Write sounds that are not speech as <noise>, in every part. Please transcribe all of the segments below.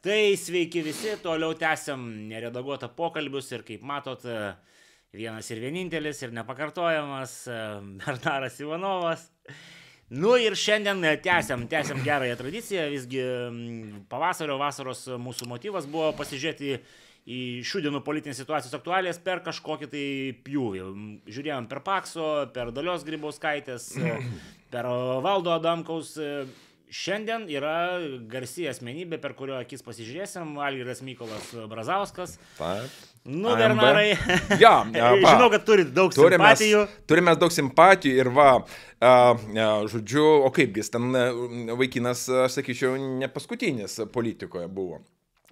Tai sveiki visi, toliau tęsiam neredaguotą pokalbius ir kaip matot, vienas ir vienintelis ir nepakartojamas Bernaras Ivanovas. Nu ir šiandien tęsiam, tęsiam gerąją tradiciją, visgi mm, pavasario vasaros mūsų motyvas buvo pasižiūrėti į šių dienų politinės situacijos aktualijas per kažkokį tai pjūvį. Žiūrėjom per Pakso, per Dalios Grybauskaitės, per Valdo Adamkaus Šiandien yra garsiai asmenybė, per kurio akis pasižiūrėsim, Algiras Mykolas Brazauskas. Taip. Nu, Bernarai. <laughs> Ja, ja, va. <laughs> Žinau, kad turit daug turime, simpatijų. Turime daug simpatijų ir va, uh, žodžiu, o kaipgi, ten e, vaikinas, aš sakyčiau, ne paskutinis politikoje buvo.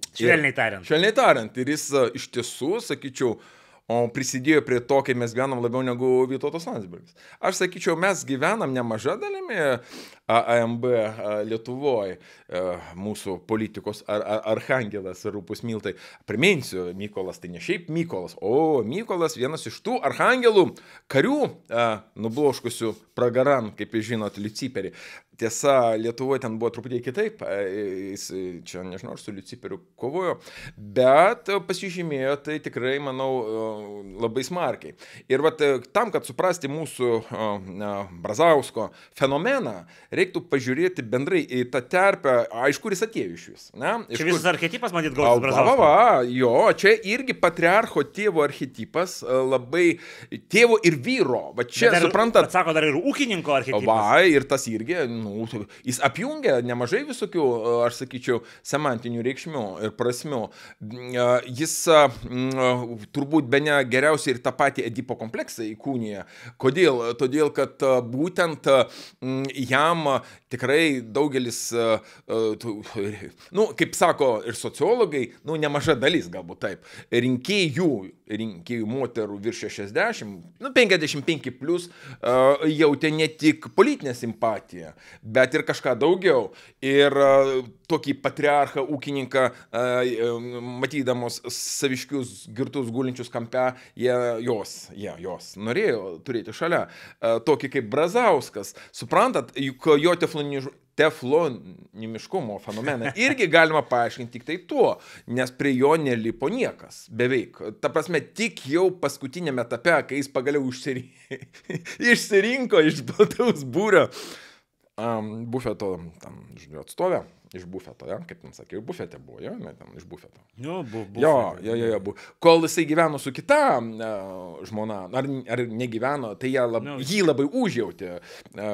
Švelniai tariant. Ir, švelniai tariant. Ir jis e, iš tiesų, sakyčiau, uh, O prisidėjo prie to, kai mes gyvenam labiau negu Vytautas Landsbergis. Aš sakyčiau, mes gyvenam nemaža dalimi e, AMB e, Lietuvoje, mūsų politikos ar, ar, arhangelas Rūpus Miltai. Priminsiu, Mykolas tai ne šiaip Mykolas, o Mykolas vienas iš tų arhangelų, karių, e, nubloškusių pragaram, kaip jūs žinot, Liuciperį. Tiesa, Lietuvoje ten buvo truputį kitaip, e, jis e, čia nežinau, ar su Luciperiu kovojo, bet pasižymėjo tai tikrai, manau, e, labai smarkiai. Ir vat, tam, kad suprasti mūsų Brazausko fenomeną, reiktų pažiūrėti bendrai į tą terpę, iš kur jis atėjo iš vis. Ne? Iš čia visas kur... archetipas, matyt, galbūt Brazausko. Va, va, jo, čia irgi patriarcho tėvo archetipas, labai tėvo ir vyro. Va čia, suprantat. Sako dar ir ūkininko archetipas. Va, ir tas irgi. Nu, nu, jis apjungia nemažai visokių, aš sakyčiau, semantinių reikšmių ir prasmių. Mm, jis mm, turbūt be ne geriausiai ir tą patį Edipo kompleksą įkūnyje. Kodėl? Todėl, kad būtent mm, jam tikrai daugelis, nu, kaip sako ir sociologai, nu, nemaža dalis galbūt taip, rinkėjų, rinkėjų moterų virš 60, nu, 55 plus jautė ne tik politinę simpatiją, bet ir kažką daugiau. Ir e, tokį patriarchą ūkininką, e, e, matydamos saviškius girtus gulinčius kampe, jie jos, jie jos norėjo turėti šalia. Tokį kaip Brazauskas. Suprantat, juk jo teflonižų teflonimiškumo fenomeną <laughs> irgi galima paaiškinti tik tai tuo, nes prie jo nelipo niekas, beveik. Ta prasme, tik jau paskutinėme etape, kai jis pagaliau <laughs> išsirinko iš plataus būrio uh, um, bufeto tam, žodžiu, atstovė, Iš bufeto, ja? kaip jums sakiau, bufete buvo, jo, ja? ten iš bufeto. Jo, buvo. Bu, jo, jo, jo, jo, buvo. Kol jisai gyveno su kita uh, žmona, ar, ar negyveno, tai lab, nu, jį labai užjautė uh, e,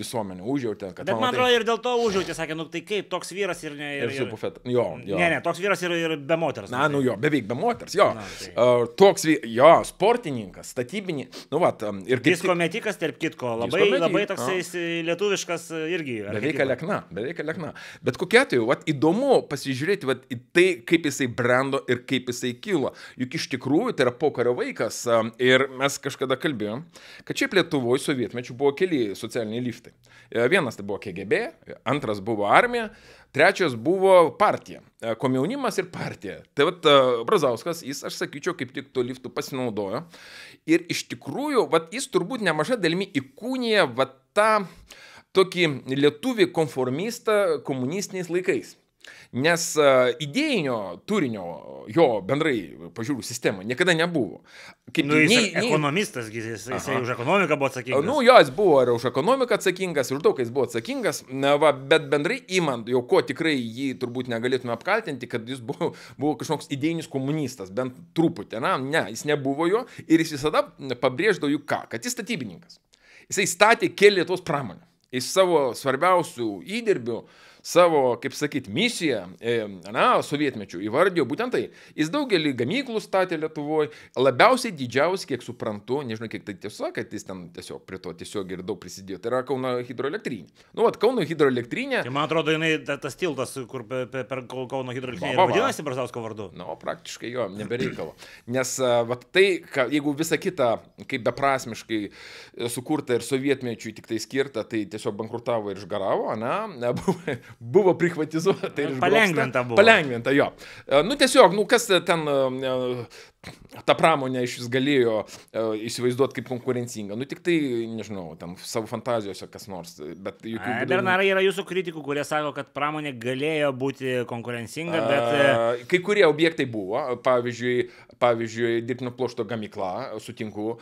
visuomenė, užjautė, kad... Bet man atrodo tai... ir dėl to užjautė, sakė, nu tai kaip toks vyras ir ne... Ir, ir su bufetu. Jo, jo. Ne, ne, toks vyras ir, ir be moters. Na, nu, nu tai- jo, beveik be moters, jo. Na, tai. uh, toks, jo, sportininkas, statybinis, nu vat, um, ir kaip... Disko metikas, tarp kitko, labai, labai toksai lietuviškas irgi. Beveik alekna, beveik alekna. Bet Bet kokia atveju, vat, įdomu pasižiūrėti vat, į tai, kaip jisai brendo ir kaip jisai kilo. Juk iš tikrųjų tai yra pokario vaikas ir mes kažkada kalbėjom, kad šiaip Lietuvoje sovietmečių buvo keli socialiniai liftai. E, vienas tai buvo KGB, antras buvo armija, Trečias buvo partija. E, Komjaunimas ir partija. Tai vat e, Brazauskas, jis, aš sakyčiau, kaip tik tuo liftu pasinaudojo. Ir iš tikrųjų, vat jis turbūt nemaža dalimi įkūnija vat tą... Ta tokį lietuvį konformistą komunistiniais laikais. Nes e, idėjinio turinio jo bendrai pažiūrų sistema niekada nebuvo. Kaip, nu, jis nei, nei... ekonomistas, jis, jis už ekonomiką buvo atsakingas. Nu, jo, jis buvo ir už ekonomiką atsakingas, ir už daug kas buvo atsakingas, Na, va, bet bendrai įmant, jau ko tikrai jį turbūt negalėtume apkaltinti, kad jis buvo, buvo kažkoks idėjinis komunistas, bent truputį, na, ne, jis nebuvo jo ir jis visada pabrėždavo jų ką, kad jis statybininkas. Jisai statė kelią tos pramonę iš savo svarbiausių įdirbių savo, kaip sakyt, misiją, e, na, sovietmečių įvardijo būtent tai. Jis daugelį gamyklų statė Lietuvoje, labiausiai didžiausias, kiek suprantu, nežinau kiek tai tiesa, kad jis ten tiesiog prie to tiesiog ir daug prisidėjo, tai yra Kauno hidroelektrinė. Nu, at Kauno hidroelektrinė. Tai man atrodo, jinai tas tiltas, kur per Kauno hidroelektrinę va, va, va. vadinasi Brazausko vardu. Na, nu, no, praktiškai jo, nebereikalo. Nes e, va, tai, ka, jeigu visa kita, kaip beprasmiškai e, sukurta ir sovietmečiui tik tai skirta, tai tiesiog bankrutavo ir išgaravo, na, <laughs> buvo prihvatizuota. Palengventa buvo. Palengventa jo. E, nu tiesiog, nu kas ten e, e, ta pramonė iš vis galėjo e, įsivaizduoti kaip konkurencinga. Nu tik tai, nežinau, tam savo fantazijose kas nors. Bet jokių... A, būdų... Bernarai yra jūsų kritikų, kurie sako, kad pramonė galėjo būti konkurencinga, bet... A, e, kai kurie objektai buvo, pavyzdžiui, pavyzdžiui dirbtinio plošto gamykla, sutinku,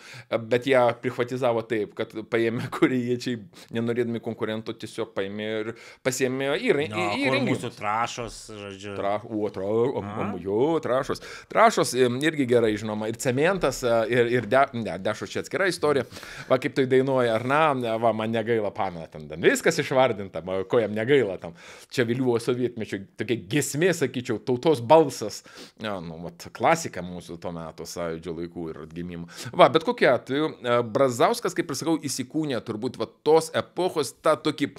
bet ją privatizavo taip, kad paėmė <laughs> koriečiai, nenorėdami konkurento, tiesiog paėmė ir pasėmė įrangą. No, įrangą. Mūsų trašos, žodžiu. Tra, o, tra, o, o, jo, trašos. Trašos irgi gerai žinoma. Ir cementas, e, ir, ir de, ne, dešo čia atskira istorija. Va kaip tai dainuoja, ar na, va man negaila pamena ten. Viskas išvardinta, va, ko jam negaila tam. Čia vėliuo sovietmečio, tokia gesmė, sakyčiau, tautos balsas. Ja, nu, vat, klasika mūsų tuo metu, sąjūdžio laikų ir atgimimo. Va, bet kokiu atveju, e, Brazauskas, kaip ir sakau, įsikūnė turbūt va, tos epochos tą tokį...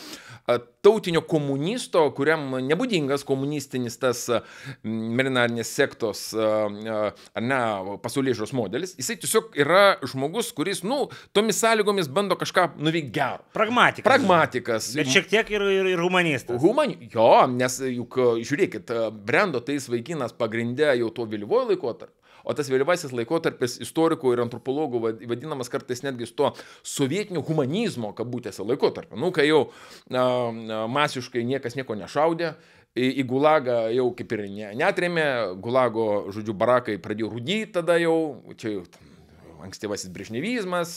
At, tautinio komunisto, kuriam nebūdingas komunistinis tas e, milinarnės sektos, e, e, ar ne, pasauliežios modelis. Jisai tiesiog yra žmogus, kuris, nu, tomis sąlygomis bando kažką nuveikti gero. Pragmatikas. Pragmatikas. Bet šiek tiek ir, ir, ir humanistas. Humani jo, nes juk, žiūrėkit, brendo tais vaikinas pagrindę jau tuo vėlyvojo laikotarpiu o tas vėlyvasis laikotarpis istorikų ir antropologų vadinamas kartais netgi su tuo sovietiniu humanizmo kabutėse laikotarpiu. Nu, kai jau na, masiškai niekas nieko nešaudė, į, į gulagą jau kaip ir ne, netrėmė, gulago, žodžiu, barakai pradėjo rūdyti tada jau, čia jau ankstyvasis briežnevizmas,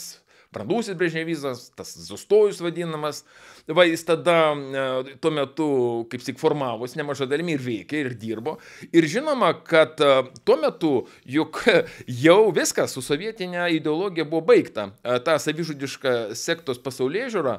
brandusis briežnevizmas, tas zustojus vadinamas. Uh, va jis tada e, tuo metu, kaip tik formavosi nemaža dalimi ir veikė, ir dirbo. Ir žinoma, kad e, tuo metu juk <laughs> jau viskas su sovietinė ideologija buvo baigta. E, ta savižudiška sektos pasaulyje žiūra,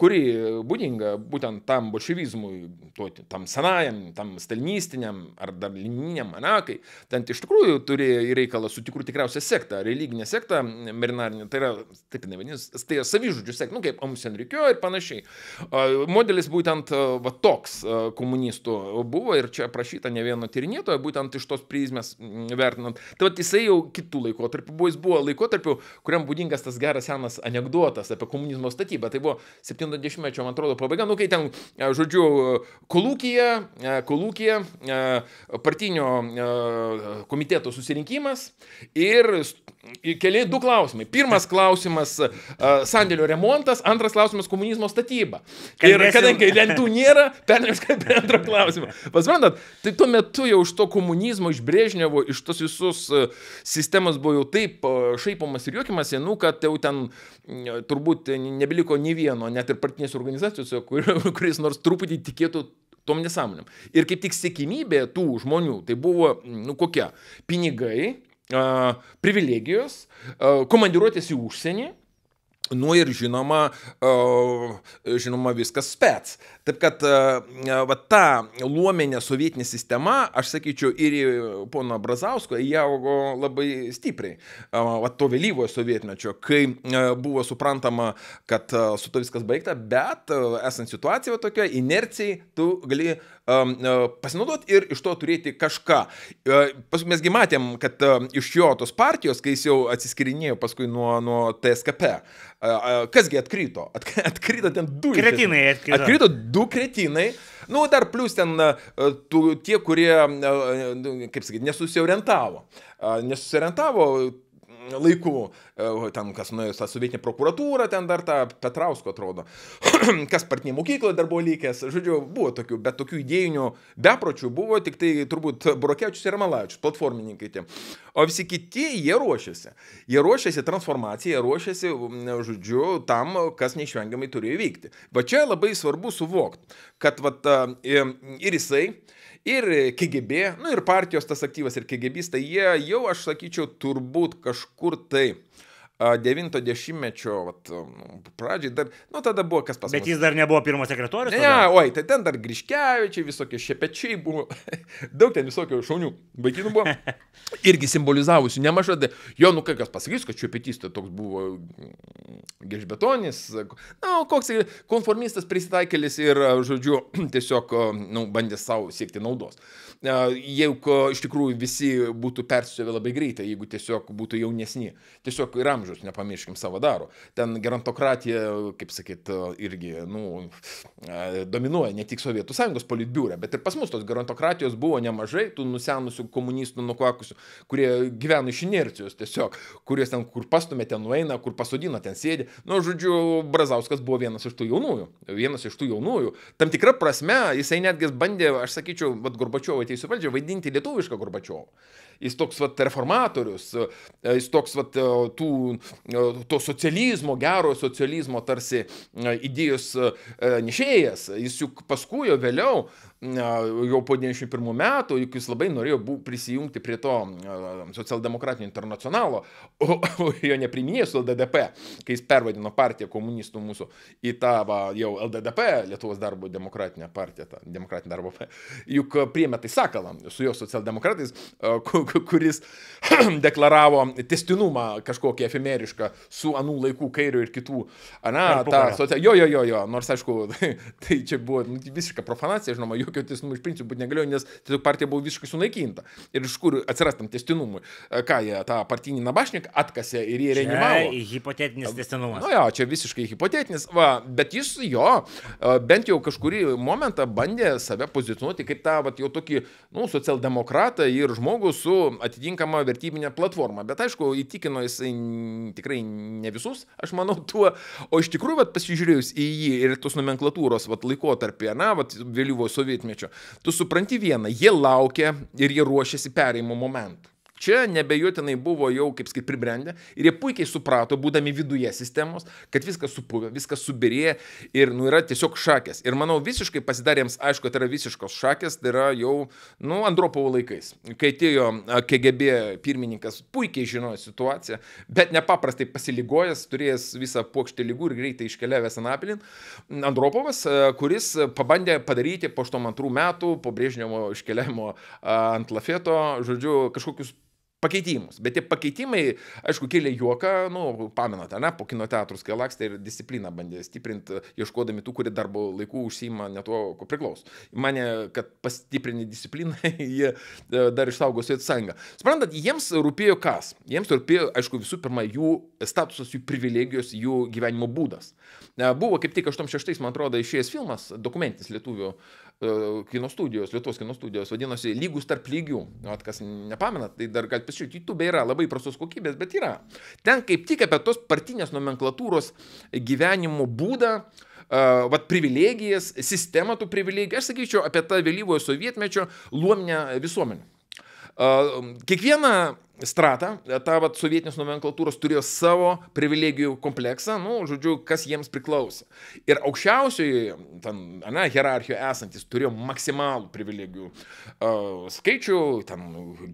kuri būdinga būtent tam bolševizmui, tam senajam, tam stalinistiniam ar dar lininiam anakai, ten iš tikrųjų turėjo reikalą su tikrų tikriausia sekta, religinė sekta, merinarinė, tai yra, taip nevadinasi, tai yra savižudžių sekta, nu kaip Omsen reikėjo ir panašiai. Modelis būtent va, toks komunistų buvo ir čia aprašyta ne vieno tyrinėtojo, būtent iš tos prizmės vertinant. Tai va, jisai jau kitų laikotarpių buvo, jis buvo laikotarpių, kuriam būdingas tas geras senas anegdotas apie komunizmo statybą. Tai buvo 70-mečio, man atrodo, pabaiga, nu kai ten, žodžiu, kolūkija, kolūkija, partinio komiteto susirinkimas ir keli du klausimai. Pirmas klausimas - sandėlio remontas, antras klausimas - komunizmo statyba prekyba. Kalbėsim. Ir kadangi lentų nėra, perėmėskai prie antro klausimo. Pasmandat, tai tuo metu jau iš to komunizmo, iš Brėžnevo, iš tos visus e, sistemos buvo jau taip e, šaipomas ir juokimas, nu, kad jau ten mm, turbūt nebeliko nei vieno, net ir partinės organizacijos, kur, <laughs> kuris nors truputį tikėtų tom nesąmonėm. Ir kaip tik sėkmybė tų žmonių, tai buvo, mm, nu kokia, pinigai, privilegijos, komandiruotės į užsienį, Nu ir žinoma, žinoma viskas spets. Taip kad e, e, va, ta luomenė sovietinė sistema, aš sakyčiau, ir į pono Brazausko įaugo labai stipriai. E, va, to vėlyvojo sovietmečio, kai buvo suprantama, kad su to viskas baigta, bet esant situacijai tokia, inercijai, tu gali pasinaudoti ir iš to turėti kažką. Mesgi matėm, kad iš jo tos partijos, kai jis jau atsiskirinėjo paskui nuo, nuo TSKP, kasgi atkrito? Atkrito ten du. Kretinai atkrito. Atkrito du kretinai. Nu, dar plus ten e, tų, tie, kurie, e, e, kaip sakyti, nesusiorientavo. Nesusiorientavo laikų, e, tam kas nuėjo tą sovietinę prokuratūrą, ten dar tą Petrausko atrodo, <clears throat> kas partinė mokykloje dar buvo lygęs, žodžiu, buvo tokių, bet tokių idėjinių bepročių buvo tik tai turbūt Brokevičius ir Malavičius, platformininkai tie. O visi kiti, jie ruošiasi. Jie ruošiasi transformacijai, jie ruošiasi, žodžiu, tam, kas neišvengiamai turėjo vykti. Va čia labai svarbu suvokti, kad vat, e, ir jisai, ir e, KGB, nu ir partijos tas aktyvas ir KGB, tai jie jau, aš sakyčiau, turbūt kažkur tai 90-mečio pradžiai dar, nu tada buvo kas pasakė. Bet jis dar nebuvo pirmo sekretorius? Ne, tada? oi, tai ten dar Griškevičiai, visokie šepečiai buvo, <laughs> daug ten visokių šaunių vaikinų buvo, <laughs> irgi simbolizavusių nemažai, jo, nu kai kas pasakys, kad šepetys tai toks buvo mm, gelžbetonis, na, koks konformistas prisitaikėlis ir, žodžiu, <clears throat> tiesiog, nu, bandė savo siekti naudos. Jeigu iš tikrųjų visi būtų persiuovę labai greitai, jeigu tiesiog būtų jaunesni, tiesiog ir amžius amžiaus, nepamirškim savo daro. Ten gerantokratija, kaip sakyt, irgi, nu, dominuoja ne tik Sovietų sąjungos politbiūrė, bet ir pas mus tos gerantokratijos buvo nemažai, tų nusenusių komunistų nukakusių, kurie gyveno iš inercijos tiesiog, kuriuos ten kur pastumė, ten nueina, kur pasodina, ten sėdi. Nu, žodžiu, Brazauskas buvo vienas iš tų jaunųjų. Vienas iš tų jaunųjų. Tam tikra prasme, jisai netgi bandė, aš sakyčiau, vad Gorbačiovo ateisų valdžią vaidinti lietuvišką Gorbačiovą jis toks vat, reformatorius, e, jis toks vat, e, tų, e, to socializmo, gero socializmo tarsi idėjos nešėjas, jis juk paskui jo vėliau jau po 91 metų, juk jis labai norėjo prisijungti prie to socialdemokratinio internacionalo, o, o jo nepriminėjo su LDDP, kai jis pervadino partiją komunistų mūsų į tą va, jau LDDP, Lietuvos darbo demokratinę partiją, tą demokratinę darbo partiją. Juk priemė tai Sakalą su jo socialdemokratais, kuris <clears throat> deklaravo testinumą kažkokį efemerišką su anų laikų kairio ir kitų. Ana, ta, socia... Jo, jo, jo, jo, nors aišku, <laughs> tai čia buvo nu, visiška profanacija, žinoma, juk tokio testinumo iš principo būti negalėjo, nes tiesiog partija buvo visiškai sunaikinta. Ir iš kur atsirastam testinumui, e, ką jie tą partinį nabašniką atkasė ir jie reanimavo. Hipotetinis e, testinumas. Na, nu jo, čia visiškai hipotetinis, va, bet jis jo e, bent jau kažkurį momentą bandė save pozicionuoti kaip tą, va, jau tokį, nu, socialdemokratą ir žmogų su atitinkama vertybinė platforma. Bet aišku, įtikino jisai tikrai ne visus, aš manau, tuo. O iš tikrųjų, va, pasižiūrėjus į jį ir tos nomenklatūros, va, laikotarpį, na, va, vėlyvo sovietinio sovietmečio. Tu supranti vieną, jie laukia ir jie ruošiasi pereimo momentų. Čia nebejotinai buvo jau, kaip sakyt, pribrendę ir jie puikiai suprato, būdami viduje sistemos, kad viskas supuvė, viskas subirėję ir nu, yra tiesiog šakės. Ir manau, visiškai pasidarėms aišku, kad tai yra visiškos šakės, tai yra jau, nu, Andropovo laikais, kai atėjo KGB pirmininkas, puikiai žinojo situaciją, bet nepaprastai pasiligojęs, turėjęs visą plokštį lygų ir greitai iškeliavęs Anapilin. Andropovas, kuris pabandė padaryti po 82 metų, po Brėžnėmo iškeliavimo ant lafeto, žodžiu, kažkokius pakeitimus. Bet tie pakeitimai, aišku, kėlė juoką, nu, pamenate, ne, po kino teatrus, kai lakstė ir discipliną bandė stiprinti, ieškodami tų, kurie darbo laikų užsima ne tuo, ko priklauso. Mane, kad pastiprinė discipliną, <laughs> jie e, dar išsaugo Sovietų sąjungą. Suprantat, jiems rūpėjo kas? Jiems rūpėjo, aišku, visų pirma, jų statusas, jų privilegijos, jų gyvenimo būdas. E, buvo kaip tik 86, man atrodo, išėjęs filmas, dokumentinis lietuvių uh, E, kino studijos, Lietuvos kino studijos, vadinosi lygus tarp lygių. O nu, kas nepamenat, tai dar galite pasižiūrėti, YouTube yra labai prastos kokybės, bet yra. Ten kaip tik apie tos partinės nomenklatūros gyvenimo būdą, uh, vat, privilegijas, sistemą tų privilegijų, aš sakyčiau, apie tą vėlyvojo sovietmečio luominę visuomenę. Uh, kiekvieną stratą, ta vat, sovietinės nomenklatūros turėjo savo privilegijų kompleksą, nu, žodžiu, kas jiems priklausė. Ir aukščiausioje, ten, na, hierarchijoje esantis turėjo maksimalų privilegijų uh, skaičių, ten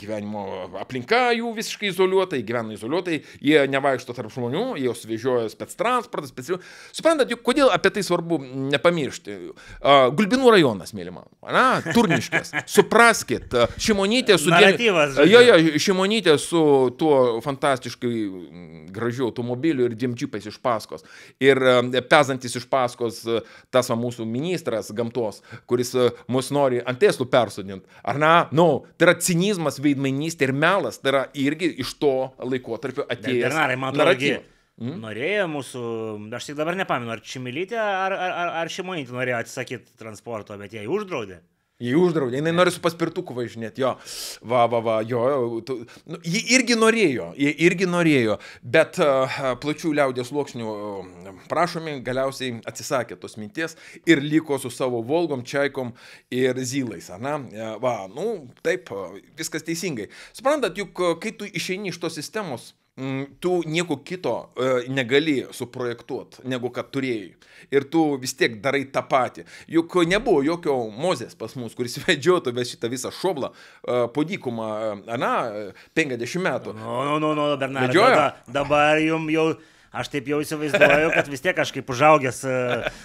gyvenimo aplinka jų visiškai izoliuotai, gyvena izoliuotai, jie nevaikšto tarp žmonių, jie svežioja spets transportas, specialių. Suprantat, juk kodėl apie tai svarbu nepamiršti. Uh, Gulbinų rajonas, mylima, na, turniškas. Supraskit, šimonytė sudėliojo. Jo, jo, šimonytė močiutė su tuo fantastiškai mm, gražiu automobiliu ir džimčiupais iš paskos. Ir e, pezantis iš paskos e, tas mūsų ministras gamtos, kuris e, mus nori ant testų persodinti. Ar ne? Nu, tai yra cinizmas, veidmainystė ir melas. Tai yra irgi iš to laikotarpio atėjęs. Bernarai, man atrodo, Mm. Norėjo mūsų, aš tik dabar nepamenu, ar Čimilytė, ar, ar, ar Šimonytė norėjo atsisakyti transporto, bet jie uždraudė. Jį uždraudė, jinai nori su paspirtuku važinėti, jo, va, va, va, jo, tu, nu, jį irgi norėjo, jį irgi norėjo, bet uh, plačių liaudės sluoksnių uh, prašomi galiausiai atsisakė tos minties ir liko su savo volgom, čiaikom ir zylais, na, e, va, nu, taip, viskas teisingai. Suprantat, juk kai tu išeini iš tos sistemos, uh, tu nieko kito negali suprojektuoti, negu kad turėjai. Ir tu vis tiek darai tą patį. Juk nebuvo jokio mozės pas mus, kuris vedžiotų vis šitą visą šoblą po dykumą, na, 50 metų. No, no, no, no Bernardai. Vedžiojo. Dabar jums jau... Aš taip jau įsivaizduoju, kad vis tiek aš kaip užaugęs,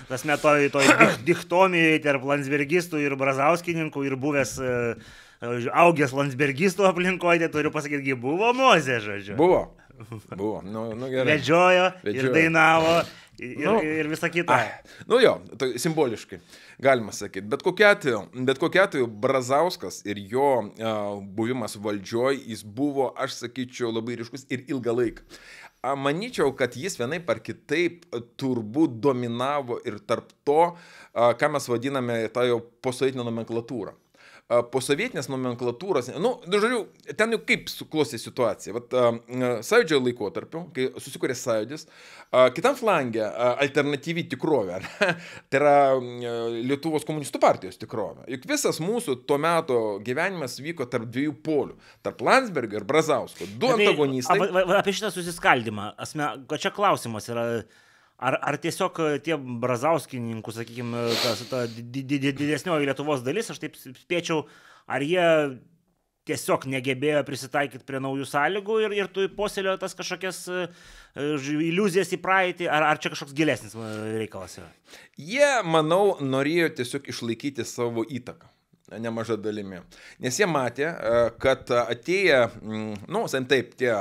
tas metoj, toj dichtomijoje tarp landsbergistų ir brazauskininkų ir buvęs augęs landsbergistų aplinkoje, turiu pasakyti, buvo mozė, žodžiu. Buvo. Buvo, nu, nu gerai. Vedžiojo, Vedžiojo. ir dainavo. Ir, nu, ir visa kita. Ah, nu jo, tai simboliškai, galima sakyti. Bet kokia atveju, bet kokia atveju Brazauskas ir jo uh, buvimas valdžioj, jis buvo, aš sakyčiau, labai ryškus ir ilgą laiką. Maničiau, kad jis vienai par kitaip turbūt dominavo ir tarp to, ką mes vadiname tą jau posovietinę nomenklatūrą posovietinės nomenklatūros, nu, nu, žodžiu, ten jau kaip suklosi situacija. Vat, sąjūdžio laikotarpiu, kai susikūrė sąjūdis, kitam flangė alternatyvi tikrovė, <laughs> ne? tai yra Lietuvos komunistų partijos tikrovė. Juk visas mūsų tuo metu gyvenimas vyko tarp dviejų polių - tarp Landsbergio ir Brazausko. Du apie, antagonistai. Apie, apie šitą susiskaldimą, asme, čia klausimas yra. Ar, ar tiesiog e, tie brazauskininkų, sakykime, tas, ta didesnioji Lietuvos dalis, aš taip spėčiau, ar jie tiesiog negebėjo prisitaikyti prie naujų sąlygų ir, ir tu posėlio tas kažkokias e, e, iliuzijas į praeitį, ar, ar čia kažkoks gilesnis reikalas yra? Jie, manau, norėjo tiesiog išlaikyti savo įtaką nemaža dalimi. Nes jie matė, e, kad atėję, mm, nu, sakėm taip, tie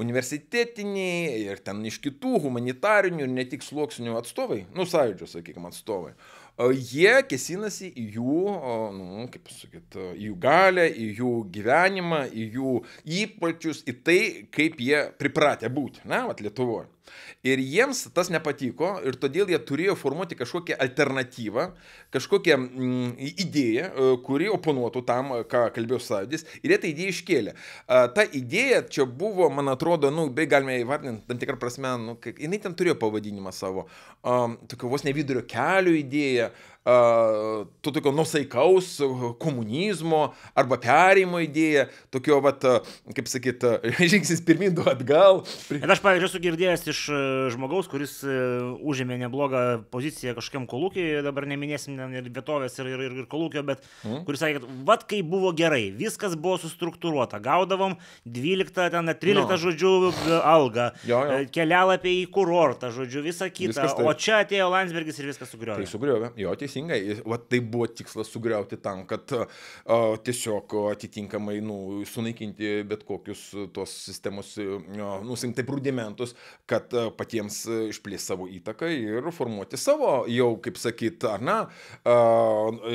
universitetiniai ir ten iš kitų humanitarinių ir ne tik sluoksnių atstovai, nu, sąjūdžio, sakykime, atstovai, e, jie kesinasi į jų, nu, kaip pasakyt, į jų galę, į jų gyvenimą, į jų įpročius, į tai, kaip jie pripratę būti, na, vat Lietuvoje. Ir jiems tas nepatiko ir todėl jie turėjo formuoti kažkokią alternatyvą, kažkokią mm, idėją, e, kuri oponuotų tam, e, ką kalbėjo Saudis. Ir jie tą idėją iškėlė. Ta idėja čia buvo, man atrodo, nu, bei galime įvardinti tam tikrą prasme, nu, jinai ten turėjo pavadinimą savo. Um, tokio vos ne vidurio kelio idėja, to tokio nusaikaus komunizmo arba perėjimo idėja, tokio, vat, kaip sakyt, <laughs> žingsnis pirmin, du atgal. Ir aš, pavyzdžiui, esu girdėjęs iš žmogaus, kuris užėmė neblogą poziciją kažkokiam kolūkiai, dabar neminėsim ir vietovės, ir, ir, ir kolūkio, bet mm. kuris sakė, kad vad kai buvo gerai, viskas buvo sustruktūruota, gaudavom 12, ten 13 no. žodžių algą, jo, jo. E, kelialapį į kurortą, žodžiu, visą kitą, tai... o čia atėjo Landsbergis ir viskas sugriovė. Tai sugriovė, jo, tiesiog teisingai, va, tai buvo tikslas sugriauti tam, kad a, tiesiog atitinkamai nu, sunaikinti bet kokius tos sistemos, nu, sakykim, taip rudimentus, kad a, patiems išplės savo įtaką ir formuoti savo, jau, kaip sakyt, ar ne,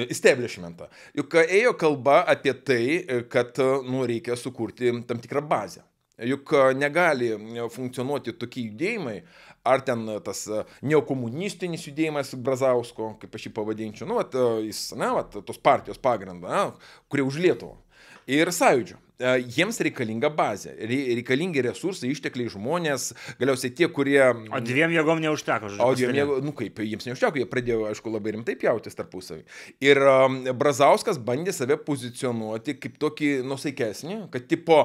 establishmentą. Juk ėjo kalba apie tai, kad nu, reikia sukurti tam tikrą bazę. Juk negali funkcionuoti tokie judėjimai, uh, ar ten e, tas e, neokomunistinis judėjimas Brazausko, kaip aš jį pavadinčiau, nu, at, e, jis, na, at, tos partijos pagrindą, na, kurie už Lietuvą. Ir sąjūdžio. E, jiems reikalinga bazė, reikalingi resursai, ištekliai žmonės, galiausiai tie, kurie... O dviem jėgom neužteko, žodžiu. O dviem jėgom, nu kaip, jiems neužteko, jie pradėjo, aišku, labai rimtai pjautis tarpusavį. Ir um, Brazauskas bandė save pozicionuoti kaip tokį nusaikesnį, kad tipo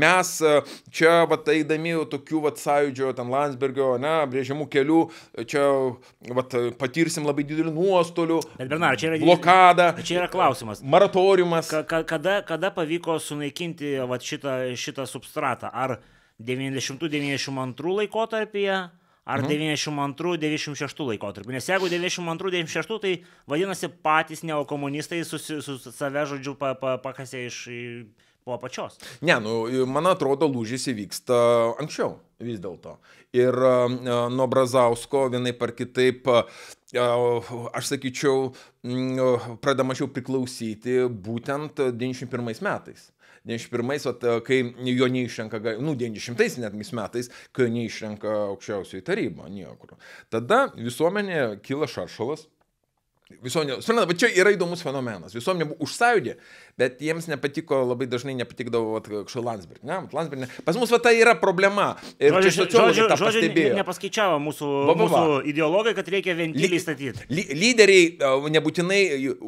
mes e, čia, va, eidami tokių, va, sąjūdžio, ten Landsbergio, ne, brėžimų kelių, čia, va, patirsim labai didelį nuostolių. Bet Bernard, čia yra... Blokada. Čia yra klausimas. Maratoriumas. Ka kada, kada pavyko sunaikinti atpažinti vat, šitą, šitą substratą. Ar 90-92 laikotarpyje, ar mhm. 92-96 laikotarpį. Nes jeigu 92-96, tai vadinasi patys neokomunistai susi, su save žodžiu pa, pa, pakasė iš po apačios. Ne, nu, man atrodo, lūžis įvyksta anksčiau vis dėlto. Ir e, nuo Brazausko vienai par kitaip, e, aš sakyčiau, pradamačiau priklausyti būtent 91 metais. 91-ais, kai jo neišrenka, nu, 90-ais netgi metais, kai jo neišrenka aukščiausioji taryba niekur. Tada visuomenė kyla šaršalas, Visuomenė, suprantate, va čia yra įdomus fenomenas. Visuomenė užsaudė, bet jiems nepatiko, labai dažnai nepatikdavo kažkokio Landsberg. Ne, Landsberg ne. Pas mus va tai yra problema. Ir žodžiu, čia sociologai tą žodžiu, pastebėjo. Nepaskaičiavo mūsų, va, va, va. mūsų ideologai, kad reikia ventilį statyti. Ly, lyderiai nebūtinai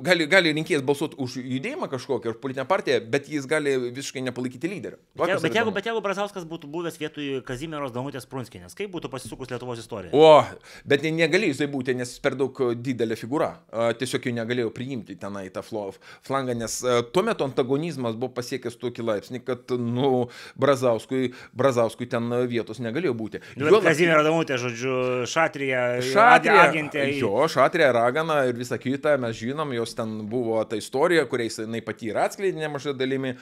gali, gali rinkėjas balsuoti už judėjimą kažkokią, už politinę partiją, bet jis gali visiškai nepalaikyti lyderio. Bet, je, bet, jeigu, bet jeigu Brazauskas būtų buvęs vietoj Kazimieros Danutės Prunskinės, kaip būtų pasisukus Lietuvos istorija? O, bet negali jisai būti, nes per daug didelė figūra tiesiog jų negalėjo priimti tenai tą flangą, nes tuo metu antagonizmas buvo pasiekęs tokį laipsnį, kad, nu, Brazauskui, Brazauskui ten vietos negalėjo būti. Nu, jo, Kazimierą Damutę, žodžiu, Šatrija, Šatrija agentė. Jo, Šatrija, Ragana ir visa kita, mes žinom, jos ten buvo ta istorija, kuriais jinai pati ir atskleidė nemažai dalimi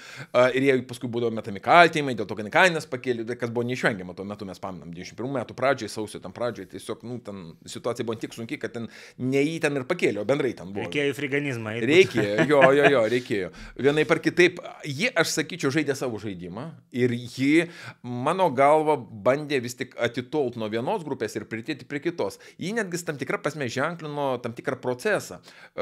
ir jie paskui būdavo metami kaltinimai dėl to, kad kainas pakėlė, kas buvo neišvengiama tuo metu, mes paminam, 91 metų pradžiai, sausio tam pradžiai, tiesiog, nu, ten situacija buvo tik sunki, kad ten neį ten ir pakėlė smėlio, bendrai ten buvo. Reikėjo į friganizmą. Eidbūt. Reikėjo, <laughs> jo, jo, jo, reikėjo. Vienai par kitaip, ji, aš sakyčiau, žaidė savo žaidimą ir ji, mano galva, bandė vis tik atitolti nuo vienos grupės ir pritėti prie kitos. Ji netgi tam tikrą prasme ženklino tam tikrą procesą,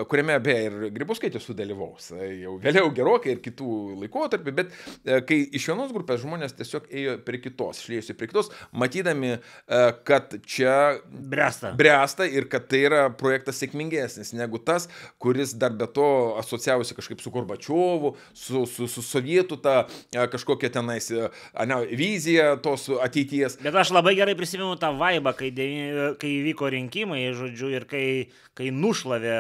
kuriame beje ir Gribuskaitė sudalyvaus, e, jau vėliau gerokai ir kitų laikotarpių, bet e, kai iš vienos grupės žmonės tiesiog ėjo prie kitos, išlėjusi prie kitos, matydami, e, kad čia bręsta. bręsta ir kad tai yra projektas sėkmingesnis geresnis negu tas, kuris dar be to asociavosi kažkaip su Gorbačiovu, su, su, su sovietų ta e, kažkokia tenais e, ne, vizija tos ateities. Bet aš labai gerai prisimenu tą vaibą, kai, devin, e, kai vyko rinkimai, žodžiu, ir kai, kai nušlavė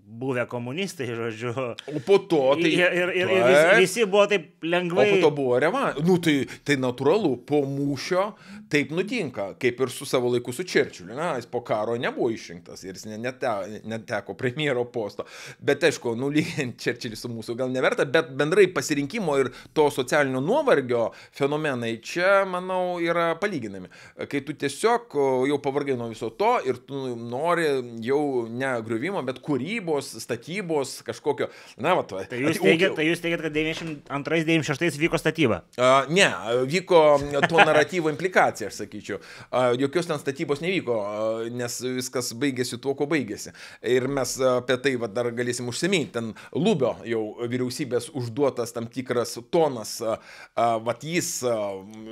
buvę komunistai, žodžiu. O po to tai. Ir, ir, ir, ir visi, visi buvo taip lengvai. O po to buvo rema. Nu, tai, tai natūralu, po mūšio taip nutinka, kaip ir su savo laiku su Čerčiliu. Na, jis po karo nebuvo išrinktas ir jis net, net, net teko premjero posto. Bet aišku, nulyginti <laughs> Čerčilį su mūsų gal neverta, bet bendrai pasirinkimo ir to socialinio nuovargio fenomenai čia, manau, yra palyginami. Kai tu tiesiog jau pavargai nuo viso to ir tu nori jau ne griuvimo, bet kūrybos, statybos, kažkokio, na, va, to. Tai jūs teigiat, tai jūs teigiat kad 92-96 vyko statyba? A, ne, vyko to naratyvo implikacija, aš sakyčiau. A, jokios ten statybos nevyko, a, nes viskas baigėsi tuo, kuo baigėsi. E, ir mes apie tai va, dar galėsim užsiminti. Ten Lubio jau vyriausybės užduotas tam tikras tonas, va, jis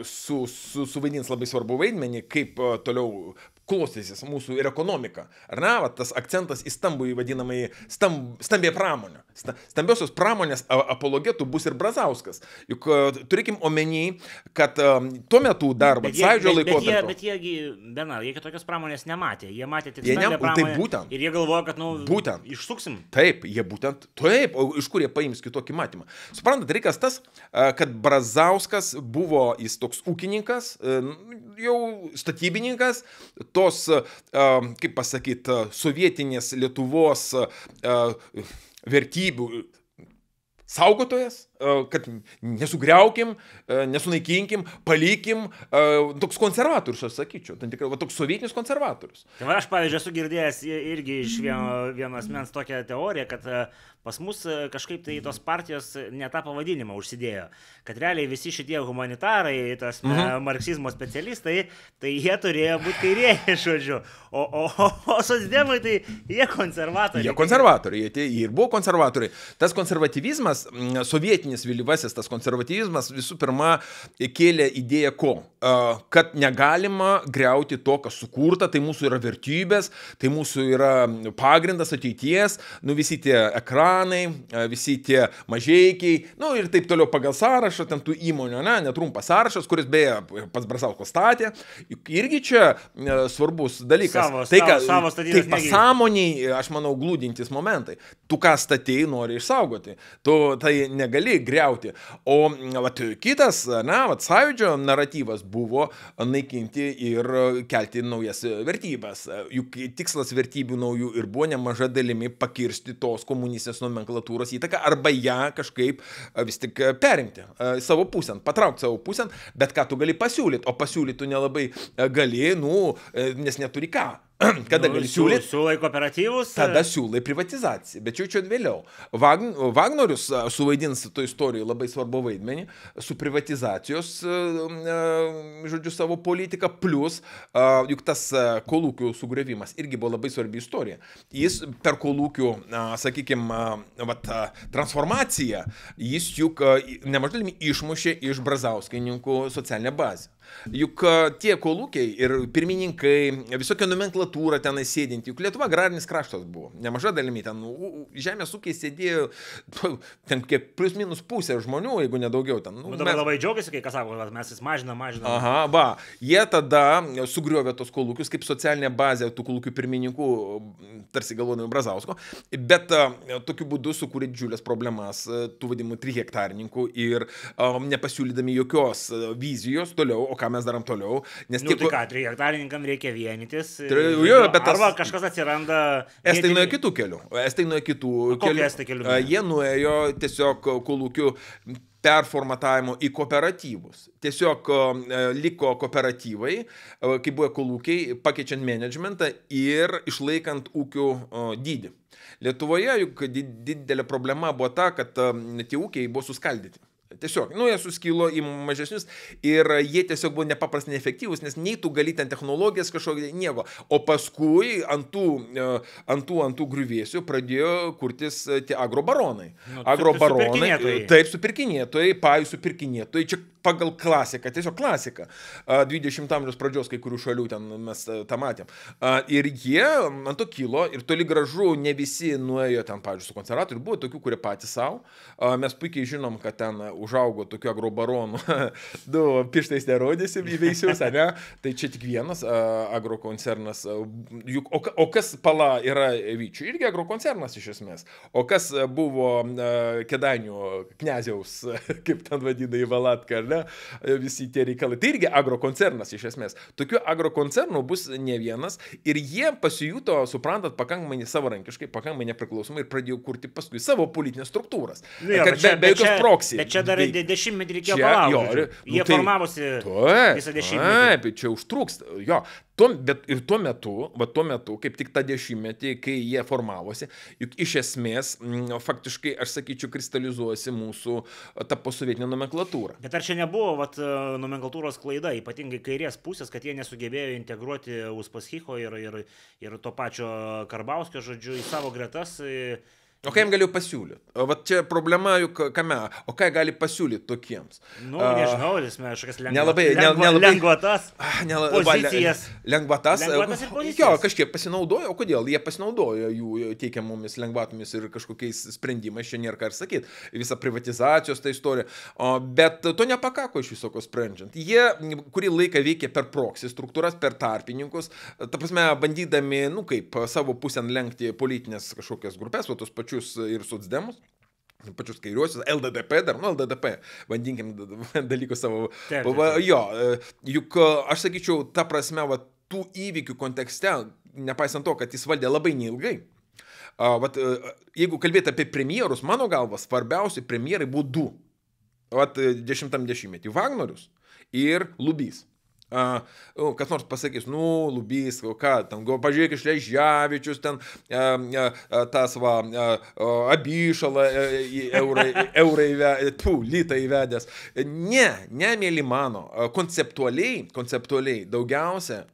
su, su, suvaidins labai svarbu vaidmenį, kaip toliau klostysis mūsų ir ekonomika. Ar ne, va, tas akcentas į stambų įvadinamai stamb, stambė pramonę. Stambiosios pramonės apologetų bus ir Brazauskas. Juk turėkim omeny, kad tuo metu dar, va, sąjūdžio laikotarpiu. Bet jiegi, Bena, jie kitokios pramonės nematė. Jie matė tik stambę tai pramonę. Taip, būtent. Ir jie galvoja, kad, nu, būtent. išsuksim. Taip, jie būtent, taip, o iš kur jie paims kitokį matymą. Suprantat, reikas tas, kad Brazauskas buvo, jis toks ūkininkas, jau statybininkas, tos, kaip pasakyti, sovietinės Lietuvos vertybių saugotojas? kad nesugriaukim, nesunaikinkim, palikim, toks konservatorius, aš sakyčiau, tam tikrai, va, toks sovietinis konservatorius. Tai va, aš, pavyzdžiui, esu girdėjęs irgi iš vieno, vieno asmens tokią teoriją, kad pas mus kažkaip tai tos partijos ne tą pavadinimą užsidėjo, kad realiai visi šitie humanitarai, tas mhm. Uh -huh. marksizmo specialistai, tai jie turėjo būti kairieji, žodžiu, o, o, o, o socdemai tai jie konservatoriai. Jie konservatoriai, jie, jie ir buvo konservatoriai. Tas konservatyvizmas sovietinis vėlinis, vėlyvasis tas konservatyvizmas visų pirma kėlė idėją ko? Kad negalima greuti to, kas sukurta, tai mūsų yra vertybės, tai mūsų yra pagrindas ateities, nu visi tie ekranai, visi tie mažiekiai, nu ir taip toliau pagal sąrašą, ten tų įmonių, ne, netrumpas sąrašas, kuris beje pats Brasauskas statė, irgi čia e, svarbus dalykas. Savo, tai, ką, savo, savo tai pasąmoniai, aš manau, glūdintis momentai. Tu ką statėjai nori išsaugoti, tu tai negali turi greuti. O mm, vat, kitas, na, vat, sąjūdžio naratyvas buvo naikinti ir kelti naujas vertybės. Juk tikslas vertybių naujų ir buvo nemaža dalimi pakirsti tos komunistinės nomenklatūros įtaką arba ją kažkaip vis tik perimti savo pusę, patraukti savo pusę, bet ką tu gali pasiūlyti, o pasiūlyti tu nelabai gali, nu, e, nes neturi ką. Kada nu, gali siūlyti? Siūlai kooperatyvus. Tada siūlai privatizaciją, bet jau čia vėliau. Vagn, Vagnorius suvaidins to istorijoje labai svarbu vaidmenį su privatizacijos, žodžiu, savo politika, plus juk tas kolūkių sugrėvimas irgi buvo labai svarbi istorija. Jis per kolūkių, sakykime, transformaciją, jis juk nemaždalimi išmušė iš brazauskininkų socialinę bazę. Juk tie kolūkiai ir pirmininkai, visokia nomenklatūra ten sėdinti, juk Lietuva agrarinis kraštas buvo, nemaža dalimi ten žemės ūkiai sėdėjo, ten kaip plus minus pusė žmonių, jeigu nedaugiau ten. Nu, dabar mes... labai džiaugiasi, kai kas sako, kad mes jis mažinam, mažinam. Aha, va, jie tada sugriovė tos kolūkius kaip socialinė bazė tų kolūkių pirmininkų, tarsi galvodami Brazausko, bet tokiu būdu sukūrė didžiulės problemas tų vadimų trihektarinkų ir um, nepasiūlydami jokios vizijos toliau, o ką mes darom toliau. Nes nu, tik... Tai ką, trijaktarininkam reikia vienytis. E, Tri... Jo, bet tas... Arba kažkas atsiranda. Estai nuėjo kitų kelių. Estai nuėjo kitų kelių. kelių. Jie nuėjo tiesiog e, kolūkių performatavimo į kooperatyvus. Tiesiog e, liko kooperatyvai, kaip buvo kolūkiai, pakeičiant managementą ir išlaikant ūkių dydį. Lietuvoje juk didelė problema buvo ta, kad tie ūkiai buvo suskaldyti. Tiesiog, nu, jie suskilo į mažesnius ir jie tiesiog buvo nepaprastai neefektyvūs, nes nei tu gali ten technologijas kažkokio nieko. O paskui ant tų, e, ant tų, ant tų griuvėsių pradėjo kurtis e, tie agrobaronai. Nu, agrobaronai. Taip, supirkinėtojai, pajų supirkinėtojai. Čia pagal klasiką, tiesiog klasika. 20 amžiaus pradžios kai kurių šalių ten mes e, tą matėm. Ir jie mm, ant to kilo ir toli gražu ne visi nuėjo ten, pavyzdžiui, su konservatoriu, buvo tokių, kurie patys savo. Mes puikiai žinom, kad ten užaugo tokių agrobaronų. <laughs> du pirštais nerodysim į veisius, ar ne? Tai čia tik vienas agrokoncernas. Juk, o, o kas pala yra vyčių? Irgi agrokoncernas iš esmės. O kas buvo kėdainių kneziaus, <laughs> kaip ten vadina į Valatką, ar ne? ne, e, visi tie reikalai. Tai irgi agrokoncernas iš esmės. Tokių agrokoncernų bus ne vienas ir jie pasijuto, suprantat, pakankamai nesavarankiškai, pakankamai nepriklausomai ir pradėjo kurti paskui savo politinės struktūras. Nu jo, kad čia, be, be jokios proksy. Bet čia dar tai, dešimtmetį reikėjo palaukti. Jie nu, tai, formavosi tai, visą dešimtmetį. Taip, čia užtruks. Jo, Tuo, bet ir tuo metu, va tuo metu, kaip tik tą dešimtmetį, kai jie formavosi, juk iš esmės, m, mm, faktiškai, aš sakyčiau, kristalizuosi mūsų ta posovietinė nomenklatūra. Bet ar čia nebuvo vat, e, nomenklatūros klaida, ypatingai kairės pusės, kad jie nesugebėjo integruoti Uspaskicho ir, ir, ir to pačio Karbauskio žodžiu į savo gretas? Ir O ką jam galiu pasiūlyti? Va čia problema juk kame, o ką gali pasiūlyti tokiems? Nu, nežinau, jis mes kažkas lengvatas. Nelabai, ne, nelabai. Lengvatas. Nela, pozicijas. Lengvatas. Lengvatas ir pozicijas. Jo, kažkiek pasinaudojo, o kodėl? Jie pasinaudojo jų teikiamomis lengvatomis ir kažkokiais sprendimais, čia nėra ką ir sakyti. Visa privatizacijos ta istorija. O, bet to nepakako iš visoko sprendžiant. Jie kurį laiką veikė per proksy struktūras, per tarpininkus, ta prasme, bandydami, nu kaip, savo pusę lenkti politinės kažkokias grupės, o tos pačius pačius ir socdemus pačius kairiuosius, LDDP dar, nu LDDP, vadinkim <laughs> dalykus savo. Taip, taip, taip. Jo, e, juk e, aš sakyčiau, ta prasme, va, tų įvykių kontekste, nepaisant to, kad jis valdė labai neilgai, a, vat, e, jeigu kalbėti apie premjerus, mano galva, svarbiausi premjerai buvo du. Vat 10-metį Vagnorius ir Lubys uh, kas nors pasakys, nu, Lubys, ką, ten, pažiūrėk, išležjavičius, ten uh, uh, tas va, uh, uh, abišalą uh, e, eurą, eurą įvedęs, pū, lytą įvedęs. Ne, ne, mėly mano, konceptualiai, konceptualiai daugiausia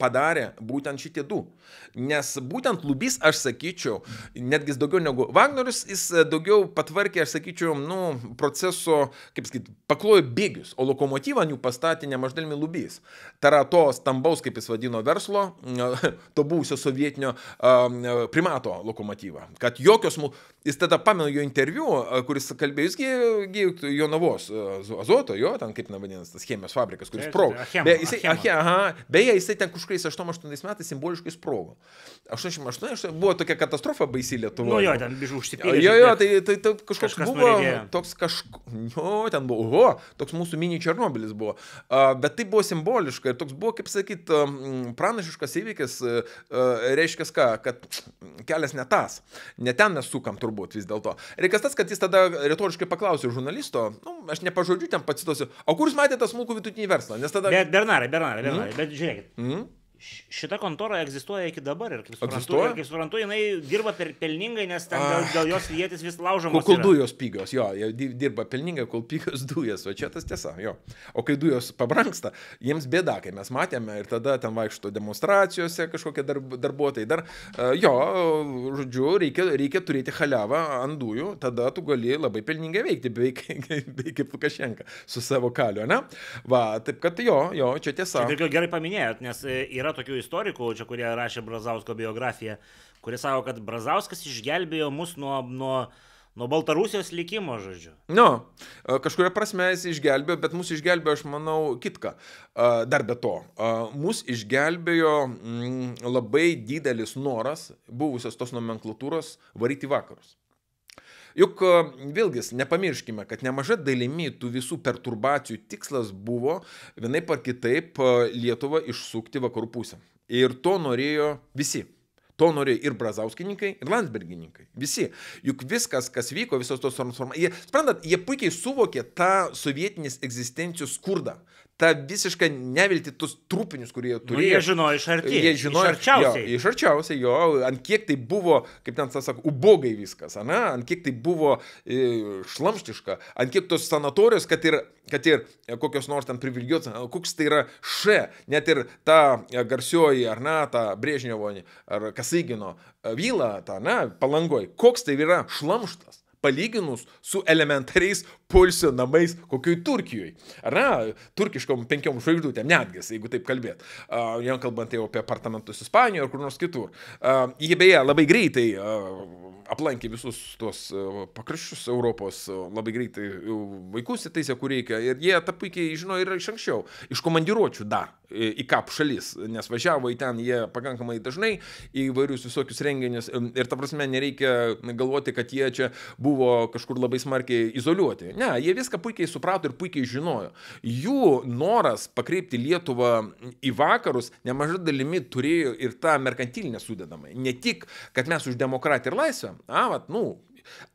padarė būtent šitie du. Uh, Nes būtent Lubys, aš sakyčiau, netgi daugiau negu Vagnorius, jis e, daugiau patvarkė, aš sakyčiau, nu, proceso, kaip sakyti, paklojo bėgius, o lokomotyvą jų pastatė nemaždalmi Lubys. Tai yra to stambaus, kaip jis vadino, verslo, <laughs> to buvusio sovietinio e, primato lokomotyvą. Kad jokios, jis tada pamenu jo interviu, e, kuris kalbėjo, jisgi jo navos, azoto, jo, ten kaip vadinasi, tas chemijos fabrikas, kuris sprogo. Beje, jisai, aha, beje, jisai ten kažkokiais 88 metais simboliškai sprogo. 88, buvo tokia katastrofa baisi Lietuvoje. Nu jo, ten bižu užsipylė. Jo, jo, tai, tai, tai kažkoks Kažkas buvo, norėdėjo. toks kažkoks, jo, ten buvo, oho, toks mūsų mini Černobilis buvo. Uh, bet tai buvo simboliška ir toks buvo, kaip sakyt, pranašiškas įvykis, uh, reiškia ką, kad kelias ne tas, ne ten mes sukam turbūt vis dėlto. Reikas tas, kad jis tada retoriškai paklausė žurnalisto, nu, aš nepažodžiu ten pacituosiu, o kur jūs matėte tą smulkų vidutinį verslą? Nes tada... Bet Bernarai, Bernarai, Bernarai, mm? bet žiūrėkit. Mm? šita kontora egzistuoja iki dabar ir kaip suprantu, ir, kaip suprantu jinai dirba per pelningai, nes ten dėl, ah. dėl jos vietis vis laužoma. Kol dujos pigios, jo, jie dirba pelningai, kol pigios <laughs> dujos, o čia tas tiesa, jo. O kai dujos pabranksta, jiems bėda, kai mes matėme ir tada ten vaikšto demonstracijose kažkokie darb, darbuotojai dar, e, jo, žodžiu, reikia, reikia turėti haliavą ant dujų, tada tu gali labai pelningai veikti, beveik, <laughs> beveik kaip Lukašenka su savo kaliu, ne? Va, taip kad jo, jo, čia tiesa. Tai gerai paminėjot, nes e, yra yra tokių istorikų, čia kurie rašė Brazausko biografiją, kurie savo, kad Brazauskas išgelbėjo mus nuo, nuo, nuo Baltarusijos likimo, žodžiu. Nu, kažkuria prasme jis išgelbėjo, bet mūsų išgelbėjo, aš manau, kitką. Dar be to, mūsų išgelbėjo mm, labai didelis noras buvusios tos nomenklatūros varyti vakarus. Juk e, vėlgi, nepamirškime, kad nemaža dalimi tų visų perturbacijų tikslas buvo vienai par kitaip e, Lietuvą išsukti vakarų pusę. Ir to norėjo visi. To norėjo ir brazauskininkai, ir landsbergininkai. Visi. Juk viskas, kas vyko, visos tos transformacijos. Jie, sprendat, jie puikiai suvokė tą sovietinės egzistencijos skurdą tą visišką nevilti, tus trupinius, kurie jie nu, turėjo. Nu, jie žinojo iš arti. Jie žinojo iš arčiausiai. Jo, iš arčiausiai jo, ant kiek tai buvo, kaip ten sako, ubogai viskas, ane? ant kiek tai buvo e, šlamštiška, ant kiek tos sanatorijos, kad ir, kad ir e, kokios nors ten privilegijuotas, e, koks tai yra še, net ir ta e, garsioji, ar ne, ta Brėžnevonė, ar Kasygino vyla, ta, ne, palangoj, koks tai yra šlamštas palyginus su elementariais pulsio namais kokioj Turkijoje. Ar ne, turkiškom penkiom žvaigždutėm netgi, jeigu taip kalbėt. Uh, jau kalbant jau apie apartamentus Ispanijoje ar kur nors kitur. Uh, jie beje labai greitai uh, aplankė visus tuos uh, pakraščius Europos, uh, labai greitai uh, vaikus įtaisė, kur reikia. Ir jie tą puikiai žino ir iš anksčiau, iš komandiruočių dar į kap šalis, nes važiavo į ten jie pakankamai dažnai, į vairius visokius renginius ir ta prasme nereikia galvoti, kad jie čia buvo kažkur labai smarkiai izoliuoti. Ne, jie viską puikiai suprato ir puikiai žinojo. Jų noras pakreipti Lietuvą į vakarus nemaža dalimi turėjo ir tą merkantilinę sudedamą. Ne tik, kad mes už demokratiją ir laisvę, a, vat, nu,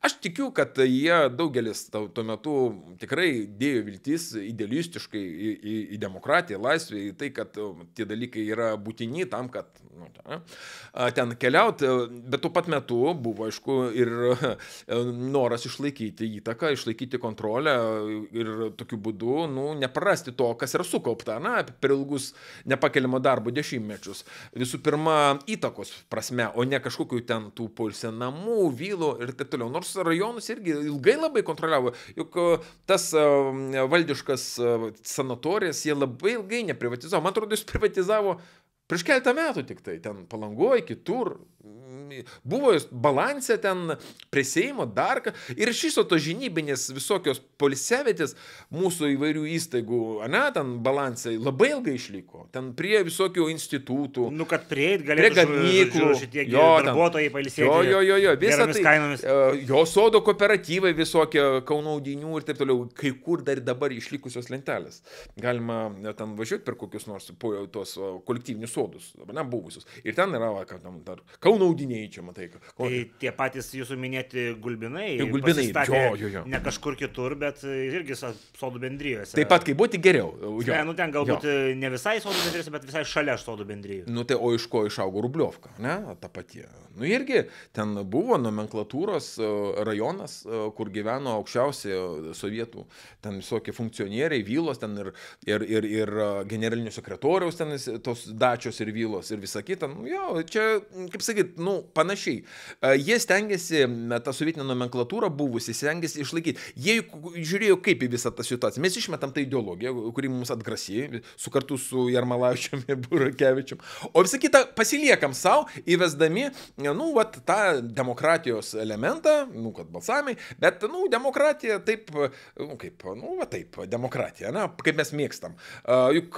Aš tikiu, kad jie daugelis tau, tuo metu tikrai dėjo viltis idealistiškai į, į, į demokratiją, laisvę, į tai, kad um, tie dalykai yra būtini tam, kad nu, ten keliauti, bet tuo pat metu buvo, aišku, ir e, noras išlaikyti įtaką, išlaikyti kontrolę ir tokiu būdu nu, neprarasti to, kas yra sukaupta, na, per ilgus nepakeliamo darbo dešimtmečius. Visų pirma, įtakos prasme, o ne kažkokiu ten tų polsenamų, vylų ir taip toliau toliau. Nors rajonus irgi ilgai labai kontroliavo, juk e, tas e, valdiškas e, sanatorijas jie labai ilgai neprivatizavo. Man atrodo, jis privatizavo prieš keletą metų tik tai, ten palangoji, kitur, Buvo balansė ten prie Seimo dar, ir iš viso to žinybinės visokios polisevėtės mūsų įvairių įstaigų, ne, ten balansai labai ilgai išliko. Ten prie visokių institutų. Nu, kad prieit galėtų. Prie gamyklų. Šitie jo, darbuotojai palisėti. Jo, jo, jo, jo visą tai. Kainomis. E, jo sodo kooperatyvai visokie, kaunaudinių ir taip toliau. Kai kur dar dabar išlikusios lentelės. Galima e, ten važiuoti per kokius nors po tuos e, kolektyvinius sodus, ne, buvusius. Ir ten yra, kad tam dar. Kaun Kauno audiniai čia, matai. Kokį. Tai tie patys jūsų minėti gulbinai. Tai gulbinai, jo, jo, jo. Ne kažkur kitur, bet irgi sodų bendryjose. Taip pat, kai būti geriau. Jo. Ne, nu ten galbūt jo. ne visai sodų bendryjose, bet visai šalia sodų bendryjų. Nu tai o iš ko išaugo Rubliovka, ne, ta pati. Nu irgi ten buvo nomenklatūros e, rajonas, e, kur gyveno aukščiausi e, sovietų, ten visokie funkcionieriai, vylos ten ir, ir, ir, ir generalinio sekretoriaus ten tos dačios ir vylos ir visa kita. Nu, jo, čia, kaip sakyti, irgi, nu, panašiai. E, jie stengiasi, tą sovietinę nomenklatūrą buvusi, stengiasi išlaikyti. Jie žiūrėjo kaip į visą tą situaciją. Mes išmetam tą ideologiją, kuri mums atgrasi, su kartu su Jarmalavičiam ir Burakevičiam. O visą kitą pasiliekam savo, įvesdami, e, nu, vat, tą demokratijos elementą, nu, kad balsamai, bet, nu, demokratija taip, e, nu, kaip, nu, va taip, demokratija, na, kaip mes mėgstam. Juk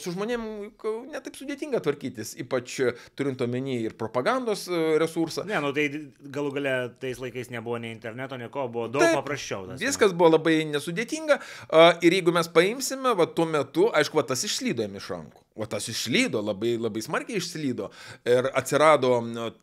su žmonėm juk, netaip sudėtinga tvarkytis, ypač turint omeny ir problemą propagandos e, resursą. Ne, nu tai galų gale tais laikais nebuvo nei interneto, nieko, buvo daug Taip, paprasčiau. Tas, viskas buvo labai nesudėtinga e, ir jeigu mes paimsime, va tuo metu, aišku, va, tas išlydo jam iš rankų. O tas išlydo, labai, labai smarkiai išslydo. Ir atsirado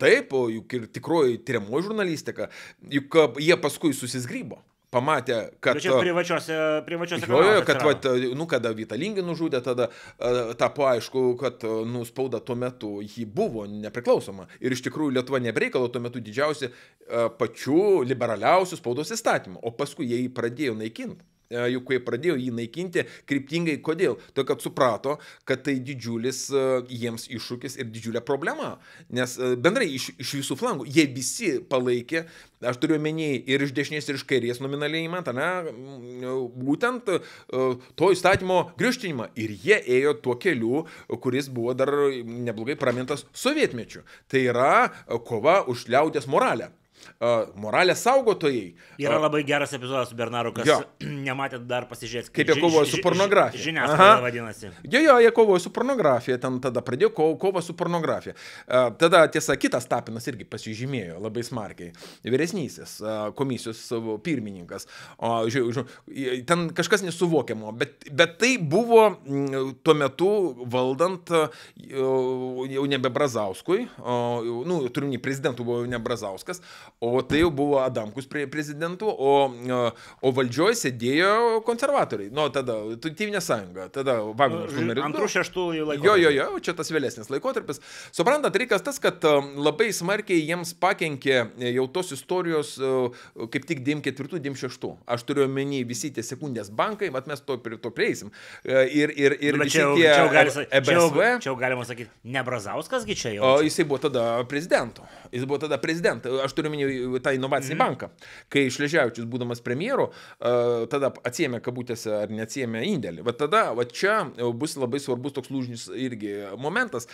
taip, juk ir tikroji tyriamoji žurnalistika, juk e, jie paskui susisgrybo pamatė, kad... Bet čia e, privačiose, privačiose jo, jo, kad, vat, e, nu, kada Vitalingį nužudė, tada uh, tapo aišku, kad uh, nu, spauda tuo metu jį buvo nepriklausoma. Ir iš tikrųjų Lietuva nebreikalo tuo metu didžiausi uh, pačių liberaliausių spaudos įstatymų, o paskui jie jį pradėjo naikinti juk kai pradėjo jį naikinti kryptingai, kodėl? Todėl, kad suprato, kad tai didžiulis e, jiems iššūkis ir didžiulė problema. Nes e, bendrai iš, iš visų flangų jie visi palaikė, aš turiu menį, ir iš dešinės, ir iš kairės nominaliai įmantą, ne, būtent e, to įstatymo grįžtinimą. Ir jie ėjo tuo keliu, kuris buvo dar neblogai pramintas sovietmečiu. Tai yra kova už liaudės moralę moralės saugotojai. Yra labai geras epizodas su Bernaru, kas jo. <clears throat> nematė dar pasižiūrėti. Kaip jie kovojo su pornografija. Žiniasklaida vadinasi. Jo, jo, jie kovojo su pornografija, ten tada pradėjo kovo, kovo su pornografija. Tada tiesa, kitas Tapinas irgi pasižymėjo labai smarkiai. Vyresnysis komisijos pirmininkas. O, žiūrėjau, ten kažkas nesuvokiamo, bet, bet tai buvo mm, tuo metu valdant jau nebe Brazauskui, o, nu, turiu ne prezidentų buvo jau ne Brazauskas, o tai jau buvo Adamkus prie prezidentų, o, o valdžioje sėdėjo konservatoriai. Nu, tada Tėvinė sąjunga, tada Vagnerio nu, numeris. Antrų šeštųjų laikotarpis. Jo, jo, jo, čia tas vėlesnis laikotarpis. Suprantat, reikas tas, kad labai smarkiai jiems pakenkė e, jau tos istorijos kaip tik 94-96. Aš turiu omeny visi tie sekundės bankai, mat mes to prie to prieisim. E, ir, ir, ir Na, nu, čia, tie, čia, jau gali, e čia, jau, čia jau galima sakyti, ne Brazauskas, čia jau. O, jisai buvo tada prezidentu. Jis buvo tada prezidentu. Aš turiu omeny kompanijų, tą inovacinį mm -hmm. banką. Kai Šležiavičius, būdamas premjeru, tada atsiemė kabutėse ar neatsiemė indėlį. Bet tada, va čia bus labai svarbus toks lūžinis irgi momentas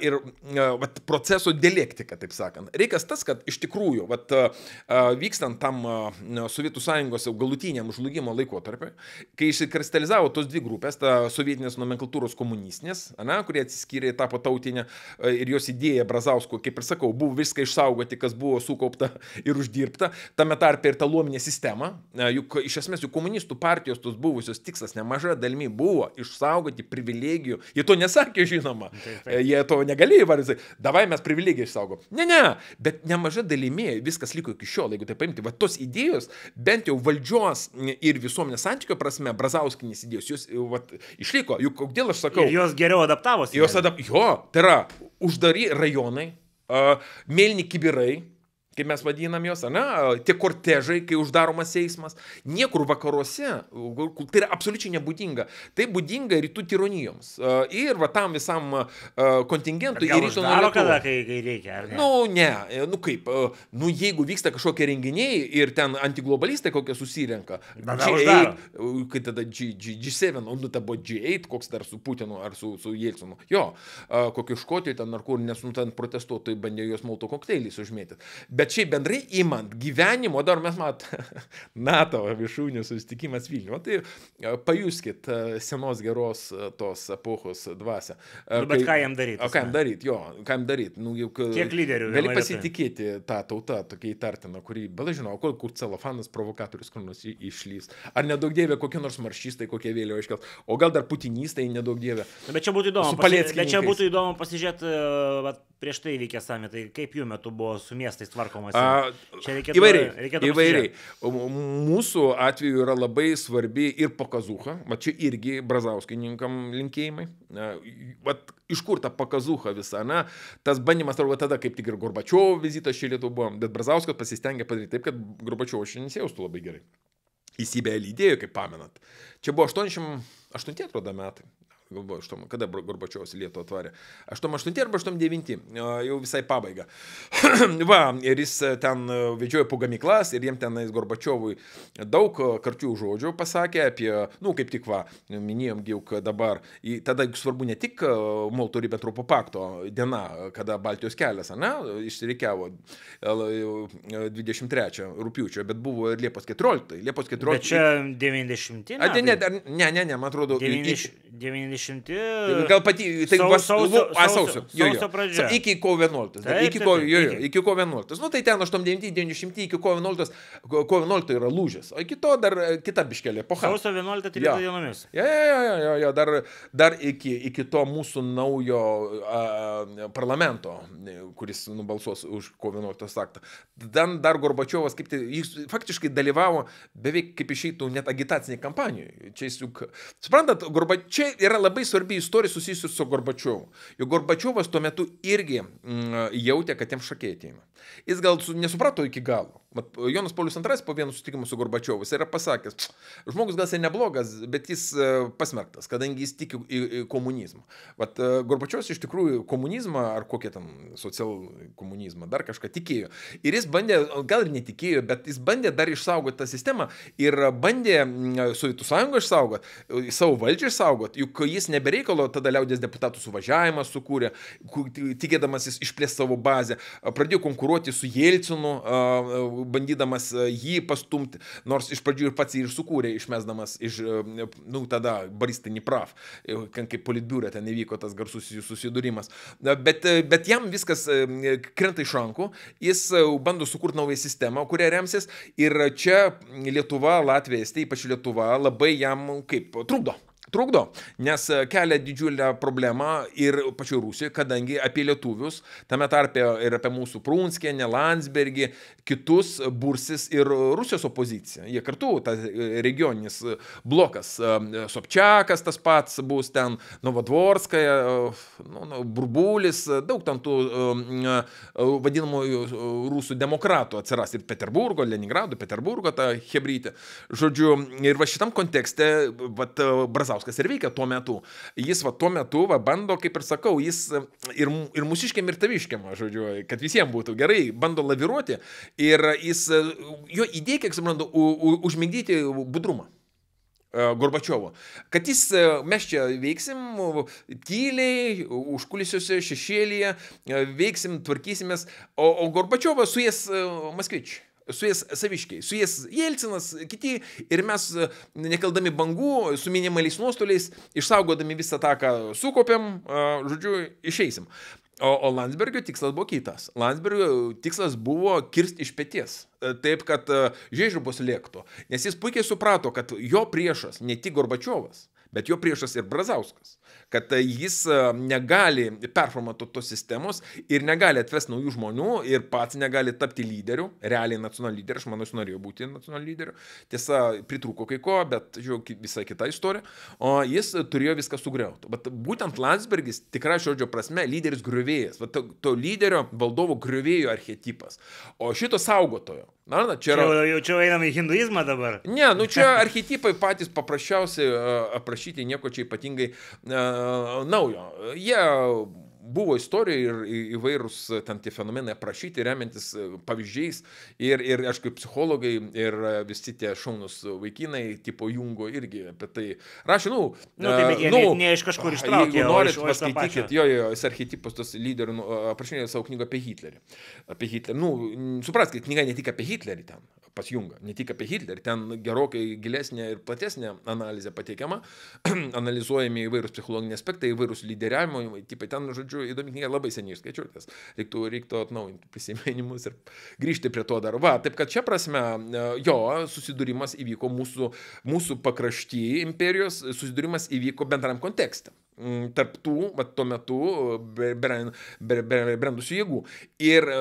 ir va, proceso dialektika, taip sakant. Reikas tas, kad iš tikrųjų, va, vykstant tam Sovietų sąjungos galutiniam žlugimo laikotarpiu, kai išsikristalizavo tos dvi grupės, ta sovietinės nomenklatūros komunistinės, ne, kurie atsiskyrė, tapo tautinė ir jos idėja Brazausko, kaip ir sakau, buvo viską išsaugoti, kas buvo sukaupta <laughs> ir uždirbta, tame tarpe ir tą luominę sistemą, e, juk iš esmės juk komunistų partijos tos buvusios tikslas nemaža dalimi buvo išsaugoti privilegijų, jie to nesakė žinoma, taip, taip. E, jie to negalėjo įvardinti, davai mes privilegiją išsaugom. Ne, ne, bet nemaža dalimi viskas liko iki šiol, jeigu tai paimti, va tos idėjos, bent jau valdžios ir visuomenės santykio prasme, brazauskinės idėjos, jos e, va, išliko, juk kodėl aš sakau. Ir jos geriau adaptavosi. Jos adap... Jo, tai yra uždari rajonai, uh, mėlyni kibirai, kaip mes vadinam jos, ne, tie kortežai, kai uždaromas eismas, niekur vakaruose, tai yra absoliučiai nebūdinga. Tai būdinga rytų tironijoms e, ir va tam visam e, kontingentui. Ir rytų nuo kada, kai, kai reikia. Ne? Nu, ne, e, nu kaip, nu jeigu vyksta kažkokie renginiai ir ten antiglobalistai kokie susirenka, G8, kai tada G, G, G7, nu ta buvo G8, koks dar su Putinu ar su, su Jelcinu, jo, kokio škotijoje ten narkūrinės, nu ten protestuotojai bandė juos molto kokteiliais užmėtyti. Bet šiaip bendrai imant gyvenimo, dar mes mat, <laughs> NATO viršūnių susitikimas Vilniuje, tai e, pajuskit e, senos geros e, tos epochos dvasę. Nu, bet kai, ką jam daryti? O ką jam daryti, jo, ką jam daryti. Nu, juk, Kiek lyderių? Gali pasitikėti tą tautą, tokia įtartina, kuri, bet aš žinau, kur, kur celofanas provokatorius kur nors išlys. Ar nedaug dievė kokie nors maršistai, kokie vėliau iškels. O gal dar putinystai, nedaug dievė. Bet čia būtų įdomu. Pasi... Bet čia būtų įdomu pasižiūrėti prieš tai vykę samitai, kaip jų metu buvo su miestais tvarkomas? Čia reikėtų, įvairiai. Reikėtų įvairiai. Mūsų atveju yra labai svarbi ir pakazuha, mat čia irgi brazauskininkam linkėjimai. Vat iš kur ta pakazuha visa, na, tas bandymas arba tada, kaip tik ir Gorbačiovo vizitas šį lietų buvo, bet Brazauskas pasistengė padaryti taip, kad Gorbačiovo šiandien jaustų labai gerai. Įsibė lydėjo, kaip pamenat. Čia buvo 88 atrodo metai galvoju, štom, kada Gorbačiovas Lietuvą atvarė. 88 arba 89, jau visai pabaiga. Va, ir jis ten vedžiojo po gamyklas ir jiem tenais Gorbačiovui daug karčių žodžių pasakė apie, nu, kaip tik va, minėjom jau, kad dabar, tada svarbu ne tik Molto-Ribbentropo pakto diena, kada Baltijos kelias, ne, išsirikiavo 23 rūpiučio, bet buvo ir Liepos 14. Liepos 14. Bet čia 90. Ne, ne, ne, ne, man atrodo, 90. 90 20. Tai gal pati, tai sausio, sausio, a, sausio, sausio, jo, jo. pradžia. Iki kovo 11. Taip, iki, kovo, jo, jo, iki kovo 11. Nu tai ten 89, 90 iki kovo 11, kovo 11 yra lūžis. O iki to dar e, kita biškelė pocha. Sausio 11 tai ja. dienomis. Ja, ja, ja, ja, ja, ja. Dar, dar iki, iki to mūsų naujo a, parlamento, kuris nubalsuos už kovo 11 aktą. Ten dar Gorbačiovas kaip tai, jis faktiškai dalyvavo beveik kaip išeitų net agitacinėje kampanijoje. Čia jis juk, suprantat, Gorbačiai yra labai labai svarbi istorija susijusi su Gorbačiovu. Juk Gorbačiovas tuo metu irgi mm, jautė, kad jam šakėtėjimą. Jis gal nesuprato iki galo. Jonas Paulius II po vieno susitikimo su Gorbačiovu yra pasakęs, žmogus gal jisai neblogas, bet jis e, pasmerktas, kadangi jis tiki į, į komunizmą. Vat e, Gorbačiovas iš tikrųjų komunizmą ar kokią tam socialkomunizmą dar kažką tikėjo. Ir jis bandė, gal ir netikėjo, bet jis bandė dar išsaugoti tą sistemą ir bandė mm, Sovietų sąjungą išsaugoti, e, savo valdžią išsaugoti, juk jis nebereikalo tada liaudės deputatų suvažiavimą sukūrė, tikėdamasis išplės savo bazę, pradėjo konkuruoti su Jelcinu bandydamas e, jį pastumti, nors iš pradžių ir pats jį ir sukūrė, išmesdamas iš, e, nu, tada baristinį prav, e, kaip politbiurė ten įvyko tas garsus jų susidūrimas. Bet, bet jam viskas krenta iš rankų, jis bando sukurti naują sistemą, kuria remsis ir čia Lietuva, Latvija, Estija, ypač Lietuva labai jam kaip trukdo. Trukdo, nes e, kelia didžiulę problemą ir pačiu Rusijoje, kadangi apie lietuvius, tame tarpe ir apie mūsų Prunskį, Nelandsbergį, kitus bursis ir Rusijos opozicija. Jie kartu, tas e, regioninis e, blokas, Sopčiakas tas pats bus ten, Novadvorskaja, nu, nu, Burbulis, daug ten tų vadinamųjų rusų demokratų atsiras ir Peterburgo, Leningrado, Peterburgo ta hebrytė. Žodžiu, ir va šitam kontekste, va, Brazauskas Ramanauskas ir veikia tuo metu. Jis va tuo metu va, bando, kaip ir sakau, jis e, ir, ir mūsiškiam, ir taviškiam, žodžiu, kad visiems būtų gerai, bando laviruoti ir jis, e, jo idėja, kiek suprantu, užmigdyti budrumą. E, Gorbačiovo. Kad jis, mes čia veiksim tyliai, užkulisiuose šešėlyje, veiksim, tvarkysimės, o, o Gorbačiovas su jais Maskvičiai su jais saviškiai, su jais Jelcinas, kiti ir mes e, nekaldami bangų, su minimaliais nuostoliais, išsaugodami visą tą, ką sukopėm, e, žodžiu, išeisim. O, o Landsbergio tikslas buvo kitas. Landsbergio tikslas buvo kirsti iš pėties, e, taip kad žiežirbos lėktų. Nes jis puikiai suprato, kad jo priešas ne tik Gorbačiovas, Bet jo priešas ir Brazauskas, kad e, jis e, negali performatuoti tos sistemos ir negali atvesti naujų žmonių ir pats negali tapti lyderiu, realiai nacional lyderiu, aš manau, jis norėjo būti nacional lyderiu. Tiesa, pritrūko kai ko, bet žiūrėjau visai kitą istoriją. O jis turėjo viską sugriauti. Bet būtent Landsbergis, tikrai šio žodžio prasme, lyderis griuvėjas, to, to lyderio valdovo griuvėjo archetipas. O šito saugotojo Ar na, čia yra... Jau, jau čia einam į hinduizmą dabar. Ne, nu čia archetipai patys paprasčiausiai aprašyti nieko čia ypatingai uh, naujo. Jie buvo istorija ir įvairūs e, ten tie fenomenai aprašyti, remiantis e, pavyzdžiais. Ir, ir aš kaip psichologai ir e, visi tie šaunus vaikinai, tipo Jungo irgi apie tai rašė, nu, nu, tai, uh, nu ne, ne iš kažkur ištraukė. Jeigu norit, o iš, o iš paskaitykit, jo, jo, jis archetipus tos lyderių nu, aprašinėjo savo knygą apie Hitlerį. Apie Hitlerį. Nu, supraskite, knyga ne tik apie Hitlerį ten, pas Jungą, ne tik apie Hitlerį, ten gerokai gilesnė ir platesnė analizė pateikiama, <clears throat> analizuojami įvairūs psichologiniai aspektai, įvairūs lyderiavimo, tipai ten, nu, žodžiu, įdomi knyga labai seniai išskaičiuotas, reiktų, reiktų atnaujinti prisiminimus ir grįžti prie to dar. Va, taip kad čia prasme, e, jo, susidūrimas įvyko mūsų, mūsų pakrašty imperijos, susidūrimas įvyko bendram kontekste. Mm, tarptų, vat, tuo metu brendusių jėgų. Ir e,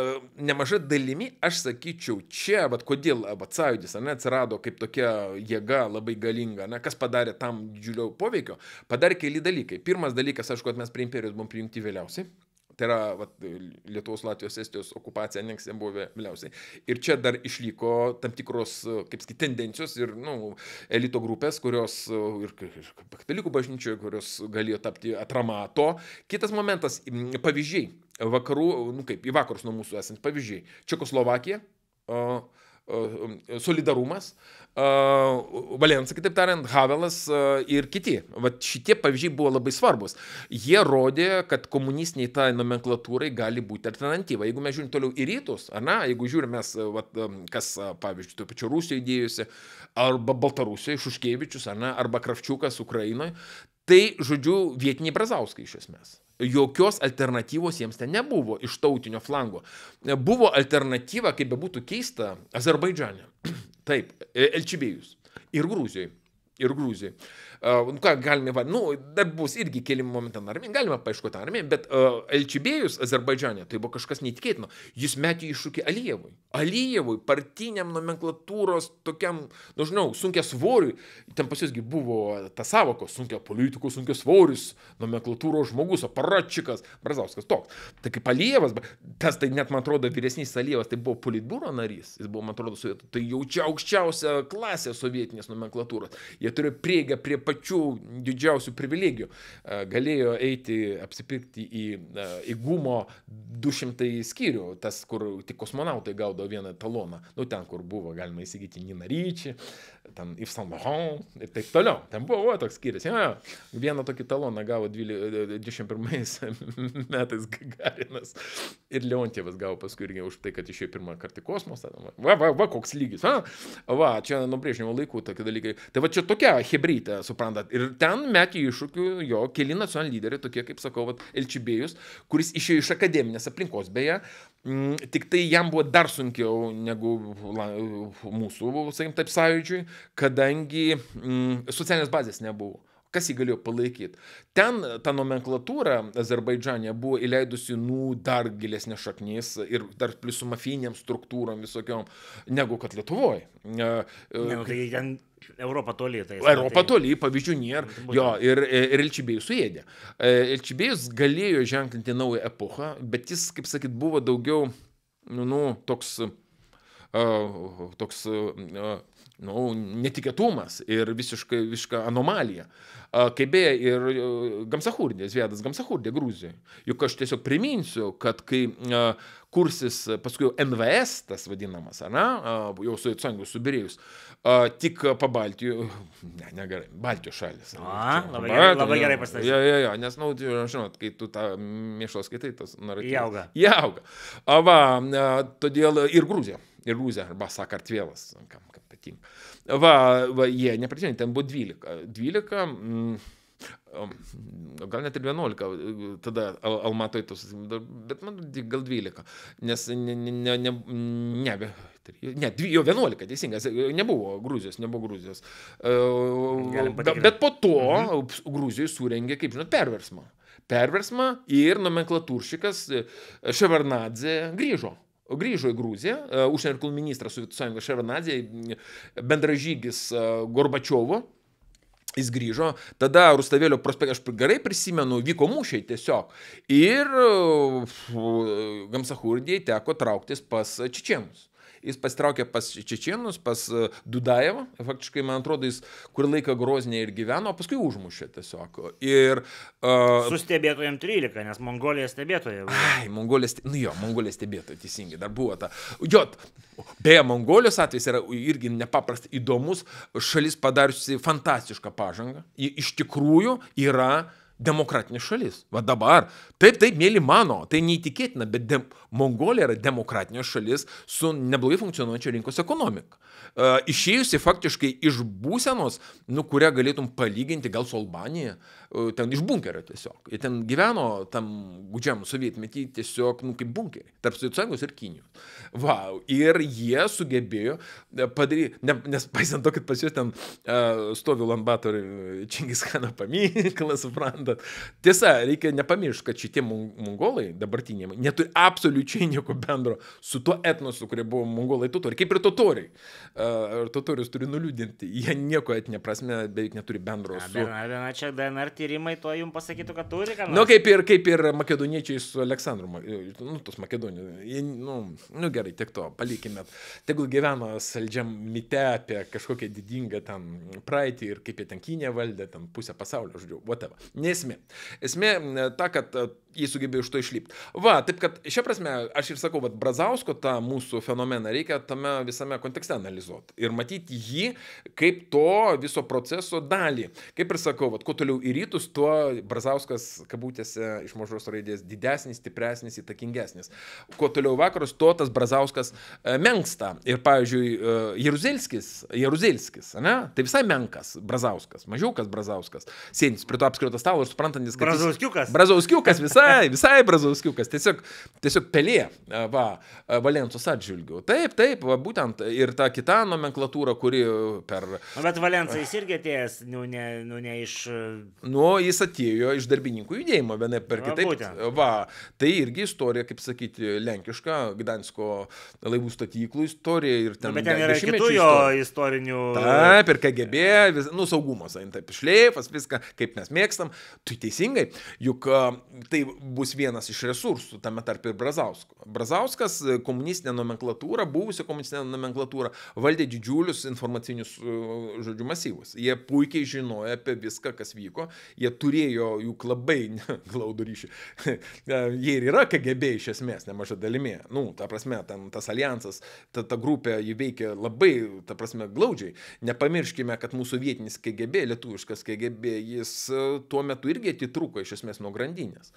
nemaža dalimi, aš sakyčiau, čia, vat, kodėl e, vat, sąjūdis ne, atsirado kaip tokia jėga labai galinga, ne, kas padarė tam didžiulio poveikio, padarė keli dalykai. Pirmas dalykas, aišku, kad mes prie imperijos buvom prijungti vėliausiai. Tai yra vat, Lietuvos, Latvijos, Estijos okupacija, aneksija buvo vėliausiai. Ir čia dar išliko tam tikros, kaip sakyti, tendencijos ir nu, elito grupės, kurios ir, ir katalikų bažnyčioje, kurios galėjo tapti atramato. Kitas momentas mm, - pavyzdžiai. Vakarų, nu kaip, į vakarus nuo mūsų esant pavyzdžiai. Čekoslovakija. Uh, solidarumas, Valensa, kitaip tariant, Havelas ir kiti. Vat šitie pavyzdžiai buvo labai svarbus. Jie rodė, kad komunistiniai tai nomenklatūrai gali būti alternatyva. Jeigu mes žiūrim toliau į rytus, ar ne, jeigu žiūrim mes, vat, kas, pavyzdžiui, tuo pačiu Rusijoje įdėjusi, arba Baltarusijoje, Šuškevičius, ar ne, arba Kravčiukas Ukrainoje, tai, žodžiu, vietiniai brazauskai iš esmės jokios alternatyvos jiems ten nebuvo iš tautinio flango. Buvo alternatyva, kaip bebūtų keista, Azerbaidžiane. <clears throat> Taip, e, Elčibėjus. Ir Gruzijoje. Ir Gruzijoje uh, ką galime vadinti, nu, dar bus irgi keli momentai armija, galima paaiškuoti armiją, bet uh, Elčibėjus Azerbaidžiane, tai buvo kažkas neįtikėtino, jis metė iššūkį Alijevui. Alijevui, partiniam nomenklatūros, tokiam, nu, žinau, sunkia svoriui, ten pas jūsgi buvo ta savoko, sunkia politikų, sunkia svorius, nomenklatūros žmogus, aparačikas, Brazauskas toks. Tai kaip Alijevas, tas tai net, man atrodo, vyresnis Alijevas, tai buvo politbūro narys, jis buvo, man atrodo, sovietų, tai jau čia aukščiausia klasė sovietinės nomenklatūros. Jie turėjo prieigą prie pačių didžiausių privilegijų. E, galėjo eiti apsipirkti į, e, į gumo 200 skyrių, tas, kur tik kosmonautai gaudo vieną taloną. Nu, ten, kur buvo galima įsigyti Ninaryčią, ten Yves Saint Laurent ir taip toliau. Ten buvo o, toks skyrius. Ja, ja. Vieną tokį taloną gavo 21 e, e, <laughs> metais Gagarinas ir Leontievas gavo paskui irgi už tai, kad išėjo pirmą kartą į kosmosą. Va, va, va, koks lygis. A? Va, čia nuo brėžinio laikų tokie dalykai. Tai va čia tokia hebrytė, suprantat. Ir ten metė iššūkių jo keli nacionaliniai lyderiai, tokie kaip sakau, Elčibėjus, kuris išėjo iš akademinės aplinkos, beje, Mm, tik tai jam buvo dar sunkiau negu mūsų, sakykim, taip sąjūdžiui, kadangi mm, socialinės bazės nebuvo. Kas jį galėjo palaikyti? Ten e, ta nomenklatūra Azerbaidžanė buvo įleidusi nu dar gilesnės šaknys ir dar plius su mafijiniam struktūrom visokiom, negu kad Lietuvoje. E, ne, nu, tai ten Europa toli, tai. Europa tai... toli, pavyzdžių nėra. Jo, ir, e, ir Elčibėjus suėdė. Elčibėjus galėjo ženklinti naują epochą, bet jis, kaip sakyt, buvo daugiau, nu, nu toks, uh, toks uh, nu, netikėtumas ir visiškai, visiškai anomalija. Kaip beje ir e, Gamsahurdė, Zviedas Gamsahurdė Gruzijoje. Juk aš tiesiog priminsiu, kad kai kursis paskui NVS, tas vadinamas, ar ne, jau Sovietų sąjungos subirėjus, tik pabaltijų, ne, negerai, Baltijos šalis. O, labai, gerai, labai gerai pasakė. Jo, jo, jo, nes, na, nu, tai, žinot, kai tu tą mėšlą skaitai, tas naratyvas. Jauga. Jauga. Va, todėl ir Gruzija ir Gruzija, arba Sakartvėlas, kam, nepatinka. Va, va jie nepatinka, ten buvo 12. 12 mm, Gal net ir 11, tada Almatoje tos, bet man gal 12, nes ne, ne, ne, ne, ne jo 11, teisingas, nebuvo Gruzijos, nebuvo Gruzijos. Bet po to mhm. Gruzijoje surengė, kaip žinot, perversmą. Perversmą ir nomenklatūršikas Ševernadze grįžo grįžo į Grūziją, e, užsienio reikalų ministras Sovietų sąjungos Šeranadzė, bendražygis e, Gorbačiovo, Jis grįžo, tada Rustavėlio prospektą, aš gerai prisimenu, vyko mūšiai tiesiog. Ir e, Gamsahurdijai teko trauktis pas čečiemus jis pasitraukė pas Čečienus, pas e, Dudajevą, faktiškai, man atrodo, jis kurį laiką Groznėje ir gyveno, o paskui užmušė tiesiog. Ir, uh, Su stebėtojams 13, nes Mongolija stebėtoja. Ai, Mongolija, nu jo, Mongolija stebėtoja, teisingai, dar buvo ta. Jo, beje, Mongolijos atvejs yra irgi nepaprastai įdomus, šalis padariusi fantastišką pažangą. Ji iš tikrųjų yra uh, demokratinė šalis. Va dabar. Taip, taip, mėly mano, tai neįtikėtina, bet de, Mongolija yra demokratinė šalis su neblogai funkcionuojančia rinkos ekonomika. E, išėjusi faktiškai iš būsenos, nu, kurią galėtum palyginti gal su Albanija, ten iš bunkerio tiesiog. Jie ten gyveno tam gudžiam sovietmetį tiesiog, nu, kaip bunkeriai, tarp Sovietų Sąjungos ir Kinijos. Va, ir jie sugebėjo e, padaryti, ne, nes paisant to, kad pas juos ten uh, stovi Lambatorių Čingiskano paminklas, suprantat. Tiesa, reikia nepamiršti, kad šitie mongolai dabartiniai neturi absoliučiai nieko bendro su tuo etnosu, kurie buvo mongolai totoriai, kaip ir totoriai. Uh, totorius turi nuliūdinti, jie nieko etinė prasme beveik neturi bendro su... Na, čia DNR tyrimai tuo jums pasakytų, kad turi ką nu, nors. Nu, kaip ir, kaip ir makedoniečiai su Aleksandru, e, nu, tos makedonijos, nu, nu, gerai, tiek to, palikime. Tegul gyvena saldžiam mite apie kažkokią didingą ten praeitį ir kaip jie ten Kinė valdė, ten pusę pasaulio, žodžiu, whatever. Nesmė. Esmė e, ta, kad e, jis sugebėjo iš to išlipti. Va, taip kad šia prasme, aš ir sakau, kad Brazausko tą mūsų fenomeną reikia tame visame kontekste analizuoti ir matyti jį kaip to viso proceso dalį. Kaip ir sakau, kad kuo toliau į rytus, tuo Brazauskas, kabutėse, iš mažos raidės didesnis, stipresnis, įtakingesnis. Kuo toliau vakarus, tuo tas Brazauskas e, menksta. Ir pavyzdžiui, e, Jeruzėlskis, Jeruzėlskis, ne? Tai visai menkas Brazauskas, mažiaukas Brazauskas, sėdintis prie to apskrito stalo ir suprantantis, kad... Brazauskiukas. Jis, Brazauskiukas visai visai, visai brazauskiukas, tiesiog, tiesiog pelė, e, va, e, Valentos atžvilgiu. Taip, taip, va, būtent ir ta kita nomenklatūra, kuri e, per... O bet Valensas jis irgi atėjęs, nu ne, nu ne iš... Nu, jis atėjo iš darbininkų judėjimo, vienai per kitaip. Va, būtent. va, tai irgi istorija, kaip sakyti, lenkiška, Gdansko laivų statyklų istorija ir ten... Nu, bet ten yra kitų jo istorinių... Taip, ir KGB, vis, nu, saugumas, taip, šleifas, viską, kaip mes mėgstam. Tai teisingai, juk tai bus vienas iš resursų, tame tarp ir Brazausko. Brazauskas e, komunistinė nomenklatūra, buvusi komunistinė nomenklatūra, valdė didžiulius informacinius, e, žodžiu, masyvus. Jie puikiai žinojo apie viską, kas vyko, jie turėjo juk labai <laughs> glaudų ryšį. E, jie ir yra KGB iš esmės, nemaža dalimi. Nu, ta prasme, ten tas alijansas, ta, ta grupė, ji veikia labai, ta prasme, glaudžiai. Nepamirškime, kad mūsų vietinis KGB, lietuviškas KGB, jis tuo metu irgi atitruko iš esmės nuo grandinės.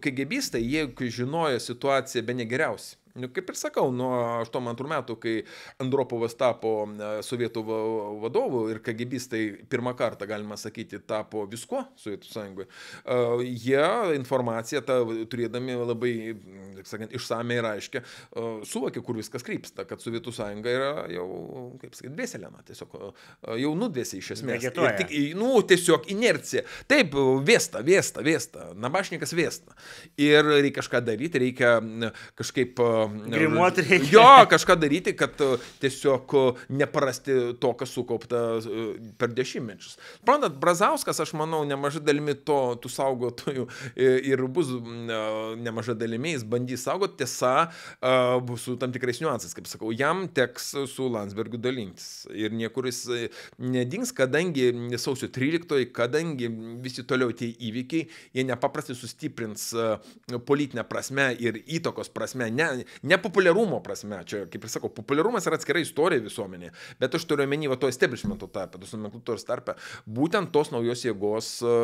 KGBistai, jie žinojo situaciją be negeriausiai. Nu, kaip ir sakau, nuo 82 metų, kai Andropovas tapo e, sovietų vadovu ir kagibistai pirmą kartą, galima sakyti, tapo viskuo Sovietų sąjungoje, jie informaciją tą turėdami labai, sakant, išsamei ir aiškia, e, suvokė, kur viskas krypsta, kad Sovietų sąjunga yra jau, kaip sakyti, vėselena, tiesiog e, jau nudvėsi iš esmės. Tik, nu, tiesiog inercija. Taip, vėsta, vėsta, vėsta, nabašnikas vėsta. Ir reikia kažką daryti, reikia kažkaip uh, Grimuoti reikia. <laughs> Jo, kažką daryti, kad e, tiesiog e, neprarasti to, kas sukaupta e, per dešimtmečius. Prantat, Brazauskas, aš manau, nemažai dalimi to, tų saugotojų ir bus nemažai dalimi, jis bandys saugoti, tiesa, bus su tam tikrais niuansais, kaip sakau, jam teks su Landsbergiu dalintis. Ir niekur jis nedings, kadangi sausio 13-oji, kadangi visi toliau tie įvykiai, jie nepaprastai sustiprins politinę prasme ir įtakos prasme, ne, Nepopuliarumo prasme, čia, kaip ir sakau, populiarumas yra atskira istorija visuomenėje, bet aš turiu omeny va to establishmento tarpe, tos nomenklatūros tarpe, būtent tos naujos jėgos, e,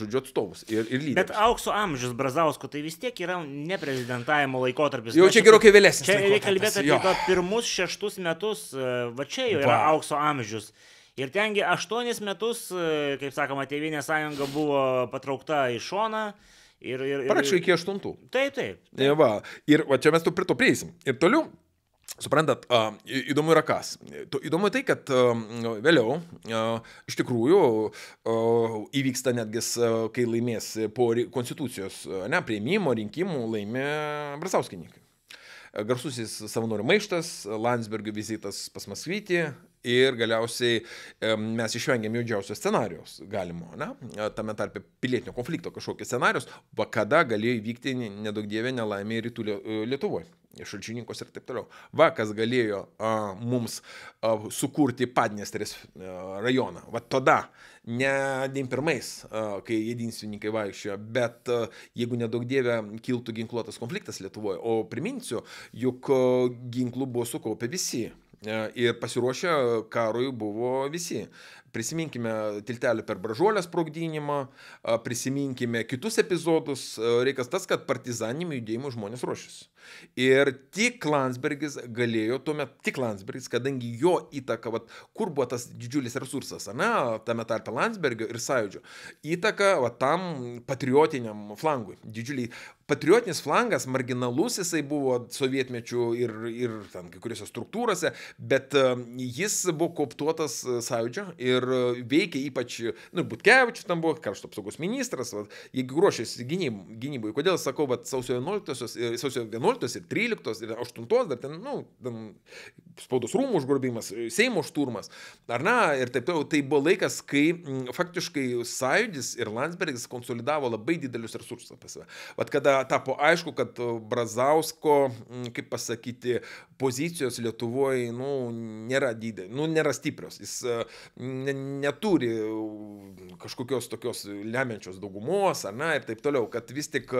žodžiu, atstovus ir, ir lyderius. Bet aukso amžius Brazausko tai vis tiek yra neprezidentavimo laikotarpis. Jau čia gerokai vėlesnis. Čia reikia kalbėti apie to pirmus šeštus metus, e, va čia jau yra Va. aukso amžius. Ir tengi aštuonis metus, e, kaip sakoma, Tėvinė sąjunga buvo patraukta į šoną. Ir, ir, Praktiškai iki aštuntų. Taip, taip. taip. Va, ir va, čia mes tu prie to prieisim. Ir toliau Suprantat, įdomu yra kas. Įdomu tai, kad vėliau iš tikrųjų įvyksta netgi, kai laimės po konstitucijos ne, prieimimo rinkimų laimė Brasauskininkai garsusis savanorių maištas, Landsbergio vizitas pas Maskvytį, ir galiausiai mes išvengėm jau džiausio scenarius galimo, ne? tame tarpe pilietinio konflikto kažkokius scenarius, va kada galėjo įvykti nedaug dievė nelaimė rytų e, Lietuvoje. Šalčininkos ir taip toliau. Va, kas galėjo a, mums a, sukurti Padnestrės e, rajoną. Va tada, ne 91-ais, kai jedinsininkai vaikščiojo, bet a, jeigu nedaug dievė kiltų ginkluotas konfliktas Lietuvoje, o priminsiu, juk ginklų buvo sukaupę visi Ir pasiruošę karui buvo visi. Prisiminkime tiltelį per bražuolę sprogdinimą, prisiminkime kitus epizodus. Reikas tas, kad partizaniniam judėjimui žmonės ruošiasi. Ir tik Landsbergis galėjo, tuomet tik Landsbergis, kadangi jo įtaka, vat, kur buvo tas didžiulis resursas, na, tame tarpe Landsbergio ir Sąjūdžio, įtaka vat, tam patriotiniam flangui. Didžiuliai patriotinis flangas, marginalus jisai buvo sovietmečių ir, ir ten kai kuriuose struktūrose, bet e, jis buvo koptuotas e, sąjūdžio ir e, veikė ypač, nu, Butkevičius tam buvo, karšto apsaugos ministras, va, jeigu ruošėsi gynybui, kodėl sakau, va, sausio 11-osios, sausio 11 11 ir 13 ir 8 dar ten, nu, ten spaudos rūmų užgrobimas, Seimo šturmas, ar ne, ir taip toliau. Tai buvo laikas, kai m, faktiškai Sąjūdis ir Landsbergis konsolidavo labai didelius resursus apie save. Vat kada tapo aišku, kad Brazausko, m, kaip pasakyti, pozicijos Lietuvoje nu, nėra didelės, nu, nėra stiprios. Jis e, ne, neturi kažkokios tokios lemiančios daugumos, ar ne, ir taip toliau, kad vis tik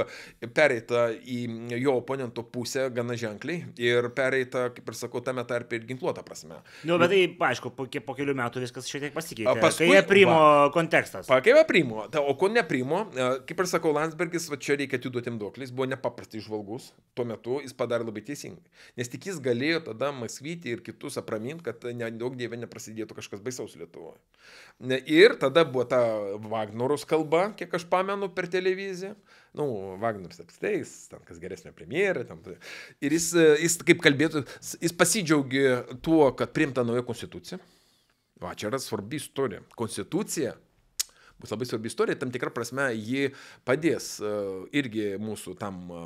pereita į jo oponento pusę gana ženkliai ir pereita, kaip ir sakau, tame tarpe ir ginkluotą prasme. Na, nu, bet tai, aišku, po, po kelių metų viskas šiek tiek pasikeitė. Paskui, kai aprimo va, kontekstas. Pa, kai aprimo, ta, o ko neprimo, e, kaip ir sakau, Landsbergis, va čia reikia atiduoti jam duoklį, jis buvo nepaprastai žvalgus, tuo metu jis padarė labai teisingai, nes tik jis galėjo tada Maksvytį ir kitus apraminti, kad nedaug dievė neprasidėtų kažkas baisaus Lietuvoje. Ir tada buvo ta Vagnorus kalba, kiek aš pamenu, per televiziją. Na, nu, Vagnoras apstai, jis ten kas geresnė premjerė. Ten. Tai. Ir jis, jis kaip kalbėtų, jis pasidžiaugė tuo, kad priimta nauja konstitucija. Va, čia yra svarbi istorija. Konstitucija bus labai svarbi istorija, tam tikra prasme ji padės e, irgi mūsų tam e,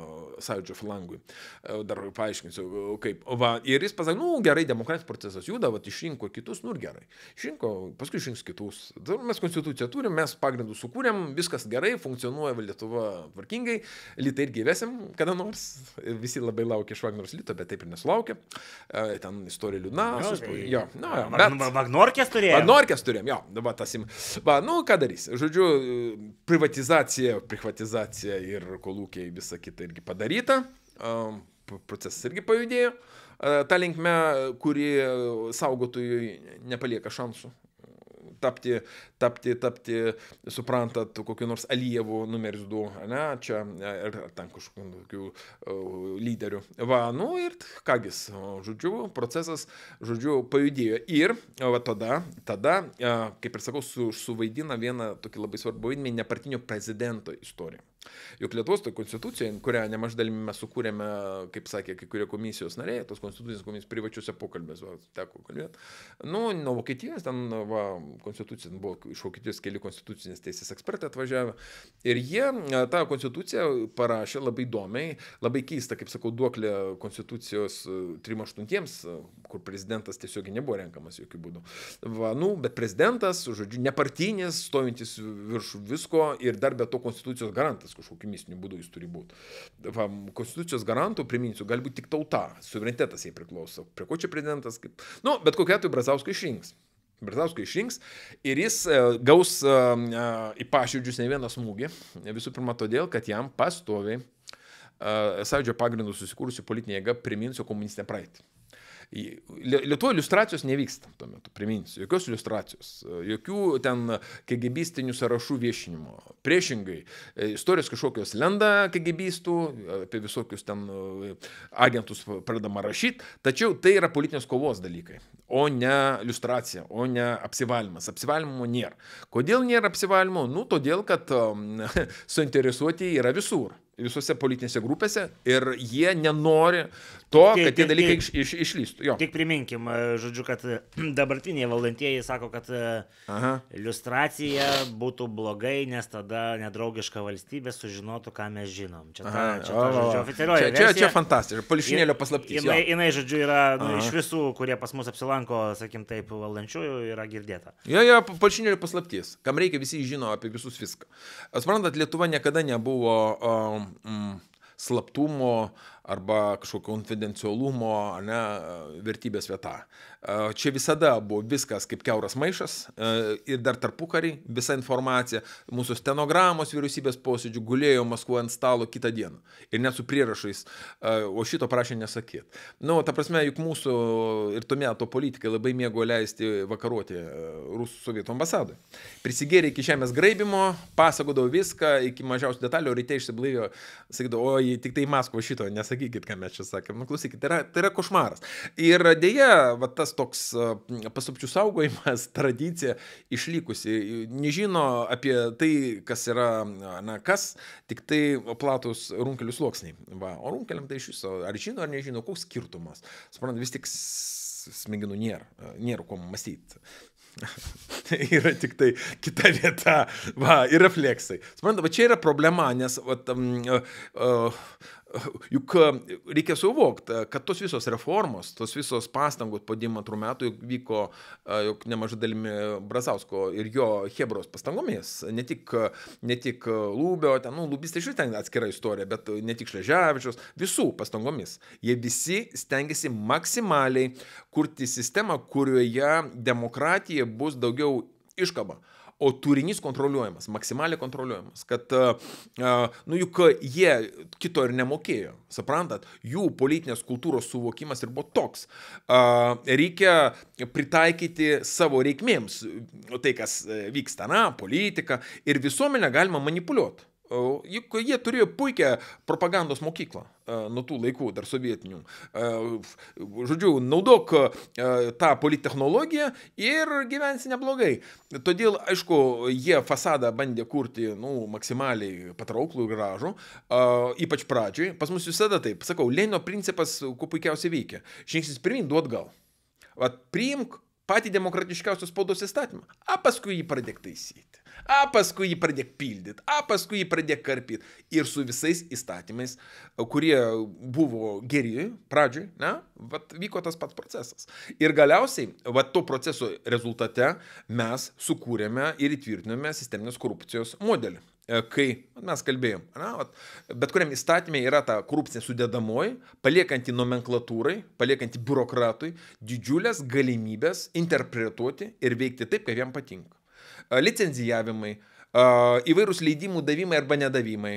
sąjūdžio flangui. E, dar paaiškinsiu, kaip. Va, ir jis pasakė, nu gerai, demokratinis procesas juda, va, išrinko kitus, nu ir gerai. Išrinko, paskui išrinks kitus. Mes konstituciją turim, mes pagrindus sukūrėm, viskas gerai, funkcionuoja Lietuva tvarkingai, litą irgi įvesim kada nors, visi labai laukia iš Vagnors lito, bet taip ir nesulaukia. Ten istorija liūdna. Jo, suspo... jo, no, jo, bet... Vagnorkės turėjom. Vagnorkės turėjom, jo, dabar tasim. Va, nu ką darys dalykais. Žodžiu, privatizacija, privatizacija ir kolūkiai visa kita irgi padaryta, procesas irgi pajudėjo, ta linkme, kuri saugotojui nepalieka šansų tapti, tapti, tapti, suprantat, kokiu nors Alyjevu numeris 2, ne, čia ir e, ten kažkokiu e, lyderiu. Va, nu ir kągis, žodžiu, procesas, žodžiu, pajudėjo. Ir va tada, tada, e, kaip ir sakau, su, suvaidina vieną tokį labai svarbų vaidmenį nepartinio prezidento istoriją. Juk Lietuvos ta konstitucija, kurią nemažai dalimi mes sukūrėme, kaip sakė kai kurie komisijos nariai, tos konstitucijos komisijos privačiuose pokalbėse teko kalbėti. Nu, nuo Vokietijos ten va, konstitucija, ten buvo iš Vokietijos keli konstitucinės teisės ekspertai atvažiavę. Ir jie e, tą konstituciją parašė labai įdomiai, labai keista, kaip sakau, duoklė konstitucijos 38, e, e, kur prezidentas tiesiog nebuvo renkamas jokių būdų. Va, nu, bet prezidentas, žodžiu, nepartinis, stovintis virš visko ir dar be to konstitucijos garantas sukurtas kažkokiu mistiniu būdu, jis turi būti. Konstitucijos garantų, priminsiu, gali būti tik tauta, suverenitetas jai priklauso. Prie ko čia prezidentas, kaip... Nu, bet kokia tai Brazauskai išrinks. Brazauskai išrinks ir jis gaus į paširdžius ne vieną smūgį. Visų pirma, todėl, kad jam pastovi sąjūdžio pagrindų susikūrusi politinė jėga, priminsiu komunistinę praeitį. Lietuvoje iliustracijos nevyksta tuo metu, priminsiu, jokios iliustracijos, jokių ten kegebistinių sąrašų viešinimo. Priešingai, e, istorijos kažkokios lenda kegebistų, apie visokius ten e, agentus pradama rašyti, tačiau tai yra politinės kovos dalykai, o ne iliustracija, o ne apsivalymas. Apsivalymo nėra. Kodėl nėra apsivalymo? Nu, todėl, kad um, <laughs> suinteresuoti yra visur visose politinėse grupėse ir jie nenori to, tik, kad tie dalykai tik, iš, iš, išlystų. Jo. Tik priminkim, e, žodžiu, kad e, <clears throat> dabartiniai valdantieji sako, kad e, Aha. iliustracija būtų blogai, nes tada nedraugiška valstybė sužinotų, ką mes žinom. Čia ta, Aha, čia ta o, žodžiu, oficialioji. Čia, versija, čia, čia fantastika, polišinėlio paslaptis. Jinai, jinai, žodžiu, yra nu, Aha. iš visų, kurie pas mus apsilanko, sakim taip, valdančiųjų, yra girdėta. Jo, jo, polišinėlio paslaptis. Kam reikia, visi žino apie visus viską. Sprantat, Lietuva niekada nebuvo um, Mm, mm, slaptumo arba kažkokio konfidencialumo ne, vertybės vieta. Čia visada buvo viskas kaip keuras maišas ir dar tarpukariai visa informacija. Mūsų stenogramos vyriausybės posėdžių gulėjo Maskvoje ant stalo kitą dieną. Ir net su prierašais, o šito prašė nesakyti. Na, nu, ta prasme, juk mūsų ir tuo metu politikai labai mėgo leisti vakaruoti rusų sovietų ambasadai. Prisigėrė iki žemės graibimo, pasakodavo viską iki mažiausių detalių, ryte išsiblaivėjo, sakydavo, oi, tik tai Maskvo šito, nesakykit, ką mes čia sakėm. Nu, klausykit, tai yra, tai yra košmaras. Ir dėja, va, tas tas toks paslapčių saugojimas, <laughs> tradicija išlikusi. Nežino apie tai, kas yra, na, kas, tik tai platus runkelių sluoksniai. Va, o runkeliam tai iš viso, ar žino, ar nežino, koks skirtumas. Suprant, vis tik smegenų nėra, nėra ko mąstyti. <laughs> yra tik tai kita vieta, va, ir refleksai. Suprantate, va čia yra problema, nes va, tam, uh, uh, Juk e, reikia suvokti, e, kad tos visos reformos, tos visos pastangos po 92 metų vyko e, juk nemažai dalimi Brazausko ir jo Hebros pastangomis. Ne tik, ne tik Lūbio, ten, nu, Lūbis tai iš ten atskira istorija, bet ne tik Šleževičius, visų pastangomis. Jie visi stengiasi maksimaliai kurti sistemą, kurioje demokratija bus daugiau iškaba o turinys kontroliuojamas, maksimaliai kontroliuojamas. Kad, e, e, nu juk jie kito ir nemokėjo, suprantat, jų politinės kultūros suvokimas ir buvo toks. E, reikia pritaikyti savo reikmėms tai, kas vyksta, na, politika ir visuomenę galima manipuliuoti. Juk jie turėjo puikią propagandos mokyklą e, nuo tų laikų, dar sovietinių. E, žodžiu, naudok e, tą politechnologiją ir gyvensi neblogai. Todėl, aišku, jie fasadą bandė kurti nu, maksimaliai patrauklų ir gražų, ypač pradžiui. Pas mus visada taip, sakau, Lenino principas kuo puikiausiai veikia. Žingsnis pirmin, duot gal. Vat priimk, patį demokratiškiausios spaudos įstatymą, a paskui jį pradėk taisyti, a paskui jį pradėk pildyti, a paskui jį pradėk karpyti. Ir su visais įstatymais, kurie buvo geri pradžioj, ne, vat, vyko tas pats procesas. Ir galiausiai, vat, to proceso rezultate mes sukūrėme ir įtvirtinome sisteminės korupcijos modelį kai mes kalbėjom, na, bet kuriam įstatymė yra ta korupcija sudėdamoji, paliekanti nomenklatūrai, paliekanti biurokratui didžiulės galimybės interpretuoti ir veikti taip, kaip jam patinka. Licenzijavimai, įvairūs leidimų davimai arba nedavimai,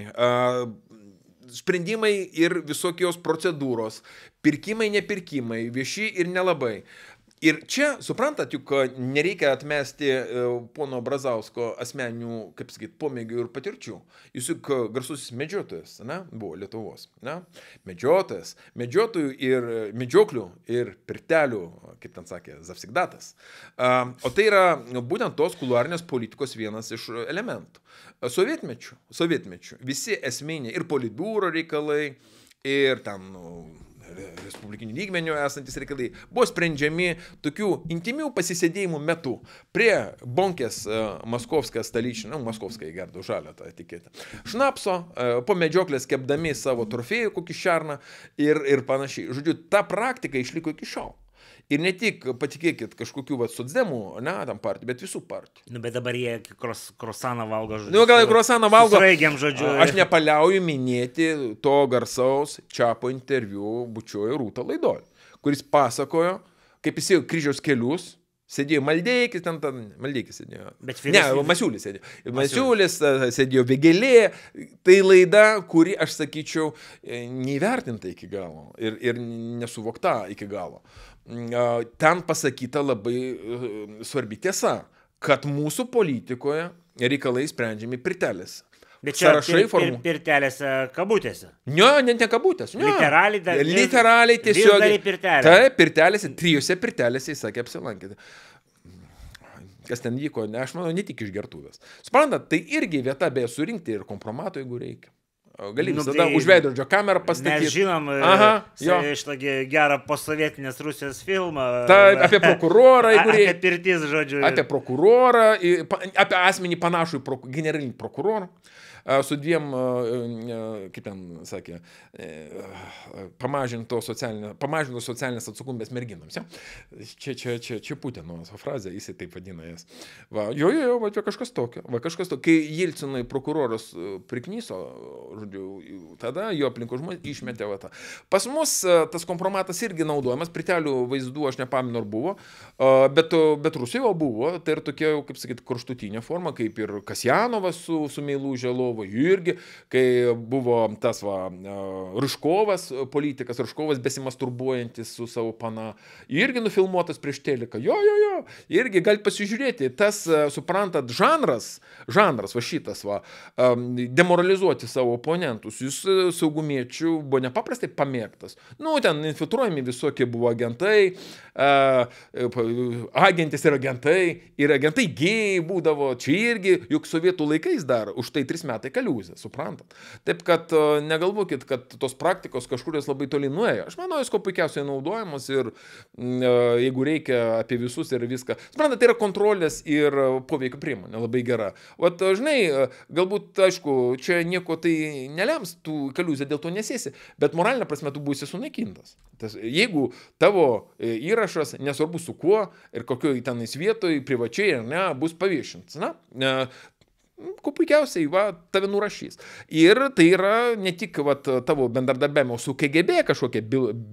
sprendimai ir visokios procedūros, pirkimai, nepirkimai, vieši ir nelabai. Ir čia, suprantat, juk e, nereikia atmesti e, pono Brazausko asmenių, kaip sakyt, pomėgių ir patirčių. Jis juk e, garsusis medžiotojas, na, buvo Lietuvos, na, medžiotojas, medžiotojų ir medžioklių ir pirtelių, kaip ten sakė, zavsigdatas. O tai yra būtent tos kuluarnės politikos vienas iš elementų. Sovietmečių, sovietmečių, visi esminiai ir politbūro reikalai, ir ten nu, respublikinių lygmenių esantis reikalai buvo sprendžiami tokių intimių pasisėdėjimų metu. Prie Bonkės e, Maskovskas stalyčio, na, nu, Maskovskai gerdo žalę tą etiketę. Šnapso, e, po medžioklės kepdami savo trofėjų kokį šarną ir, ir panašiai. Žodžiu, ta praktika išliko iki šiol. Ir ne tik, patikėkit, kažkokių va, socdemų, ne, tam partijų, bet visų partijų. Nu, bet dabar jie kros, krosaną valgo žodžiu. Nu, gal jie krosaną valgo. Raigiam žodžiu. Aš nepaliauju minėti to garsaus Čiapo interviu bučiojo Rūta laidoj, kuris pasakojo, kaip jis ėjo kryžiaus kelius, Sėdėjo Maldeikis, ten, ten Maldeikis sėdėjo. Bet Filipas. Ne, Masiulis sėdėjo. Masiulis sėdėjo Vėgelė. Tai laida, kuri, aš sakyčiau, e, neįvertinta iki galo ir, ir nesuvokta iki galo. Mm, ten pasakyta labai e, svarbi tiesa, kad mūsų politikoje reikalai sprendžiami pritelėse. Bet čia sąrašai pir, formuojami. Pir, pirtelėse kabutėse. Ne, net ne kabutėse. Ne. Literaliai, da, Literaliai tiesiog. Pirtelė. Taip, pirtelėse, trijose pirtelėse jis sakė apsilankyti. Kas ten vyko, ne, aš manau, ne tik iš gertuvės. Suprantat, tai irgi vieta beje surinkti ir kompromato, jeigu reikia. Gali nu, visada tai, už veidrodžio kamerą pastatyti. Mes žinom e, Aha, šitą gerą posovietinės Rusijos filmą. Ta, e, apie prokurorą, jeigu <laughs> reikia. Apie pirtis, žodžiu. Apie prokurorą, apie asmenį panašų į pro, generalinį prokurorą su dviem, e, kaip ten sakė, e, pamažinto socialinė, pamažintos socialinės atsakomybės merginams. Ja? Čia, čia, čia, čia Putino frazė, jis taip vadina jas. Va, jo, jo, jo, va, čia kažkas tokio. Va, kažkas tokio. Kai Jelcinai prokuroras e, priknyso, žodžiu, tada jo aplinko žmonės išmetė va tą. Pas mus tas kompromatas irgi naudojamas, pritelių vaizdų aš nepaminu ar buvo, bet, bet Rusijoje buvo, tai ir tokia, kaip sakyt, kraštutinė forma, kaip ir Kasjanovas su, su Meilų Želovu Pavlovo irgi, kai buvo tas va, e, Ruškovas, e, politikas Ruškovas besimasturbuojantis su savo pana, irgi nufilmuotas prieš teliką. Jo, jo, jo, irgi gali pasižiūrėti, tas, e, suprantat, žanras, žanras va šitas, va, demoralizuoti savo oponentus, jis saugumiečių buvo nepaprastai pamėgtas. Nu, ten infiltruojami visokie buvo agentai, agentės ir agentai, ir agentai gėjai būdavo, čia irgi, juk sovietų laikais dar, už tai tris metai metai kaliūzė, suprantat. Taip kad e, negalvokit, kad tos praktikos kažkurios labai toli nuėjo. Aš manau, jis ko puikiausiai naudojamos ir e, jeigu reikia apie visus ir viską. Suprantat, tai yra kontrolės ir e, poveikio priemonė labai gera. O žinai, galbūt, aišku, čia nieko tai nelems, tu kaliūzė dėl to nesėsi, bet moralinė prasme tu būsi sunaikintas. Tas, jeigu tavo įrašas, nesvarbu su kuo ir kokioj tenais vietoj, privačiai ar ne, bus paviešintas. Na, Nu, kuo puikiausiai, va, tave nurašys. Ir tai yra ne tik va, tavo bendradarbiavimo su KGB kažkokia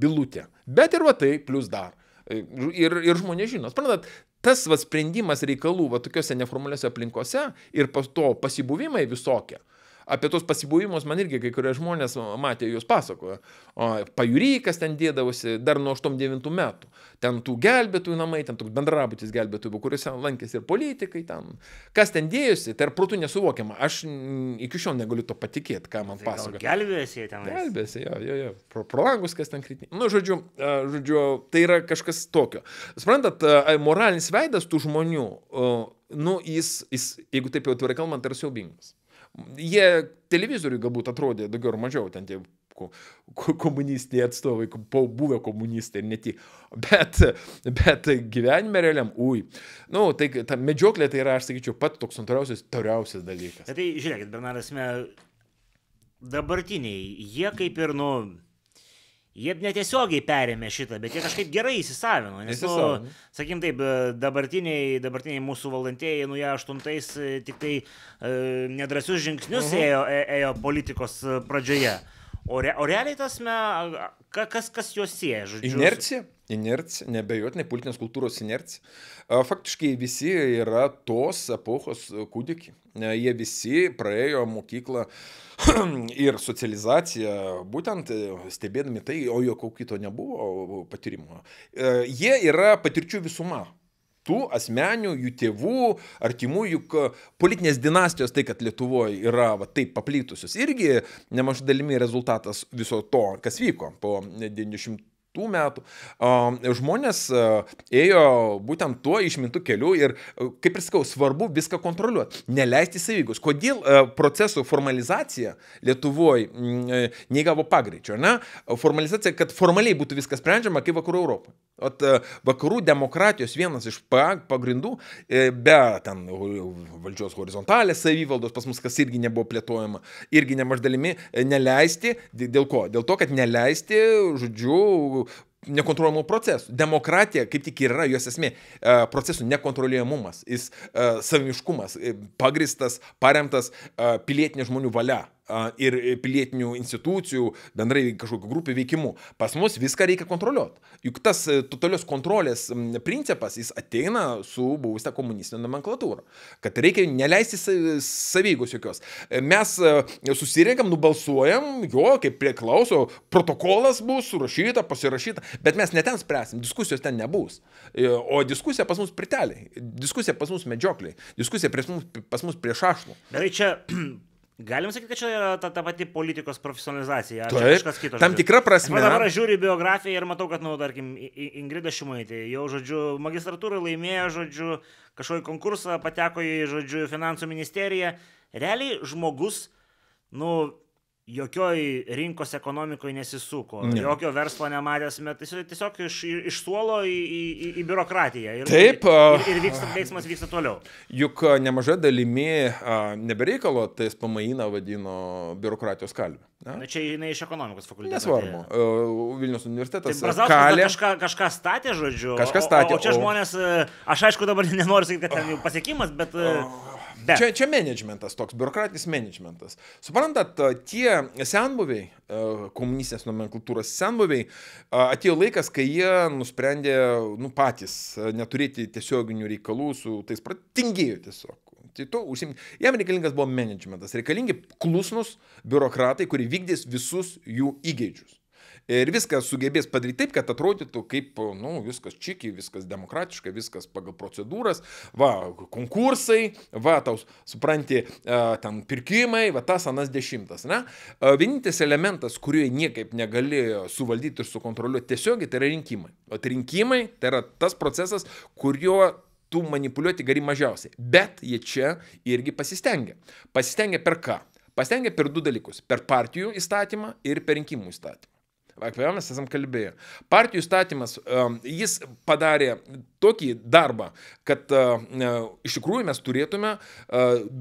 bilutė, bet ir va tai plus dar. E, ir, ir žmonės žino. Suprantat, tas va, sprendimas reikalų va, tokiuose neformaliuose aplinkose ir pas to pasibuvimai visokie, apie tos pasibuvimus man irgi kai kurie žmonės matė, jūs pasakojo. O pajūry, kas ten dėdavosi dar nuo 89 metų. Ten tų gelbėtojų namai, ten toks bendrabutis gelbėtojų, kuriuose lankėsi ir politikai. Ten. Kas ten dėjosi, tai ir protų nesuvokiama. Aš iki šiol negaliu to patikėti, ką man tai pasakojo. Gelbėsi ten. Gelbėsi, jo, jo, jo. Pro, pro langus, kas ten kritinė. Nu, žodžiu, žodžiu, tai yra kažkas tokio. Sprendat, moralinis veidas tų žmonių, nu, jis, jis jeigu taip jau atvirai kalbant, tai yra siaubingas. Jie televizoriui galbūt atrodė daugiau ar mažiau, ten tie komunistiniai atstovai, buvę komunistai ir ne tik. Bet, bet gyvenime realiam, ui. Nu, tai ta medžioklė tai yra, aš sakyčiau, pats toks antriausias, toriausias dalykas. Tai žiūrėkit, Bernaras, mes dabartiniai, jie kaip ir, nu, Jie netiesiogiai perėmė šitą, bet jie kažkaip gerai įsisavino. Nes, nu, sakykim taip, e, dabartiniai, dabartiniai mūsų valdantieji, nu, jie aštuntais e, tik tai e, nedrasius žingsnius uh mhm. -huh. ėjo, e, ėjo politikos pradžioje. O, re, o realiai tas, me, kas, kas juos sieja, žodžiu? Inercija? inercija, nebejotinai politinės kultūros inercija. Faktiškai visi yra tos epochos kūdikiai. Jie visi praėjo mokyklą <clears throat> ir socializaciją, būtent e, stebėdami tai, o jokio kito nebuvo patyrimo. E, jie yra patirčių visuma tų asmenių, jų tėvų, artimų, juk e, politinės dinastijos, tai kad Lietuvoje yra va, taip paplytusios, irgi nemažai dalimi rezultatas viso to, kas vyko po 90 tų metų, žmonės ėjo būtent tuo išmintų keliu ir, kaip ir sakau, svarbu viską kontroliuoti, neleisti savygos. Kodėl procesų formalizacija Lietuvoje mm, neįgavo pagreičio? Ne? Formalizacija, kad formaliai būtų viskas sprendžiama kaip vakarų Europoje. At e, vakarų demokratijos vienas iš pagrindų, e, be ten valdžios horizontalės savivaldos, pas mus kas irgi nebuvo plėtojama, irgi nemaždalimi e, neleisti, dėl ko? Dėl to, kad neleisti, žodžiu, nekontroliuojamų procesų. Demokratija kaip tik ir yra jos esmė e, - procesų nekontroliuojamumas, jis e, savimiškumas, e, pagristas, paremtas pilietinė žmonių valia ir e, pilietinių institucijų, bendrai kažkokių grupių veikimu. Pas mus viską reikia kontroliuoti. Juk tas e, totalios kontrolės principas, jis ateina su buvusia komunistinė nomenklatūra. Kad reikia neleisti savygos jokios. E, mes susirinkam, nubalsuojam, jo, kaip priklauso, protokolas bus surašyta, pasirašyta, bet mes neten spręsim, diskusijos ten nebus. O diskusija pas mus priteliai, diskusija pas mus medžiokliai, diskusija pas mus, pas mus prie šašlų. Gerai, čia Galim sakyti, kad čia yra ta, ta pati politikos profesionalizacija. Taip, kažkas kitas. Tam tikra prasme. Aš dabar žiūriu biografiją ir matau, kad, na, nu, tarkim, Ingrida Šimaitė jau, žodžiu, magistratūrą laimėjo, žodžiu, kažkokį konkursą pateko į, žodžiu, finansų ministeriją. Realiai žmogus, nu, jokioj rinkos ekonomikoje nesisuko, ne. jokio verslo nematėsime, tiesiog iš, iš suolo į, į, į biurokratiją. Ir, Taip. Ir, ir vyksta, veiksmas vyksta toliau. Juk nemaža dalimi nebereikalo tais pamaina vadino biurokratijos kalbė. Na, čia jinai iš ekonomikos fakulteto. Nesvarbu. Vilnius universitetas. Tai Brazauskas kalė... kažką, kažką statė, žodžiu. Kažką statė. O, o čia žmonės, aš aišku dabar nenoriu sakyti, kad ten jau pasiekimas, bet... O Bet. Čia, čia managementas toks, biurokratinis managementas. Suprantat, tie senbuviai, komunistinės nomenklatūros senbuviai, atėjo laikas, kai jie nusprendė nu, patys neturėti tiesioginių reikalų su tais pratingėjo tiesiog. Tai to užsimti. Jam reikalingas buvo managementas, reikalingi klusnus biurokratai, kurie vykdys visus jų įgėdžius ir viską sugebės padaryti taip, kad atrodytų kaip, na, nu, viskas čiki, viskas demokratiška, viskas pagal procedūras, va, konkursai, va, tau, supranti, ten pirkimai, va, tas anas dešimtas, ne? Vienintelis elementas, kurioje niekaip negali suvaldyti ir sukontroliuoti tiesiogiai, tai yra rinkimai. O tai rinkimai tai yra tas procesas, kuriuo tu manipuliuoti gali mažiausiai. Bet jie čia irgi pasistengia. Pasistengia per ką? Pasistengia per du dalykus - per partijų įstatymą ir per rinkimų įstatymą. Apie ją mes esam kalbėję. Partijų statymas, jis padarė tokį darbą, kad iš tikrųjų mes turėtume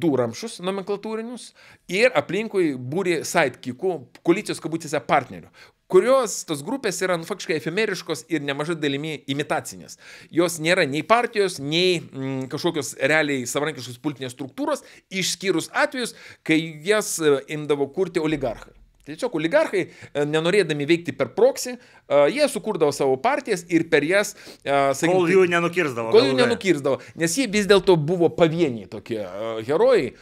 du ramšus nomenklatūrinius ir aplinkui būrį sidekickų, koalicijos kabutėse partnerių, kurios tos grupės yra nu, faktiškai efemeriškos ir nemažai dalimi imitacinės. Jos nėra nei partijos, nei m, kažkokios realiai savarankiškos politinės struktūros, išskyrus atvejus, kai jas imdavo kurti oligarchai. Tai tiesiog oligarchai, e, nenorėdami veikti per proksį, e, jie sukurdavo savo partijas ir per jas, e, sakykime, kol jų nenukirsdavo. Kol jų nenukirsdavo, nes jie vis dėlto buvo pavieniai tokie herojai.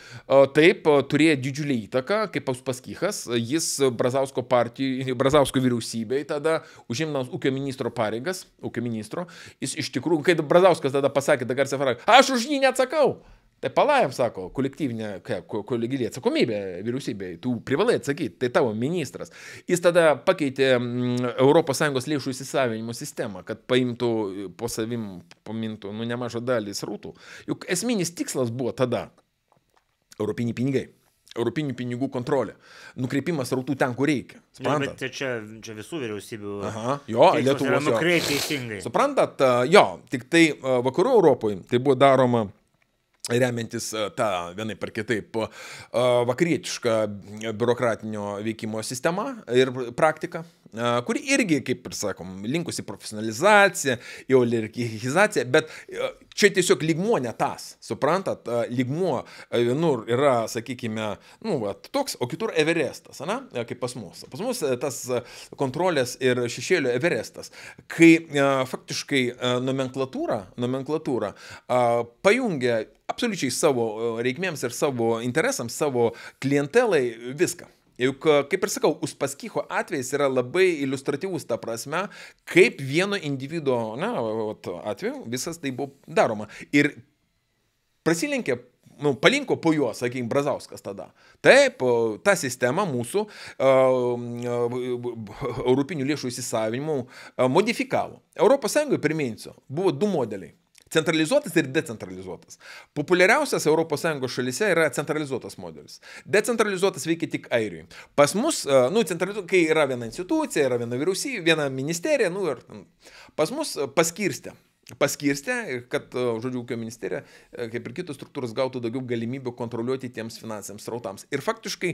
Taip, turėjo didžiulį įtaką, kaip Paspaskychas, jis Brazausko partijų, Brazausko vyriausybei tada užimdamas ūkio ministro pareigas, ūkio ministro, jis iš tikrųjų, kai Brazauskas tada pasakė tą garsią frazę, aš už jį neatsakau. Tai palaim, sako, kolektyvinė, kolegilė atsakomybė vyriausybei, tu privalai atsakyti, tai tavo ministras. Jis tada pakeitė mm, ES lėšų įsisavinimo sistemą, kad paimtų po savim, pamintų, nu, nemažą dalį srautų. Juk esminis tikslas buvo tada - europiniai pinigai. Europinių pinigų kontrolė. Nukreipimas rautų ten, kur reikia. Suprantat? Ja, bet čia, čia visų vyriausybių. Aha, jo, Lietuvos. Nukreipti teisingai. Suprantat, jo, tik tai vakarų Europoje tai buvo daroma remiantis e, tą vienaip ar kitaip e, vakarietišką biurokratinio veikimo sistemą ir praktiką? kuri irgi, kaip ir sakom, linkusi profesionalizacija, jau lirkizacija, bet čia tiesiog lygmuo ne tas, suprantat, lygmuo vienur yra, sakykime, nu, at, toks, o kitur Everestas, na, kaip pas mus. Pas mus tas kontrolės ir šešėlio Everestas, kai faktiškai nomenklatūra, nomenklatūra pajungia absoliučiai savo reikmėms ir savo interesams, savo klientelai viską. Juk, kaip ir sakau, Uspaskicho atvejs yra labai iliustratyvus ta prasme, kaip vieno individuo na, atveju visas tai buvo daroma. Ir prasilinkė nu, palinko po juos, sakykime, Brazauskas tada. Taip, ta sistema mūsų europinių lėšų įsisavinimų modifikavo. ES, priminsiu, buvo du modeliai. Centralizuotas ir decentralizuotas. Populiariausias ES šalyse yra centralizuotas modelis. Decentralizuotas veikia tik Airijai. Pas mus, e, nu, centralizuotas, kai yra viena institucija, yra viena vyriausybė, viena ministerija, nu ir pas mus e, paskirstė paskirstė, kad, e, žodžiu, ūkio ministerija, kaip ir kitos struktūros, gautų daugiau galimybių kontroliuoti tiems finansiniams srautams. Ir faktiškai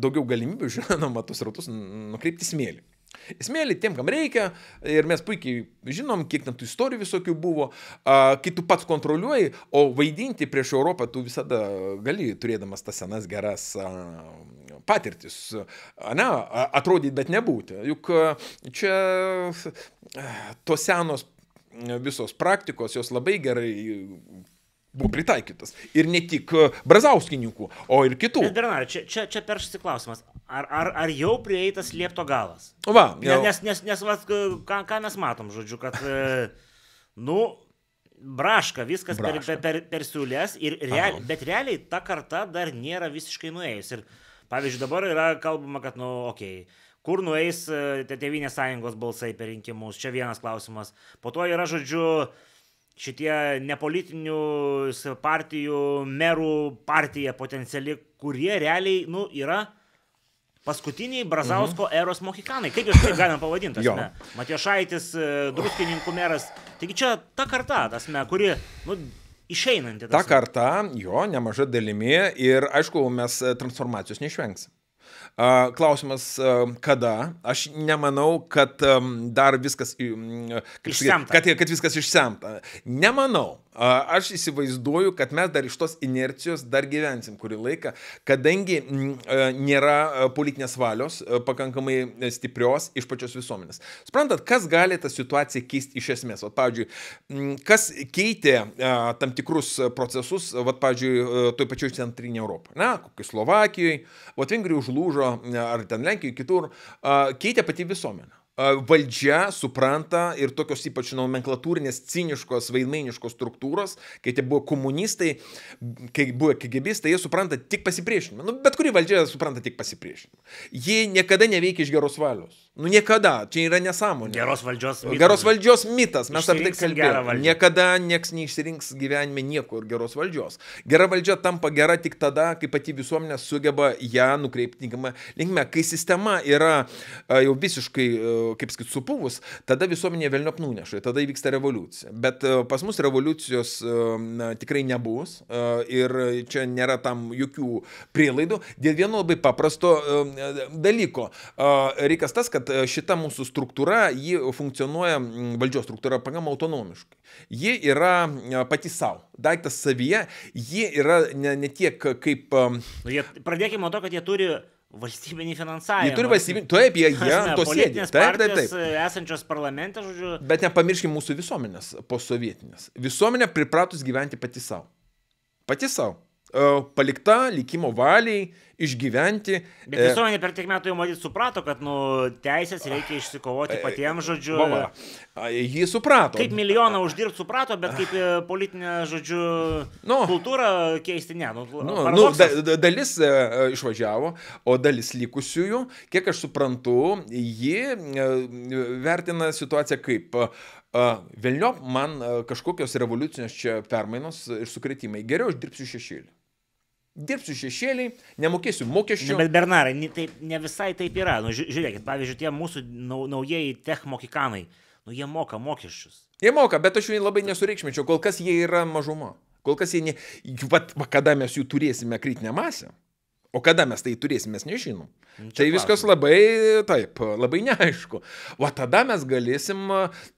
daugiau galimybių, <laughs> žinoma, tos srautus nukreipti smėlį. Smėlį tiem, kam reikia, ir mes puikiai žinom, kiek ten tų istorijų visokių buvo, a, kai tu pats kontroliuoji, o vaidinti prieš Europą tu visada gali, turėdamas tas senas geras a, patirtis, a, ne, atrodyti, bet nebūti. Juk čia a, tos senos visos praktikos, jos labai gerai buvo pritaikytas. Ir ne tik e, Brazauskininkų, o ir kitų. Bet Bernardai, čia, čia, čia peršasi klausimas. Ar, ar, ar jau prieitas liepto galas? Va, jau. Nes, nes, nes va, e, ką, ką mes matom, žodžiu, kad, e, nu, braška viskas braška. Per, per, per, per siūlės, real, bet realiai ta karta dar nėra visiškai nuėjus. Ir, pavyzdžiui, dabar yra kalbama, kad, nu, okei. Okay, kur nueis Tevinės sąjungos balsai per rinkimus, čia vienas klausimas. Po to yra, žodžiu, uh, šitie nepolitinių partijų, merų partija potenciali, kurie realiai, nu, yra paskutiniai Brazausko mhm. eros mohikanai. Kaip jūs tai galima pavadinti? Matijošaitis, e, druskininkų meras. Taigi čia ta karta, tasme, kuri, nu, išeinanti. Ta karta, jo, nemaža dalimi ir, aišku, mes transformacijos neišvengsime. Klausimas, kada? Aš nemanau, kad dar viskas, kaip, kad, kad viskas išsemta. Nemanau. Aš įsivaizduoju, kad mes dar iš tos inercijos dar gyvensim kurį laiką, kadangi mm, nėra politinės valios pakankamai stiprios iš pačios visuomenės. Sprantat, kas gali tą situaciją keisti iš esmės? Vat, pavyzdžiui, mm, kas keitė tam tikrus procesus, vat, pavyzdžiui, toj pačioj centrinė Europa, na, kokiai Slovakijoje, Vat Vengrijai užlūžo, ar ten Lenkijoje, kitur, keitė pati visuomenė valdžia supranta ir tokios ypač nomenklatūrinės, ciniškos, vaidmeniškos struktūros, kai tie buvo komunistai, kai buvo kegibistai, jie supranta tik pasipriešinimą. Nu, bet kuri valdžia supranta tik pasipriešinimą. Jie niekada neveikia iš geros valios. Nu niekada, čia yra nesąmonė. Geros valdžios mitas. Geros valdžios mitas, mes apie tai kalbėjome. Niekada nieks neišsirinks gyvenime niekur geros valdžios. Gera valdžia tampa gera tik tada, kai pati visuomenė sugeba ją nukreipti tinkamą linkmę. Kai sistema yra jau visiškai, kaip sakyt, supuvus, tada visuomenė vėl neapnūneša, tada įvyksta revoliucija. Bet pas mus revoliucijos na, tikrai nebus ir čia nėra tam jokių prielaidų dėl vieno labai paprasto dalyko. Reikas tas, kad kad e, šita mūsų struktūra, ji funkcionuoja, valdžios struktūra, pakankamai autonomiškai. Ji yra e, pati savo, daiktas savyje, ji yra ne, ne tiek kaip... Nu, jie, pradėkime nuo to, kad jie turi valstybinį finansavimą. Jie turi valstybinį, taip, jie, jie ant to sėdi. Taip, taip, taip. E, esančios parlamente, žodžiu. Bet nepamirškime mūsų visuomenės, posovietinės. Visuomenė pripratus gyventi pati savo. Pati savo. Palikta likimo valiai, išgyventi. Bet e, visuomenė per tiek metų jau matyt suprato, kad nu, teisės reikia išsikovoti e, patiems, žodžiu. Mama, e, jį suprato. Kaip milijoną uždirbti suprato, bet kaip politinę, žodžiu, nu, kultūrą keisti ne. Nu, nu, nu, da, dalis išvažiavo, o dalis likusiųjų, kiek aš suprantu, ji vertina situaciją kaip Vėliau man kažkokios revoliucinės čia permainos ir sukretimai. Geriau aš dirbsiu šešėlį dirbsiu šešėliai, nemokėsiu mokesčių. Ne, nu, bet Bernarai, ne, taip, ne visai taip yra. Nu, ži žiūrėkit, pavyzdžiui, tie mūsų nau, naujieji tech mokikanai, nu, jie moka mokesčius. Jie moka, bet aš jų labai nesureikšmėčiau, kol kas jie yra mažuma. Kol kas jie, ne... vat, kada mes jų turėsime kritinę masę, o kada mes tai turėsime, mes nežinom. Nu, čia tai viskas klausim. labai, taip, labai neaišku. O tada mes galėsim,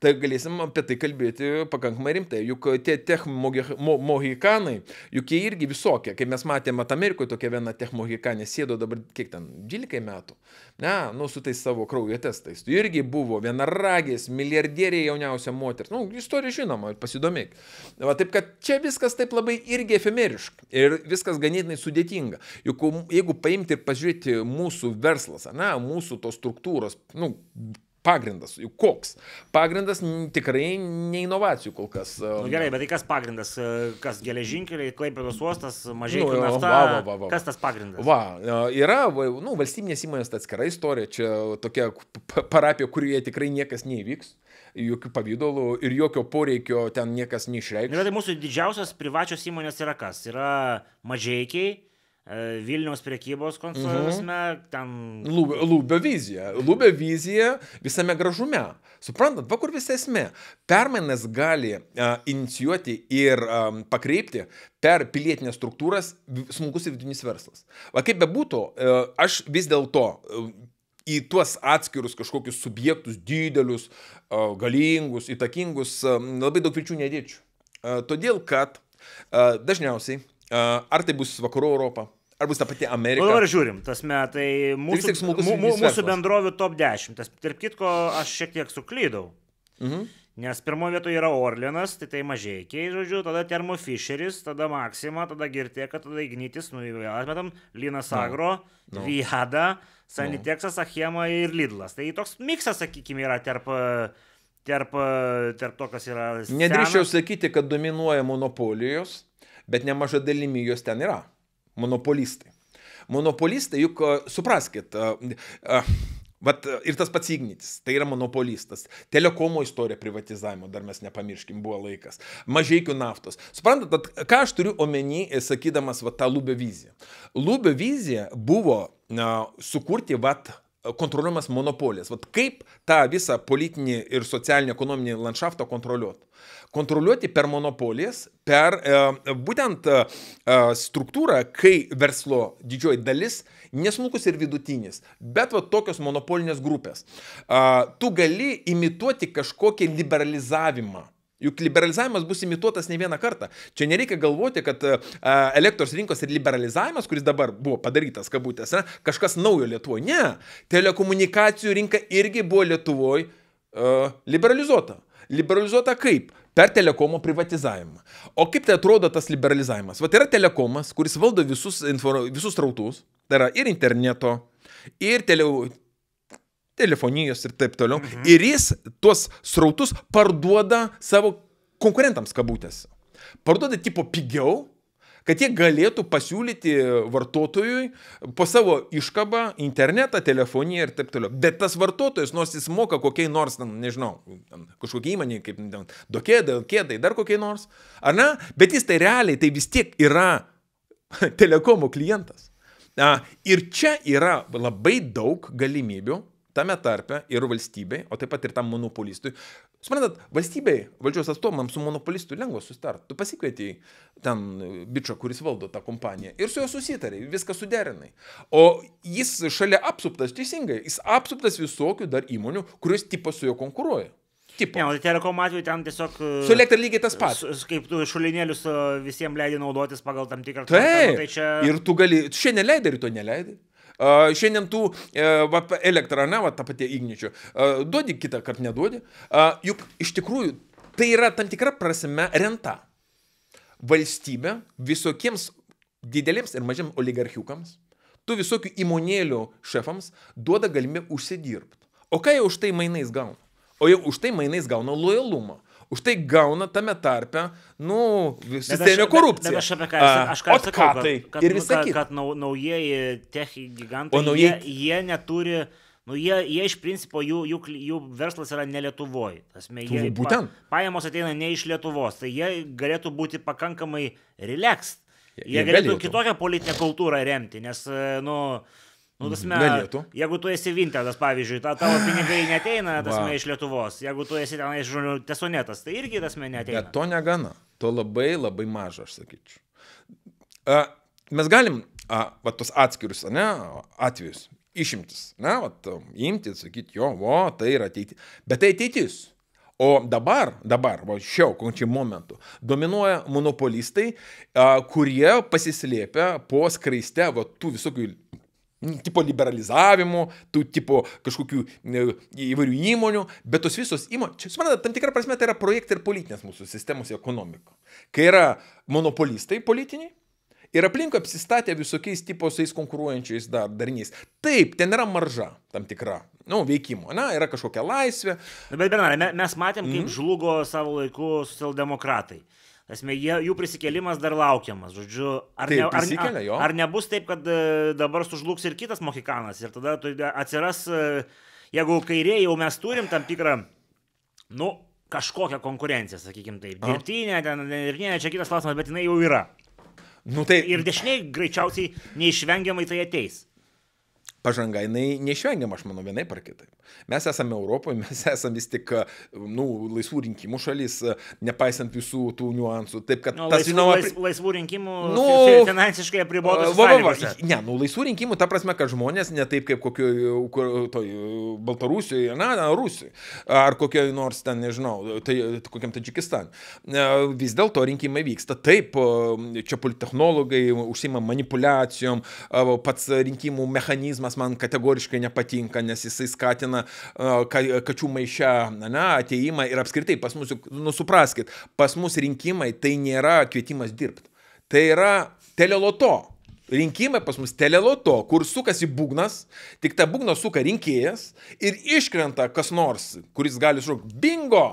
tai galėsim apie tai kalbėti pakankamai rimtai. Juk tie techmohikanai, juk jie irgi visokie. Kai mes matėme Amerikoje tokia viena techmohikanė sėdo dabar, kiek ten, 12 metų. Ne, nu, su tais savo kraujo testais. Tu irgi buvo vienaragės, milijardieriai jauniausia moteris. Nu, istorija žinoma, pasidomėk. Va, taip, kad čia viskas taip labai irgi efemeriška. Ir viskas ganėtinai sudėtinga. Juk jeigu paimti ir pažiūrėti mūsų mūsų verslas, ne, mūsų tos struktūros, nu, Pagrindas, juk koks? Pagrindas tikrai ne inovacijų kol kas. Na nu, um, gerai, bet tai kas pagrindas? E, kas geležinkeliai, Klaipėdos uostas, mažai nu, nafta? Va, va, va, va. Kas tas pagrindas? Va, e, yra, nu, valstybinės įmonės tai atskira istorija, čia tokia parapija, kurioje tikrai niekas neįvyks jokių pavydalų ir jokio poreikio ten niekas neišreikš. Na, nu, tai mūsų didžiausios privačios įmonės yra kas? Yra mažiekiai, E, Vilniaus priekybos konsorciume, mhm. ten. Lūbio, lūbio vizija. Lūbio vizija visame gražume. Suprantat, va kur visa esmė. Permainas gali uh, inicijuoti ir um, pakreipti per pilietinės struktūras smulkus ir vidutinis verslas. Va kaip bebūtų, uh, aš vis dėlto uh, į tuos atskirus kažkokius subjektus, didelius, uh, galingus, įtakingus, uh, labai daug vilčių nedėčiau. Uh, todėl, kad uh, dažniausiai, uh, ar tai bus vakarų Europą, Ar bus ta pati Amerika? Nu, dabar žiūrim, tas metai mūsų, tai mūsų, mūsų bendrovių top 10. Tas, tarp kitko, aš šiek tiek suklydau. Mhm. Nes pirmoje vietoje yra Orlenas, tai tai mažiai, žodžiu, tada Termo Fisheris, tada Maksima, tada Girtėka, tada Ignitis, nu jau atmetam, Linas Agro, no. No. Viada, Saniteksas, no. Achema ir Lidlas. Tai toks miksas, sakykime, yra tarp, tarp, tarp to, kas yra. Nedrįščiau sakyti, kad dominuoja monopolijos, bet nemaža dalimi jos ten yra monopolistai. Monopolistai, juk supraskit, Vat ir tas pats Ignitis, tai yra monopolistas. Telekomo istorija privatizavimo, dar mes nepamirškim, buvo laikas. Mažiekių naftos. Suprantat, ką aš turiu omeny, e, sakydamas vat, tą Lubio viziją. Lubio vizija buvo na, sukurti vat, kontroliuojamas monopolijas. Vat kaip tą visą politinį ir socialinį ekonominį landšaftą kontroliuoti kontroliuoti per monopolijas, per e, būtent e, e struktūrą, kai verslo didžioji dalis nesmulkus ir vidutinis, bet va, tokios monopolinės grupės. E, tu gali imituoti kažkokį liberalizavimą. Juk liberalizavimas bus imituotas ne vieną kartą. Čia nereikia galvoti, kad e, e, elektros rinkos ir liberalizavimas, kuris dabar buvo padarytas, kabutėse, kažkas naujo Lietuvoje. Ne, telekomunikacijų rinka irgi buvo Lietuvoje uh, liberalizuota. Liberalizuota kaip? per telekomo privatizavimą. O kaip tai atrodo tas liberalizavimas? Vat yra telekomas, kuris valdo visus, info, visus trautus, tai yra ir interneto, ir tele, telefonijos ir taip toliau. Mhm. Ir jis tuos srautus parduoda savo konkurentams kabutėse. Parduoda tipo pigiau kad jie galėtų pasiūlyti vartotojui po savo iškabą internetą, telefoniją ir taip toliau. Bet tas vartotojas, nors jis moka kokiai nors, nežinau, kažkokiai įmonė, kaip dokėdai, kėdai, dar kokiai nors, ar ne, bet jis tai realiai tai vis tiek yra <laughs> telekomo klientas. Ir čia yra labai daug galimybių tame tarpe ir valstybei, o taip pat ir tam monopolistui, Suprantat, valstybei, valdžios atstovams su monopolistu lengva sustart. Tu pasikvieti ten e, bičią, kuris valdo tą kompaniją ir su juo susitarai, viską suderinai. O jis šalia apsuptas teisingai, jis apsuptas visokių dar įmonių, kurios tipo su juo konkuruoja. Tipo. Ne, o telekom atveju ten tiesiog... E, su elektra lygiai tas pats. Kaip tu šulinėlius e, visiems leidai naudotis pagal tam tikrą... Taip, nu, tai čia... ir tu gali... Šiandien leidai, rytoj neleidai. Šiandien tu e, va, elektrą, ne, va, tą patį igničių, duodi kitą kartą neduodi. Juk iš tikrųjų tai yra tam tikra prasme renta. Valstybė visokiems dideliems ir mažiems oligarchiukams, tu visokių įmonėlių šefams duoda galimybę užsidirbti. O ką jie už tai mainais gauna? O jie už tai mainais gauna lojalumą už tai gauna tame tarpe, nu, sisteminė korupcija. Bet, bet aš apie ką, a, aš ką aš sakau, tai? kad, kad, ir nu, visa kita. Kad, kad naujieji tech gigantai, naujieji... Jie, jie neturi Nu, jie, jie iš principo, jų, jų, jų verslas yra ne Lietuvoje. Asme, jie, Būtent. Pa, pajamos ateina ne iš Lietuvos, tai jie galėtų būti pakankamai relaxed. Jie, jie galėtų kitokią politinę kultūrą remti, nes, e, nu, uh, Nu, tasme, mhm. Galėtų. Jeigu tu esi Vintedas, pavyzdžiui, ta, tavo pinigai neteina tasme, iš Lietuvos, jeigu tu esi ten, žinau, tesonetas, tai irgi tasme neteina. Bet to negana, to labai labai maža, aš sakyčiau. A, mes galim, a, va, tos atskirius, ne, atvejus, išimtis, ne, va, imti, sakyti, jo, o, tai yra ateitis. Bet tai ateitis. O dabar, dabar, va šio konkrečiai momentu, dominuoja monopolistai, a, kurie pasislėpia po skraiste va, tų visokių tipo liberalizavimu, tų tipo kažkokių įvairių įmonių, bet tos visos įmonės, čia suprantate, tam tikrą prasme tai yra projektai ir politinės mūsų sistemos ekonomiko. Kai yra monopolistai politiniai, Ir aplink apsistatę visokiais tiposais konkuruojančiais dar, dariniais. Taip, ten yra marža tam tikra, nu, veikimo, na, yra kažkokia laisvė. Bet, Bernarė, mes matėm, kaip mm. žlugo savo laiku socialdemokratai. Uh, Esmė, jie, jų prisikėlimas dar laukiamas. Žodžiu, ar, Taip, ne, ar, ar, ar nebus taip, kad e, dabar sužlugs ir kitas Mohikanas ir tada e, atsiras, e, jeigu kairėje jau mes turim tam tikrą, nu, kažkokią konkurenciją, sakykime taip. Dirbtinė, ten ir ne, čia kitas klausimas, bet jinai jau yra. Nu, tai... Ir dešiniai greičiausiai neišvengiamai tai ateis pažanga jinai neišvengiama, aš manau, vienaip ar kitaip. Mes esame Europoje, <laughs> mes esame vis tik nu, laisvų rinkimų šalis, nepaisant visų tų niuansų. Taip, kad nu, tas, laisvų, žinoma, pri... laisvų rinkimų nu, finansiškai apribotas. Va, va, va. Ne, nu, laisvų rinkimų, ta prasme, kad žmonės ne taip kaip kokioje Baltarusijoje, na, na Rusijoje, ar kokioje nors ten, nežinau, tai, kokiam Tadžikistane. E, vis dėlto rinkimai vyksta. Taip, e, čia politechnologai užsima manipulacijom, e, pats rinkimų mechanizmas man kategoriškai nepatinka, nes jisai skatina ka, kačių maišę ne, ateimą ir apskritai pas mus, nu supraskit, pas mus rinkimai tai nėra kvietimas dirbti. Tai yra teleloto. Rinkimai pas mus teleloto, kur sukasi būgnas, tik tą būgną suka rinkėjas ir iškrenta kas nors, kuris gali šūkti bingo,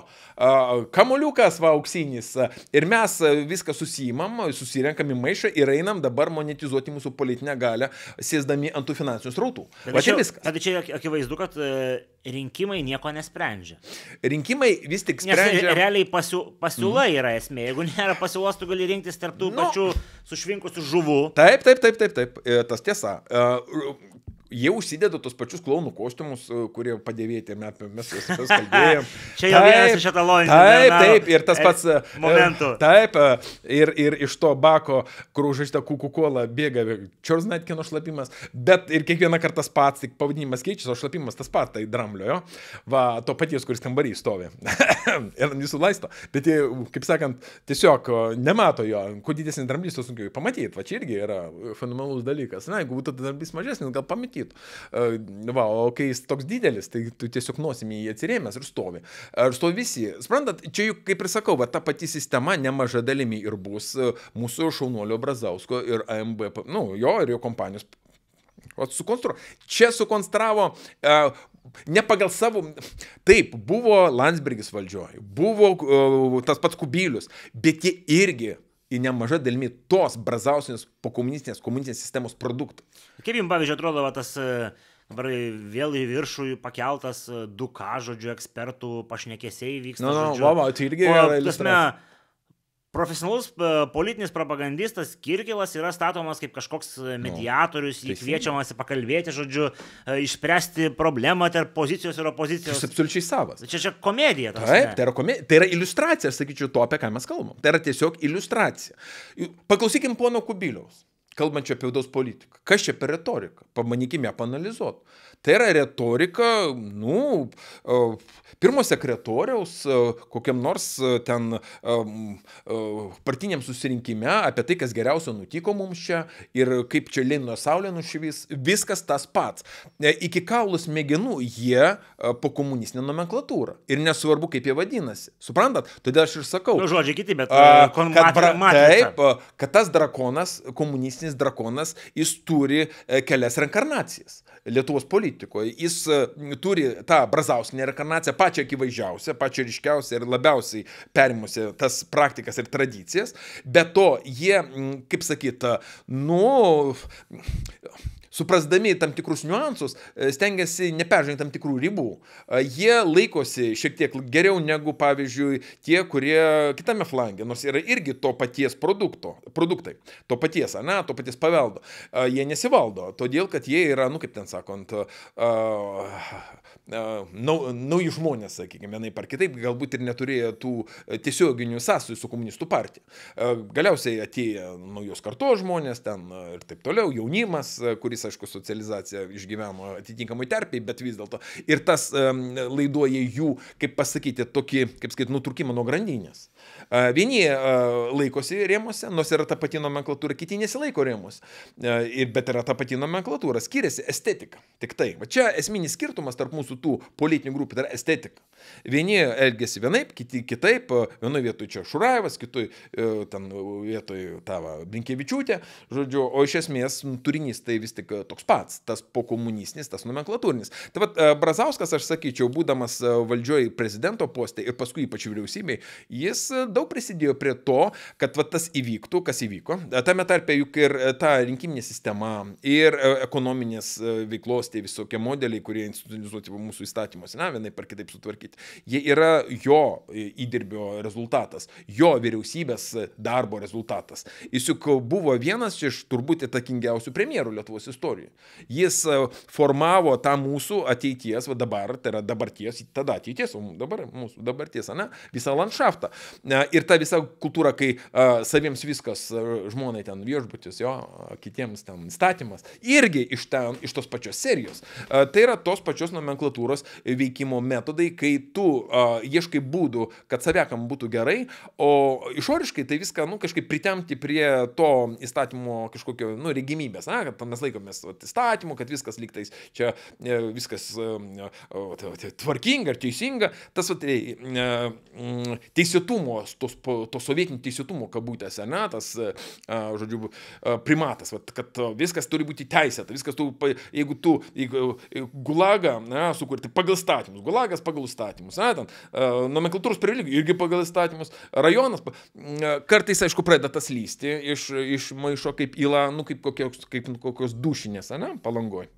kamuliukas va auksinis. Ir mes viską susimam, susirenkam į maišą ir einam dabar monetizuoti mūsų politinę galę, sėsdami ant tų finansinių srautų. Va čia viskas. Tad čia akivaizdu, kad e, rinkimai nieko nesprendžia. Rinkimai vis tik sprendžia. Nes realiai pasiū, pasiūla mm. yra esmė. Jeigu nėra pasiūlos, tu gali rinktis tarp tų nu, pačių sušvinkusių žuvų. Taip, taip, taip, taip, taip. E, tas tiesa. E, Jie užsideda tos pačius klaunų kostiumus, e, kurie padėvėti ir mes apie mes juos <laughs> kalbėjome. Čia jau vienas iš etaloninių. Taip, taip, ir tas e, pats. E, momentų. Taip, ir, ir iš to bako, kur užrašyta kukukola, bėga Čiorsnait kino šlapimas, bet ir kiekvieną kartą tas pats, tik pavadinimas keičiasi, o šlapimas tas pats, tai drambliojo, va, to paties, kuris kambarys stovi. <laughs> ir jūsų laisto. Bet jie, kaip sakant, tiesiog nemato jo, kuo didesnis dramblys, to sunkiau pamatyti. Va čia irgi yra fenomenalus dalykas. Na, jeigu būtų dramblys mažesnis, gal pamatyti pasakytų. E, va, o kai jis toks didelis, tai tu tiesiog nosimi jį atsirėmęs ir stovi. Ar stovi visi? Sprendat, čia juk, kaip ir sakau, va, ta pati sistema nemaža dalimi ir bus e, mūsų šaunuolio Brazausko ir AMB, nu, jo ir jo kompanijos. O sukonstruo. Čia sukonstravo uh, ne pagal savo. Taip, buvo Landsbergis valdžioje, buvo uh, tas pats Kubilius, bet jie irgi į nemažą dalimi tos brazausinės pokomunistinės komunistinės sistemos produktas. Kaip jums, pavyzdžiui, atrodo va, tas e, dabar vėl į viršų pakeltas e, du ką žodžių ekspertų pašnekėsiai vyksta? Na, no, no, mama, tai irgi o, yra. Tasme, Profesionalus e, politinis propagandistas Kirkilas yra statomas kaip kažkoks nu, mediatorius, no, jį kviečiamas pakalbėti, žodžiu, išspręsti problemą tarp pozicijos ir opozicijos. Jis absoliučiai savas. Tai čia čia komedija. Taip, tai yra, komedija, tai yra iliustracija, aš sakyčiau, to, apie ką mes kalbam. Tai yra tiesiog iliustracija. Paklausykim pono Kubiliaus kalbančio apie vidaus politiką. Kas čia per retorika? Pamanykime ją panalizuoti. Tai yra retorika, nu, pirmo sekretoriaus kokiam nors ten partiniam susirinkime apie tai, kas geriausio nutiko mums čia ir kaip čia Lenino saulė nušvis, viskas tas pats. E, iki kaulus mėginų jie e, po komunistinę nomenklatūrą. Ir nesvarbu, kaip jie vadinasi. Suprantat? Todėl aš ir sakau. Nu, žodžiai kiti, bet e, konkurentai. Taip, kad tas drakonas komunistinis dvasinis drakonas, jis turi e, kelias reinkarnacijas. Lietuvos politikoje. Jis e, turi tą brazauskinę reinkarnaciją, pačią akivaizdžiausią, pačią ryškiausią ir labiausiai perimusią tas praktikas ir tradicijas. Be to, jie, kaip sakyt, e, nu, suprasdami tam tikrus niuansus, e, stengiasi neperžengti tam tikrų ribų. E, jie laikosi šiek tiek geriau negu, pavyzdžiui, tie, kurie kitame flange, nors yra irgi to paties produkto, produktai, to paties, ne, to paties paveldo. E, jie nesivaldo, todėl kad jie yra, nu kaip ten sakant, uh, uh, nau, nauji žmonės, sakykime, vienai par kitaip, galbūt ir neturėjo tų tiesioginių sąsajų su komunistų partija. Uh, galiausiai atėjo naujos kartos žmonės ten ir taip toliau, jaunimas, kuris jis, aišku, socializaciją išgyveno atitinkamai terpiai, bet vis dėlto. Ir tas um, laiduoja jų, kaip pasakyti, tokį, kaip sakyti, nutrukimą nuo grandinės. Vieni laikosi rėmose, nors yra ta pati nomenklatūra, kiti nesilaiko rėmose. Bet yra ta pati nomenklatūra, skiriasi estetika. Tik tai. Va čia esminis skirtumas tarp mūsų tų politinių grupių tai yra estetika. Vieni elgesi vienaip, kiti kitaip. Vienoje vietoje čia Šurajevas, kitoje ten vietoje tava Blinkevičiūtė. Žodžiu, o iš esmės turinys tai vis tik toks pats, tas pokomunistinis, tas nomenklatūrinis. Tai vad, Brazauskas, aš sakyčiau, būdamas valdžioj prezidento postė ir paskui ypač vyriausybei, jis daug prisidėjo prie to, kad va, tas įvyktų, kas įvyko. E, tame tarpe juk ir e, ta rinkiminė sistema, ir e, ekonominės veiklos tie visokie modeliai, kurie institucionalizuoti mūsų įstatymuose, na, vienai par kitaip sutvarkyti, jie yra jo įdirbio rezultatas, jo vyriausybės darbo rezultatas. Jis juk buvo vienas iš turbūt įtakingiausių premjerų Lietuvos istorijoje. Jis formavo tą mūsų ateities, va dabar, tai yra dabarties, tada ateities, o dabar mūsų dabarties, ne, visą landšaftą ir ta visa kultūra, kai uh, saviems viskas, uh, žmonai ten viešbutis, jo, kitiems ten statymas, irgi iš, ten, iš tos pačios serijos. Uh, tai yra tos pačios nomenklatūros veikimo metodai, kai tu uh, ieškai būdų, kad savekam būtų gerai, o išoriškai tai viską, nu, kažkaip pritemti prie to įstatymo kažkokio, nu, regimybės, na, kad mes laikomės vat, įstatymu, kad viskas lygtais čia e, viskas uh, uh, tvarkinga ir teisinga, tas vat, uh, teisėtumo tos, tos sovietinio teisėtumo kabutėse, ne, tas, e, žodžiu, primatas, vat, kad e, viskas turi būti teisėta, viskas tu, jeigu tu jeigu, e, gulagą ne, sukurti pagal statymus, gulagas pagal statymus, ne, ten, nomenklatūros privilegijų irgi pagal statymus, rajonas, kartais, aišku, pradeda tas lysti iš, iš maišo kaip įla, nu, kaip kokios, kaip nu, kokios dušinės, ne, palangoj,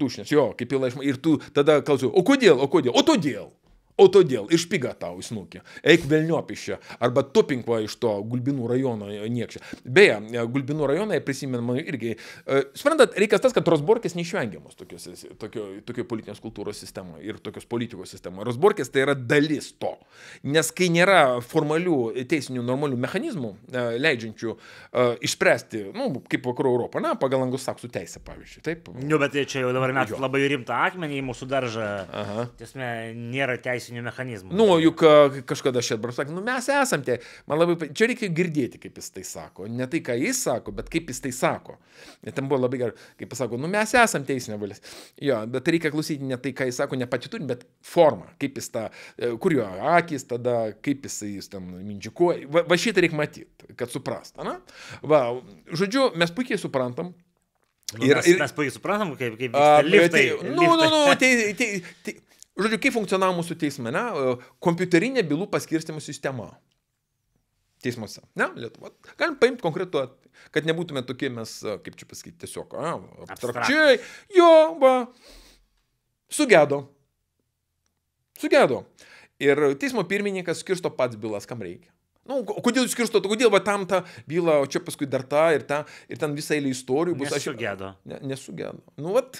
dušinės, jo, kaip įla iš maišo, ir tu tada klausiu, o kodėl, o kodėl, o todėl. O todėl išpiga tau į snukį. Eik velniopišė. Arba tupinkva iš to Gulbinų rajono e, niekšė. Beje, e, Gulbinų rajonai prisimenama irgi. E, Sprendat, reikas tas, kad Rosborkės neišvengiamos tokios, tokio, tokio politinės kultūros sistemoje ir tokios politikos sistemoje. Rosborkės tai yra dalis to. Nes kai nėra formalių teisinių normalių mechanizmų leidžiančių išspręsti, nu, kaip vakarų Europą, na, pagal anglosaksų teisę, pavyzdžiui. Taip. Nu, bet čia jau dabar mes labai rimtą akmenį į mūsų daržą. Tiesme, nėra teisės teisinių mechanizmų. Nu, juk kažkada Šedbaras sakė, nu mes esam tie, man labai, čia reikia girdėti, kaip jis tai sako, ne tai, ką jis sako, bet kaip jis tai sako. Ir ten buvo labai gerai, kaip jis sako, nu mes esam teisinė valis. Jo, bet reikia klausyti ne tai, ką jis sako, ne patį turinį, bet formą, kaip jis tą, e, kur jo akis tada, kaip jis, jis ten mindžikuoja. Va, va šitą reikia matyti, kad suprast. Na? Va, žodžiu, mes puikiai suprantam, Nu, ir, mes, ir, mes puikiai suprantam, kaip, kaip vyksta a, liftai. Tai, nu, liftai. nu, nu, tai, tai, tai, Žodžiu, kaip funkcionavo mūsų teismai, ne? E, kompiuterinė bylų paskirstimo sistema. Teismuose. Ne, Lietuva. Galim paimti konkretų, kad nebūtume tokie mes, e, kaip čia pasakyti, tiesiog, a, abstrakčiai. Jo, va. Sugedo. Sugedo. Ir teismo pirmininkas skirsto pats bylas, kam reikia. Nu, kodėl jūs skirstot, kodėl va tam tą bylą, o čia paskui dar tą ir tą, ir ten visą eilę istorijų bus. Nesugedo. Aš, ne, nesugedo. Nu, vat,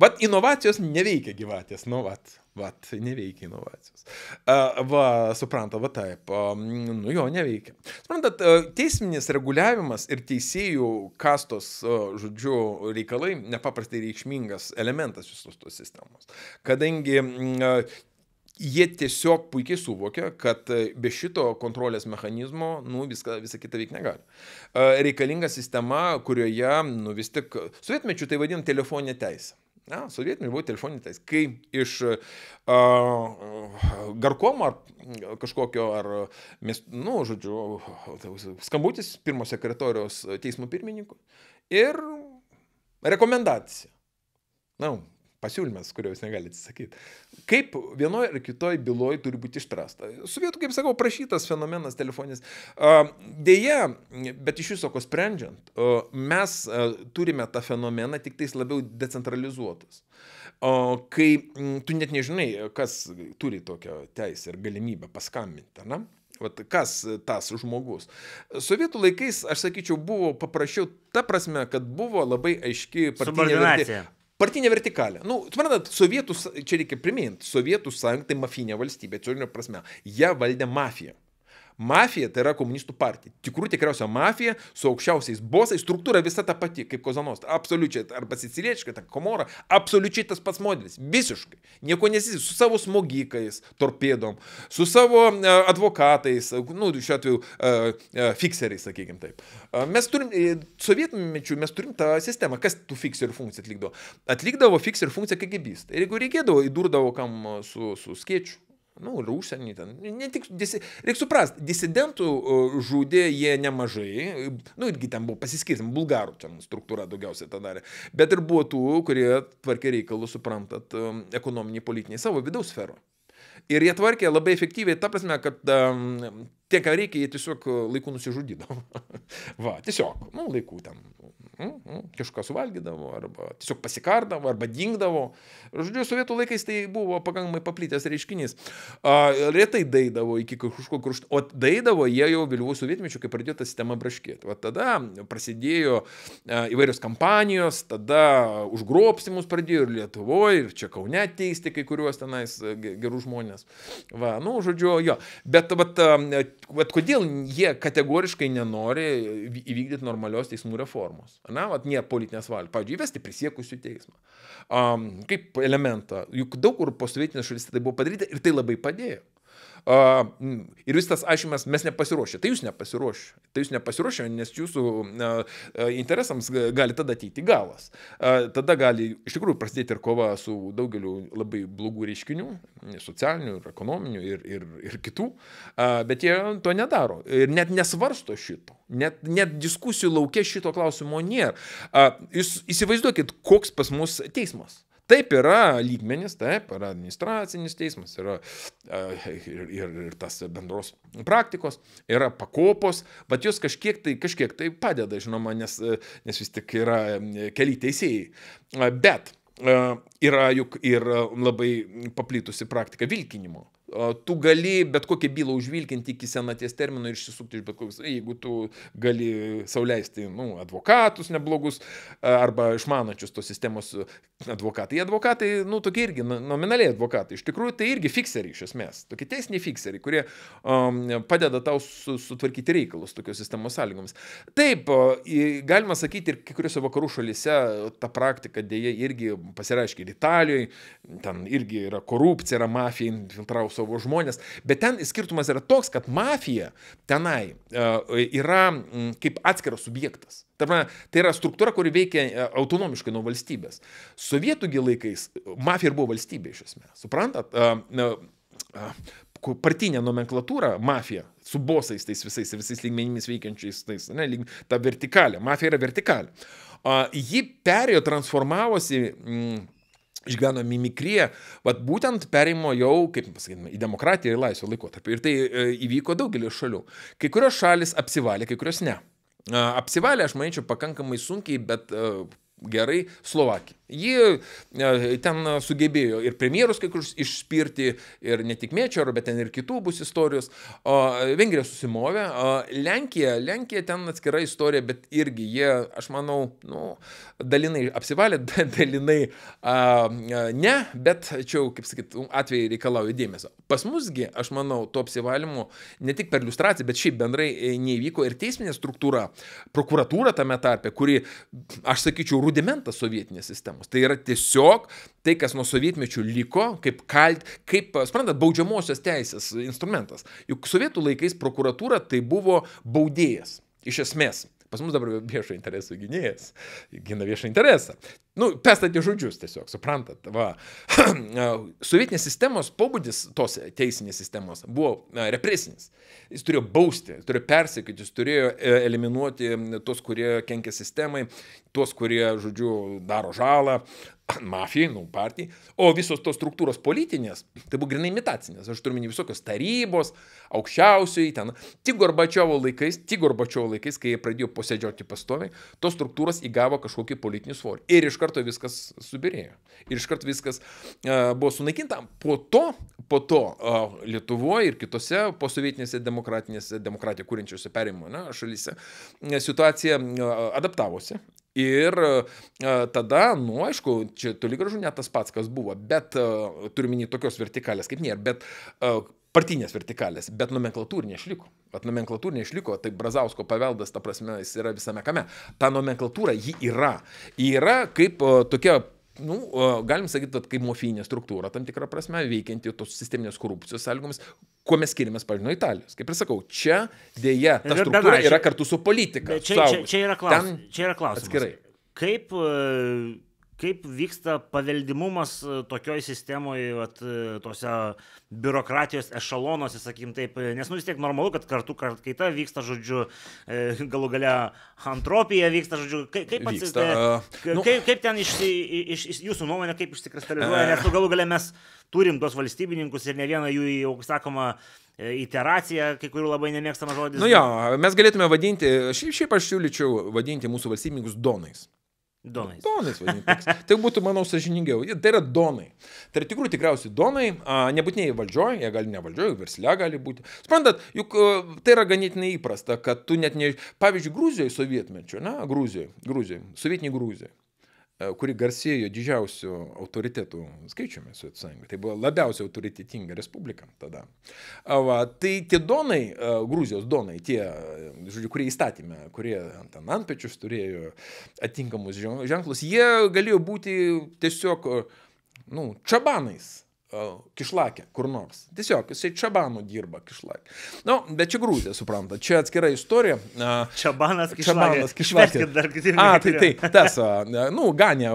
vat inovacijos neveikia gyvatės, nu, vat, vat, neveikia inovacijos. Uh, va, supranta, va taip, uh, nu jo, neveikia. Suprantat, uh, teisminis reguliavimas ir teisėjų kastos, uh, žodžiu, reikalai nepaprastai reikšmingas elementas visos tos sistemos. Kadangi uh, jie tiesiog puikiai suvokia, kad e, be šito kontrolės mechanizmo, nu, viską, visą kitą veikti negali. E, reikalinga sistema, kurioje, nu, vis tik, sovietmečių tai vadinam telefoninė teisė. Na, sovietmečių buvo telefoninė teisė. Kai iš uh, Garkomo ar kažkokio, ar, mes, nu, žodžiu, skambutis pirmo sekretorijos teismo pirmininko ir rekomendacija. Na, pasiūlymas, kurio jūs negalite atsisakyti. Kaip vienoje ar kitoje byloje turi būti išspręsta. Sovietų, kaip sakau, prašytas fenomenas telefoninis. Deja, bet iš viso ko sprendžiant, mes turime tą fenomeną tik tais labiau decentralizuotas. Kai tu net nežinai, kas turi tokią teisę ir galimybę paskambinti, na? Vat kas tas žmogus. Sovietų laikais, aš sakyčiau, buvo paprasčiau, ta prasme, kad buvo labai aiški partinė vertė. Partinė vertikalė. Na, nu, suprantat, sovietų, čia reikia priminti, sovietų sąjunga tai mafinė valstybė, čia prasme, ją valdė mafija. Mafija tai yra komunistų partija. Tikrų tikriausia mafija su aukščiausiais bosais, struktūra visa ta pati, kaip Kozanos. Absoliučiai, arba siciliečka, ta komora, absoliučiai tas pats modelis. Visiškai. Nieko nesisi. Su savo smogikais, torpėdom, su savo e, advokatais, nu, šiuo atveju e, e, fikseriais, sakykime taip. Mes turim, sovietmečių mes turim tą sistemą, kas tų fikserių funkciją atlikdavo. Atlikdavo fikserių funkciją kagibistai. Ir jeigu reikėdavo, įdurdavo kam su, su skiečiu nu, ir užsienį ten. Ne tik, disi, reikia suprasti, disidentų žudė jie nemažai, nu, irgi ten buvo pasiskirsim, bulgarų ten struktūra daugiausiai tą darė, bet ir buvo tų, kurie tvarkė reikalus, suprantat, um, ekonominiai, politiniai savo vidaus sferų. Ir jie tvarkė labai efektyviai, ta prasme, kad um, tie, ką reikia, jie tiesiog laiku nusižudydavo. <laughs> Va, tiesiog, nu, laiku ten Mm, mm, kažką suvalgydavo, arba tiesiog pasikardavo, arba dingdavo. Žodžiu, sovietų laikais tai buvo pakankamai paplitęs reiškinys. Uh, retai daidavo iki kažkokio krušto, o daidavo jie jau vėliau sovietmečių, kai pradėjo ta sistema braškėti. O tada prasidėjo uh, įvairios kampanijos, tada užgrobstimus pradėjo ir Lietuvoje, ir čia Kaune teisti kai kuriuos tenais gerus žmonės. Va, nu, žodžiu, jo. Bet, bet, bet kodėl jie kategoriškai nenori įvykdyti normalios teismų reformos? ne, vat, nėra politinės valios. Pavyzdžiui, įvesti prisiekusių teismą. Um, kaip elementą. Juk daug kur posovietinės šalyse tai buvo padaryta ir tai labai padėjo. Uh, ir vis tas aiškimas, mes nepasiruošę. Tai jūs nepasiruošę. Tai jūs nepasiruošę, nes jūsų uh, interesams gali tada ateiti galas. Uh, tada gali iš tikrųjų prasidėti ir kova su daugeliu labai blogų reiškinių, socialinių ir ekonominių ir, ir, ir kitų, bet jie to nedaro. Ir net nesvarsto šito. Net, net diskusijų laukia šito klausimo nėra. Jūs įsivaizduokit, koks pas mus teismas. Taip yra lygmenis, taip, yra administracinis teismas, yra ir, ir, ir tas bendros praktikos, yra pakopos, bet jos kažkiek tai, kažkiek tai padeda, žinoma, nes, nes vis tik yra keli teisėjai. Bet yra juk ir labai paplitusi praktika vilkinimo tu gali bet kokią bylą užvilkinti iki senaties termino ir išsisukti iš bet kokios, jeigu tu gali sauliaisti nu, advokatus neblogus arba išmanančius tos sistemos advokatai. Advokatai, nu, tokie irgi nominaliai advokatai, iš tikrųjų tai irgi fikseriai iš esmės, tokie teisiniai fikseriai, kurie um, padeda tau su, sutvarkyti reikalus tokios sistemos sąlygomis. Taip, galima sakyti ir kai kuriuose vakarų šalyse ta praktika dėja irgi pasireiškia ir Italijoje, ten irgi yra korupcija, yra mafija, infiltraus savo žmonės. Bet ten skirtumas yra toks, kad mafija tenai e, yra mm, kaip atskiras subjektas. Tai yra struktūra, kuri veikia e, autonomiškai nuo valstybės. Sovietųgi laikais e, mafija ir buvo valstybė iš esmės. Suprantat? partinė nomenklatūra, mafija, su bosais tais visais ir visais lygmenimis veikiančiais, tais, ne, lyg, ta vertikalė, mafija yra vertikalė. Uh, ji perėjo, transformavosi mm, išgyveno mimikriją, bet būtent perėjimo jau, kaip pasakytume, į demokratiją ir laisvę laikotarpį. Ir tai e, įvyko daugelį šalių. Kai kurios šalis apsivalė, kai kurios ne. Apsivalė, aš manyčiau, pakankamai sunkiai, bet e, gerai Slovakija. Ji e, ten e, sugebėjo ir premjerus kai kur išspirti, ir ne tik Mėčiaro, bet ten ir kitų bus istorijos. O e, Vengrija susimovė, o Lenkija, Lenkija ten atskira istorija, bet irgi jie, aš manau, nu, dalinai apsivalė, <laughs> dalinai a, ne, bet čia jau, kaip sakyt, atvejai reikalauja dėmesio. Pas musgi, aš manau, to apsivalymo ne tik per iliustraciją, bet šiaip bendrai neįvyko ir teisminė struktūra, prokuratūra tame tarpe, kuri, aš sakyčiau, rudimentas sovietinės sistemos reformos. Tai yra tiesiog tai, kas nuo sovietmečių liko, kaip, kalt, kaip sprendat, baudžiamosios teisės instrumentas. Juk sovietų laikais prokuratūra tai buvo baudėjas, iš esmės. Pas mus dabar viešo interesų gynėjas, gina viešą interesą. Nu, pestatė žodžius tiesiog, suprantat. Va. <clears throat> Sovietinės sistemos pobūdis tos teisinės sistemos buvo represinis. Jis turėjo bausti, jis turėjo persekyti, jis turėjo eliminuoti tuos, kurie kenkia sistemai, tuos, kurie, žodžiu, daro žalą, <clears throat> mafijai, nu, partijai, o visos tos struktūros politinės, tai buvo grinai imitacinės, aš turiu minį visokios tarybos, aukščiausiai, ten, tik Gorbačiovo laikais, tik Gorbačiovo laikais, kai jie pradėjo posėdžiauti pastoviai, tos struktūros įgavo kažkokį politinį svorį. Ir iš karto viskas subirėjo. Ir iš karto viskas uh, buvo sunaikinta. Po to, po to uh, Lietuvoje ir kitose posovietinėse demokratinėse, demokratiją kūrinčiose perimo na, šalyse e, situacija uh, adaptavosi. Ir tada, nu, aišku, čia toli gražu net tas pats, kas buvo, bet turiu minį tokios vertikalės kaip nėra, bet partinės vertikalės, bet nomenklatūrinė išliko. Bet nomenklatūrinė išliko, tai Brazausko paveldas, ta prasme, jis yra visame kame. Ta nomenklatūra, ji yra. Ji yra kaip o, tokia nu, galim sakyti, kaip mofinė struktūra, tam tikrą prasme, veikianti tos sisteminės korupcijos sąlygomis, kuo mes skiriamės, pavyzdžiui, nuo Italijos. Kaip ir sakau, čia dėja ta struktūra yra kartu su politika. Čia, čia, čia, yra klaus, ten, čia yra klausimas. Atskirai. Kaip e, kaip vyksta paveldimumas e, tokioj sistemoje, vat, e, tose biurokratijos ešalonuose, sakykim taip, e, nes nu vis tiek normalu, kad kartu kaita vyksta, žodžiu, galų gale antropija vyksta, žodžiu, kaip, kaip, vyksta, atsite, uh, nu, kaip, kaip ten iš, iš, iš jūsų nuomonė, kaip išsikristalizuoja, uh, nes nu, galų gale mes turim tos valstybininkus ir ne vieną jų, jau sakoma, iteracija, kai kurių labai nemėgstama žodis. Nu jo, mes galėtume vadinti, šiaip, šiaip aš siūlyčiau vadinti mūsų valstybininkus donais. Donais. Nu, donais vadinasi. tai būtų, manau, sažiningiau. Tai yra donai. Tai yra tikrų tikriausiai donai, nebūtinai valdžioje, jie gali ne valdžioje, versle gali būti. Sprendat, juk tai yra ganėtinai įprasta, kad tu net ne... Pavyzdžiui, Gruzijoje sovietmečiu, na, Gruzijoje, Gruzijoje, sovietiniai Gruzijoje. E, kuri garsėjo didžiausių autoritetų skaičiumi Sovietų sąjungoje. Tai buvo labiausiai autoritetinga respublika tada. Va, tai tie donai, e, Gruzijos donai, tie, e, žodžiu, kurie įstatymė, kurie ant antpečius turėjo atinkamus ženklus, jie galėjo būti tiesiog, nu, čabanais kišlakė, kur nors. Tiesiog, jisai čiabanu dirba kišlakė. Na, nu, bet čia grūdė, supranta, čia atskira istorija. Čiabanas kišlakė. Čiabanas kišlakė. A, tai tai, tas, nu, ganė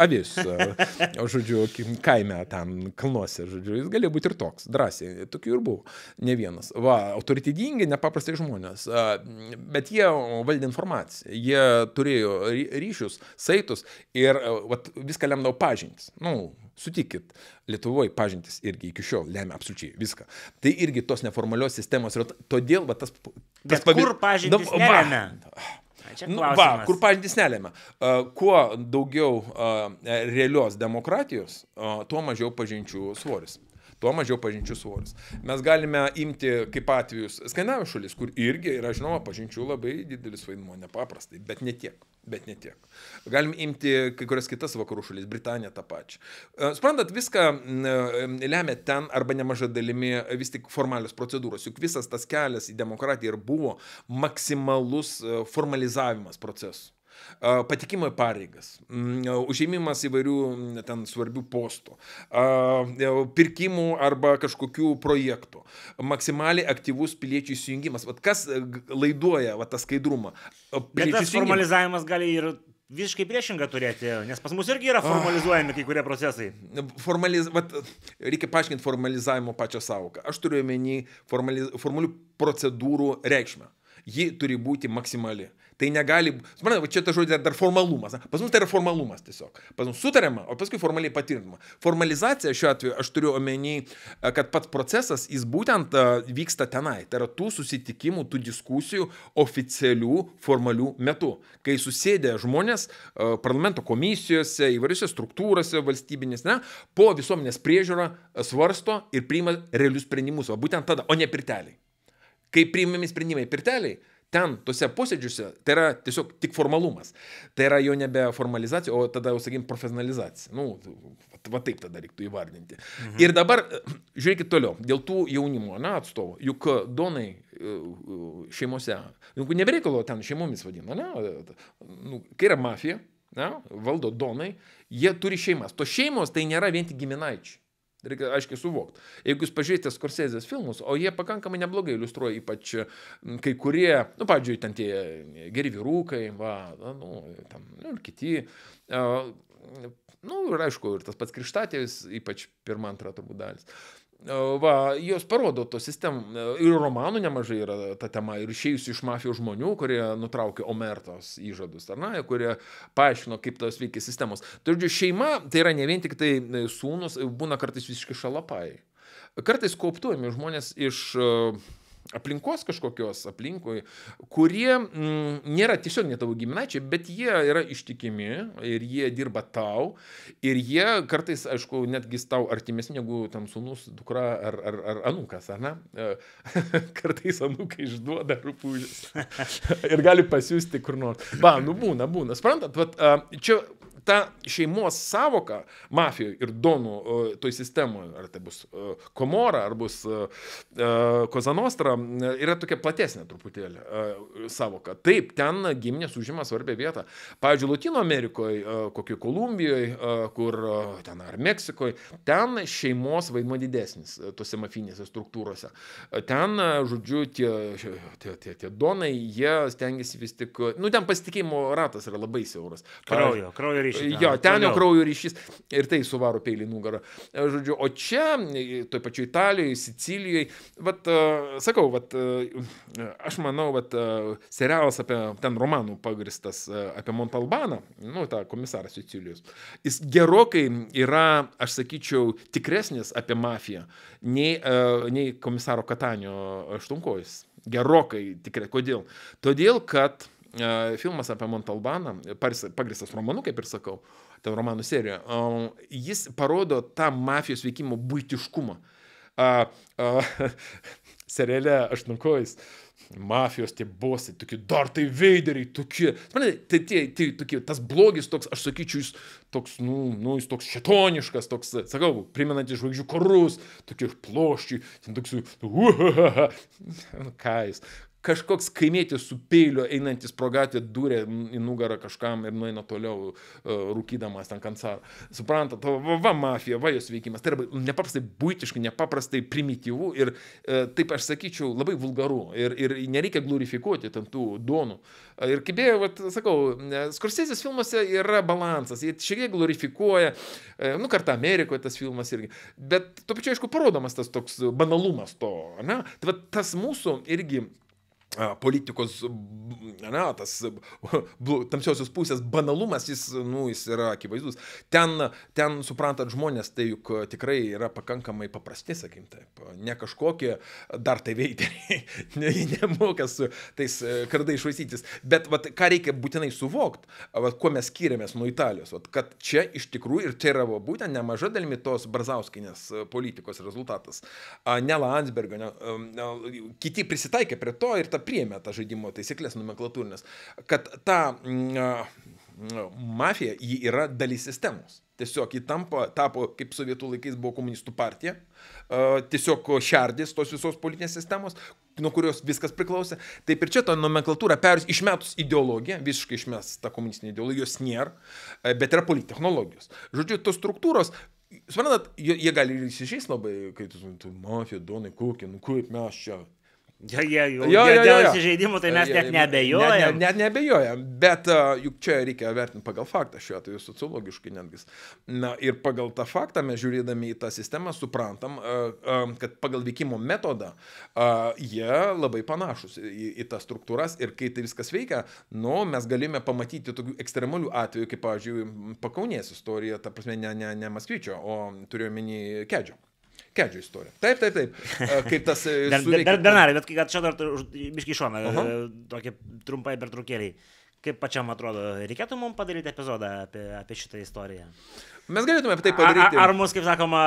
avis, žodžiu, kaime ten kalnuose, žodžiu, jis galėjo būti ir toks, drąsiai, tokių ir buvo, ne vienas. Va, autoritidingi, nepaprastai žmonės, bet jie valdė informaciją, jie turėjo ryšius, saitus ir vat, viską lemdavo pažintis. Nu, Sutikit, Lietuvoje pažintis irgi iki šiol lemia absoliučiai viską. Tai irgi tos neformalios sistemos yra, todėl va, tas... tas pavi... Kur pažintis nu, lemia? Nu, va, kur pažintis nelėmė. Uh, kuo daugiau uh, realios demokratijos, uh, tuo mažiau pažinčių svoris tuo mažiau pažinčių svoris. Mes galime imti kaip atvejus Skandinavijos šalis, kur irgi yra žinoma pažinčių labai didelis vaidmuo, nepaprastai, bet ne tiek. Bet ne tiek. Galim imti kai kurias kitas vakarų šalis, Britaniją tą pačią. E, Sprendat, viską e, lemia ten arba nemaža dalimi vis tik formalios procedūros. Juk visas tas kelias į demokratiją ir buvo maksimalus e, formalizavimas procesų patikimo į pareigas, mm, užėmimas įvairių mm, ten svarbių postų, e, pirkimų arba kažkokių projektų, maksimaliai aktyvus piliečių įsijungimas. Vat kas e, laiduoja vat tą skaidrumą? Bet tas formalizavimas gali ir visiškai priešingą turėti, nes pas mus irgi yra ah. formalizuojami kai kurie procesai. Formaliz... Vat, reikia paaiškinti formalizavimo pačią savoką. Aš turiu omeny formaliz... formalių procedūrų reikšmę. Ji turi būti maksimali. Tai negali, suprantate, čia ta žodis dar formalumas. Pas mus tai yra formalumas tiesiog. Pas mus sutariama, o paskui formaliai patvirtinama. Formalizacija šiuo atveju aš turiu omeny, kad pats procesas, jis būtent vyksta tenai. Tai yra tų susitikimų, tų diskusijų oficialių, formalių metų, kai susėdė žmonės parlamento komisijose, įvairiose struktūrose valstybinės, ne, po visuomenės priežiūrą svarsto ir priima realius sprendimus, o būtent tada, o ne pirteliai. Kai priimami sprendimai pirteliai, ten, tuose posėdžiuose, tai yra tiesiog tik formalumas. Tai yra jau nebe formalizacija, o tada jau, sakykim, profesionalizacija. Nu, va, va taip tada reiktų įvardinti. Mhm. Ir dabar, žiūrėkit toliau, dėl tų jaunimo na, atstovų, juk donai e, e, šeimose, juk nebereikalo ten šeimomis vadina, ne? Nu, kai yra mafija, na, valdo donai, jie turi šeimas. To šeimos tai nėra vien tik giminaičiai. Reikia aiškiai suvokti. Jeigu jūs pažiūrėsite Scorsesės filmus, o jie pakankamai neblogai iliustruoja, ypač kai kurie, nu, pavyzdžiui, ten tie e, geri vyrukai, va, nu, tam, nu, ir kiti. Uh, nu, ir aišku, ir tas pats Krištatėvis, ypač pirmą, antrą turbūt dalis. E, va, jos parodo to sistemą. E, ir romanų nemažai yra ta tema. Ir išėjusių iš mafijos žmonių, kurie nutraukė Omertos įžadus, ar ne, kurie paaiškino, kaip tos veikia sistemos. Turiu, tai, šeima tai yra ne vien tik tai e, sūnus, būna kartais visiškai šalapai. Kartais kooptuojami žmonės iš uh, aplinkos kažkokios aplinkui, kurie m, mm, nėra tiesiog ne tavo giminaičiai, bet jie yra ištikimi ir jie dirba tau ir jie kartais, aišku, netgi tau artimesni negu tam sunus, dukra ar, ar, ar anukas, ar ne? E, <laughs> kartais anukai išduoda rupūžės <laughs> ir gali pasiūsti kur nors. Va, nu būna, būna. Suprantat, vat, e, čia ta šeimos savoka mafijoje ir donų toj sistemoje, ar tai bus Komora, ar bus e, Kozanostra, e, yra tokia platesnė truputėlį e, savoka. Taip, ten giminės užima svarbę vietą. Pavyzdžiui, Latino Amerikoje, kokioje Kolumbijoje, kur ten ar Meksikoje, ten šeimos vaidmo didesnis tose mafinėse struktūrose. Ten, žodžiu, tie, tie, tie, tie donai, jie stengiasi vis tik, nu ten pasitikėjimo ratas yra labai siauras. Kraujo, kraujo ryšys ryšys. Jo, ten jau kraujo ryšys ir tai suvaro peilį nugarą. Žodžiu, o čia, toj pačioj Italijoje, Sicilijoje, vat, e, sakau, vat, e, aš manau, vat, e, serialas apie ten romanų pagristas, apie Montalbaną, nu, tą komisarą Sicilijos, jis gerokai yra, aš sakyčiau, tikresnis apie mafiją nei, nei komisaro Katanio aštunkojus. Gerokai tikrai. Kodėl? Todėl, kad filmas apie Montalbaną, pagristas romanu, kaip ir sakau, ten romanų serija, jis parodo tą mafijos veikimo būtiškumą. Seriale aštunkojais mafijos tie bosai, tokie dar tai veideriai, tokie, suprantate, tai, tai, tai, tokie, tas blogis toks, aš sakyčiau, jis toks, nu, nu, jis toks šetoniškas, toks, sakau, primenantis žvaigždžių karus, tokie ploščiai, ten toks, uhaha, nu, ką jis, kažkoks kaimėtis su peiliu einantis pro gatvę durė į nugarą kažkam ir nueina toliau e, rūkydamas ten kancarą. Suprantat, va, va mafija, va jos veikimas. Tai yra nepaprastai būtiškai, nepaprastai primityvų ir e, taip aš sakyčiau labai vulgarų ir, ir nereikia glorifikuoti ten tų donų. Ir kaip beje, vat, sakau, e, Skorsesis filmuose yra balansas, jie šiek tiek glorifikuoja, nu kartą Amerikoje tas filmas irgi, bet to pačiu aišku parodomas tas toks banalumas to, ne? Tai va, tas mūsų irgi politikos, na, tas tamsiosios pusės banalumas, jis, nu, jis yra akivaizdus. Ten, ten suprantat, žmonės tai juk tikrai yra pakankamai paprasti, sakim taip, ne kažkokie dar tai veideriai, <laughs> ne, nemoka su tais e, kardais švaistytis. Bet, vat, ką reikia būtinai suvokti, vat, kuo mes skiriamės nuo Italijos, vat, kad čia iš tikrųjų ir čia yra va, būtent nemaža dalimi tos Barzauskinės e, politikos rezultatas. Ne Landsbergio, ne, e, ne, kiti prisitaikė prie to ir ta priėmė tą žaidimo taisyklės nomenklatūrinės, kad ta mm, mafija ji yra dalis sistemos. Tiesiog ji tampa, tapo, kaip sovietų laikais buvo komunistų partija, tiesiog šerdis tos visos politinės sistemos, nuo kurios viskas priklausė. Taip ir čia ta nomenklatūra perės išmetus ideologiją, visiškai išmes tą komunistinę ideologiją, jos nėra, bet yra polittechnologijos. Žodžiu, tos struktūros Suprantat, jie, jie gali ir įsižeis labai, kai tu, tu mafija, donai, kokie, nu kaip mes čia Ja, jie jau jo, jie jo, dėl įsižeidimų, tai mes jie, net nebejojame. Net, net nebejojame, bet uh, juk čia reikia vertinti pagal faktą, šiuo atveju sociologiškai netgi. Na ir pagal tą faktą mes žiūrėdami į tą sistemą suprantam, uh, uh, kad pagal veikimo metodą uh, jie labai panašus į, į tas struktūras ir kai tai viskas veikia, nu, mes galime pamatyti tokių ekstremalių atvejų, kaip, pavyzdžiui, pakaunės istorija, ta prasme, ne, ne, ne Maskvyčio, o turiu omeny Kedžio. Kedžio istorija. Taip, taip, taip. E, kaip tas... E, <laughs> dar, suveikia... dar, Bernarai, bet kad čia dar biškai šona, e, uh -huh. tokie trumpai pertraukėliai. Kaip pačiam atrodo, reikėtų mums padaryti epizodą apie, apie šitą istoriją? Mes galėtume apie tai padaryti. Ar, ar mus, kaip sakoma,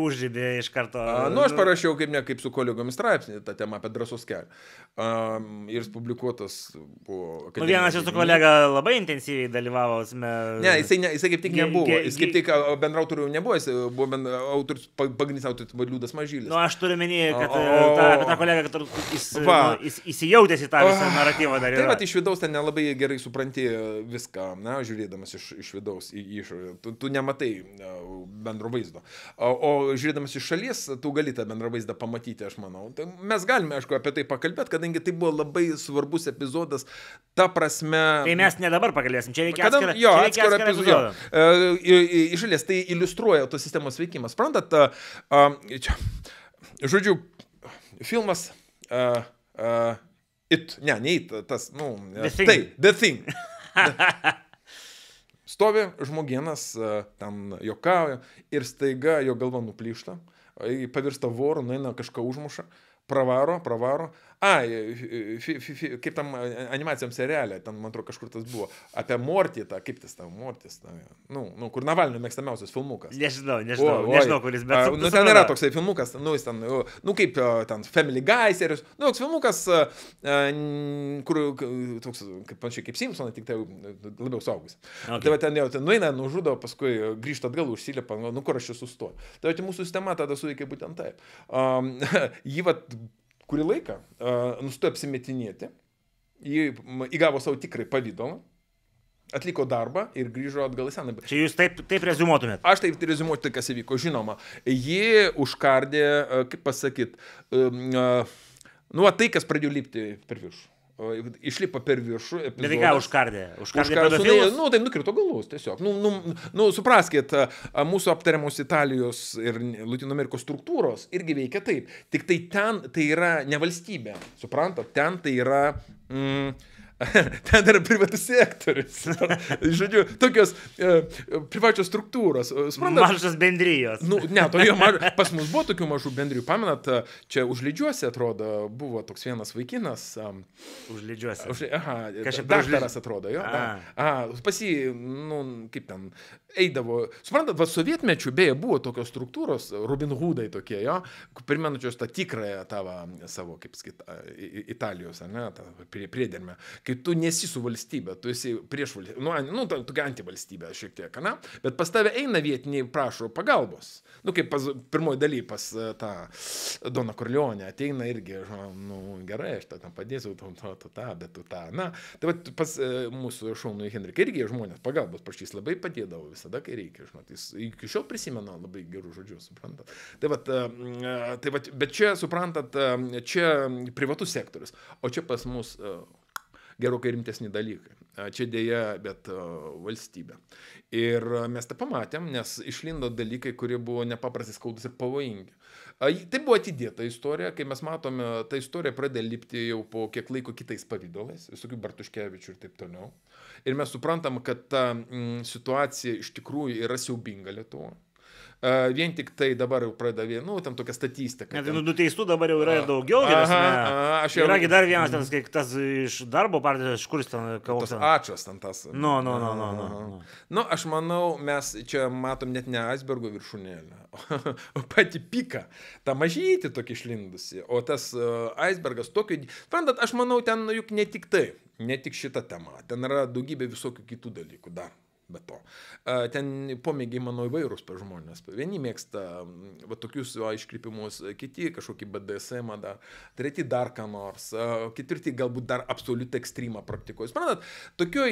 užžydė iš karto? A, nu, aš parašiau kaip ne kaip su kolegomis straipsnį tą temą apie drąsos kelią. Um, ir publikuotas buvo. Nu, vienas jūsų kolega labai intensyviai dalyvavo. Sme... Ne, jisai, ne, jisai kaip tik nebuvo. Jis kaip tik bendrautorių nebuvo, jis buvo ben, autorius, pagrindinis autorius buvo Liūdas Mažylis. Na, nu, aš turiu menį, kad o, e, ta, ta kolega, kad jis, e, nu, jis įsijautęs į tą visą ah, naratyvą dar yra. Taip, bet iš vidaus ten nelabai gerai supranti viską, na, žiūrėdamas iš, iš vidaus į išorę. Tu, tu ne nematai e, bendro vaizdo. O, o žiūrėdamas iš šalies, tu gali tą bendrą vaizdą pamatyti, aš manau. Tai mes galime, aišku, apie tai pakalbėti, kadangi tai buvo labai svarbus epizodas, ta prasme. Tai mes ne dabar pakalbėsim, čia reikia atskirą, jo, čia reikia atskirą, atskirą epizodą. epizodą. E, iš šalies tai iliustruoja tos sistemos veikimą. Sprantat, e, čia, žodžiu, filmas. Uh, uh, it, ne, ne it, tas, nu, The Thing. Tai, The Thing. <laughs> Stovi žmogienas, e, ten jokauja ir staiga jo galva nuplyšta, e, pavirsta voru, nueina kažką užmuša, pravaro, pravaro, A, e, fi, fi, fi, kaip tam animacijom serialė, ten, man atrodo, kažkur tas buvo, apie Mortį, tą, kaip tas tam Mortis, tam, nu, nu, kur Navalnio mėgstamiausias filmukas. Nežinau, nežinau, o, nežinau kuris, bet... A, nu, ten yra toksai filmukas, nu, jis ten, nu, kaip ten Family Guy serijos, nu, toks filmukas, kur, toks, kaip panašiai kaip Simpsonai, tik tai labiau saugus. Okay. Tai va ten jau, ten nueina, nužudo, paskui grįžta atgal, užsilipa, nu, kur aš čia sustoju. Tai va, tai mūsų sistema tada suveikia būtent taip. Um, <laughs> jį va kurį laiką uh, nustojo apsimetinėti, jį įgavo savo tikrai pavydalą, atliko darbą ir grįžo atgal į seną. Čia jūs taip, taip rezumuotumėt? Aš taip rezumuoju, kas įvyko, žinoma. Ji užkardė, kaip pasakyt, um, nu, tai, kas pradėjo lipti per viršų. Išlipa per viršų. Bet tai ką užkardė? Užkardė, užkardė pedofilus? Nu, tai nukrito galus tiesiog. Nu, nu, nu, supraskit, mūsų aptariamos Italijos ir Latino Amerikos struktūros irgi veikia taip. Tik tai ten tai yra ne valstybė. Suprantat, ten tai yra... Mm, <laughs> Ten yra privatus sektorius. <laughs> Žodžiu, tokios e, privačios struktūros. E, suprantat, Mažos bendrijos. Nu, ne, toje, maž... <laughs> pas mus buvo tokių mažų bendrijų. Pamenat, e, čia užlydžiuosi, atrodo, buvo toks vienas vaikinas. Um, e, užlydžiuosi. Už, aha, kažkaip daktaras atrodo, jo. A. A, pas jį, nu, kaip ten, eidavo. Suprantat, va sovietmečių beje buvo tokios struktūros, Robin Hoodai tokie jo, primenančios tą tikrąją tavo savo, kaip sakyt, Italijos, ne, tą prie, priedermę. Kai tu nesi su valstybė, tu esi prieš nu, nu, valstybę, nu, nu tokia antivalstybė šiek tiek, ne, bet pas tave eina vietiniai, prašo pagalbos. Nu, kaip pas, pirmoji daly pas e, tą Doną Korlionę ateina irgi, nu, gerai, aš tau padėsiu, tu tą, tu tą, bet tu tą, na. Tai va, pas e, mūsų šaunų Henrikį irgi žmonės pagalbos prašys labai padėdavo visada, kai reikia, žinot. Jis iki šiol prisimena labai gerų žodžių, suprantat. Tai vat, e, tai vat, bet čia, suprantat, čia privatus sektorius, o čia pas mus e, gerokai rimtesni dalykai. E, čia dėja, bet valstybė. Ir mes tą pamatėm, nes išlindo dalykai, kurie buvo nepaprastai skaudus ir pavojingi. Tai buvo atidėta istorija, kai mes matome, ta istorija pradeda lipti jau po kiek laiko kitais pavydalais, visokių Bartuškevičių ir taip toliau. Ir mes suprantam, kad ta m, mm, situacija iš tikrųjų yra siaubinga Lietuvoje vien tik tai dabar jau pradavė, nu, tam tokia statistika. Net nu, nuteistų dabar jau yra a, daugiau. Aha, a, aš jau. Yragi dar vienas, tas, kai, tas iš darbo partijos, iš kur ten kavos. Ačiūs ten tas. Nu, nu, nu, nu. Nu, nu aš manau, mes čia matom net ne aisbergo viršūnėlę, o pati pika, ta mažytė tokia išlindusi, o tas aisbergas tokio, suprantat, aš manau, ten juk ne tik tai, ne tik šita tema, ten yra daugybė visokių kitų dalykų dar. Be to. Ten pomėgiai, manau, įvairūs per žmonės. Vieni mėgsta va, tokius va, iškrypimus, kiti kažkokį BDSM, da, treti dar ką nors, ketvirti galbūt dar absoliut ekstremą praktikuoja. Suprantat, tokioj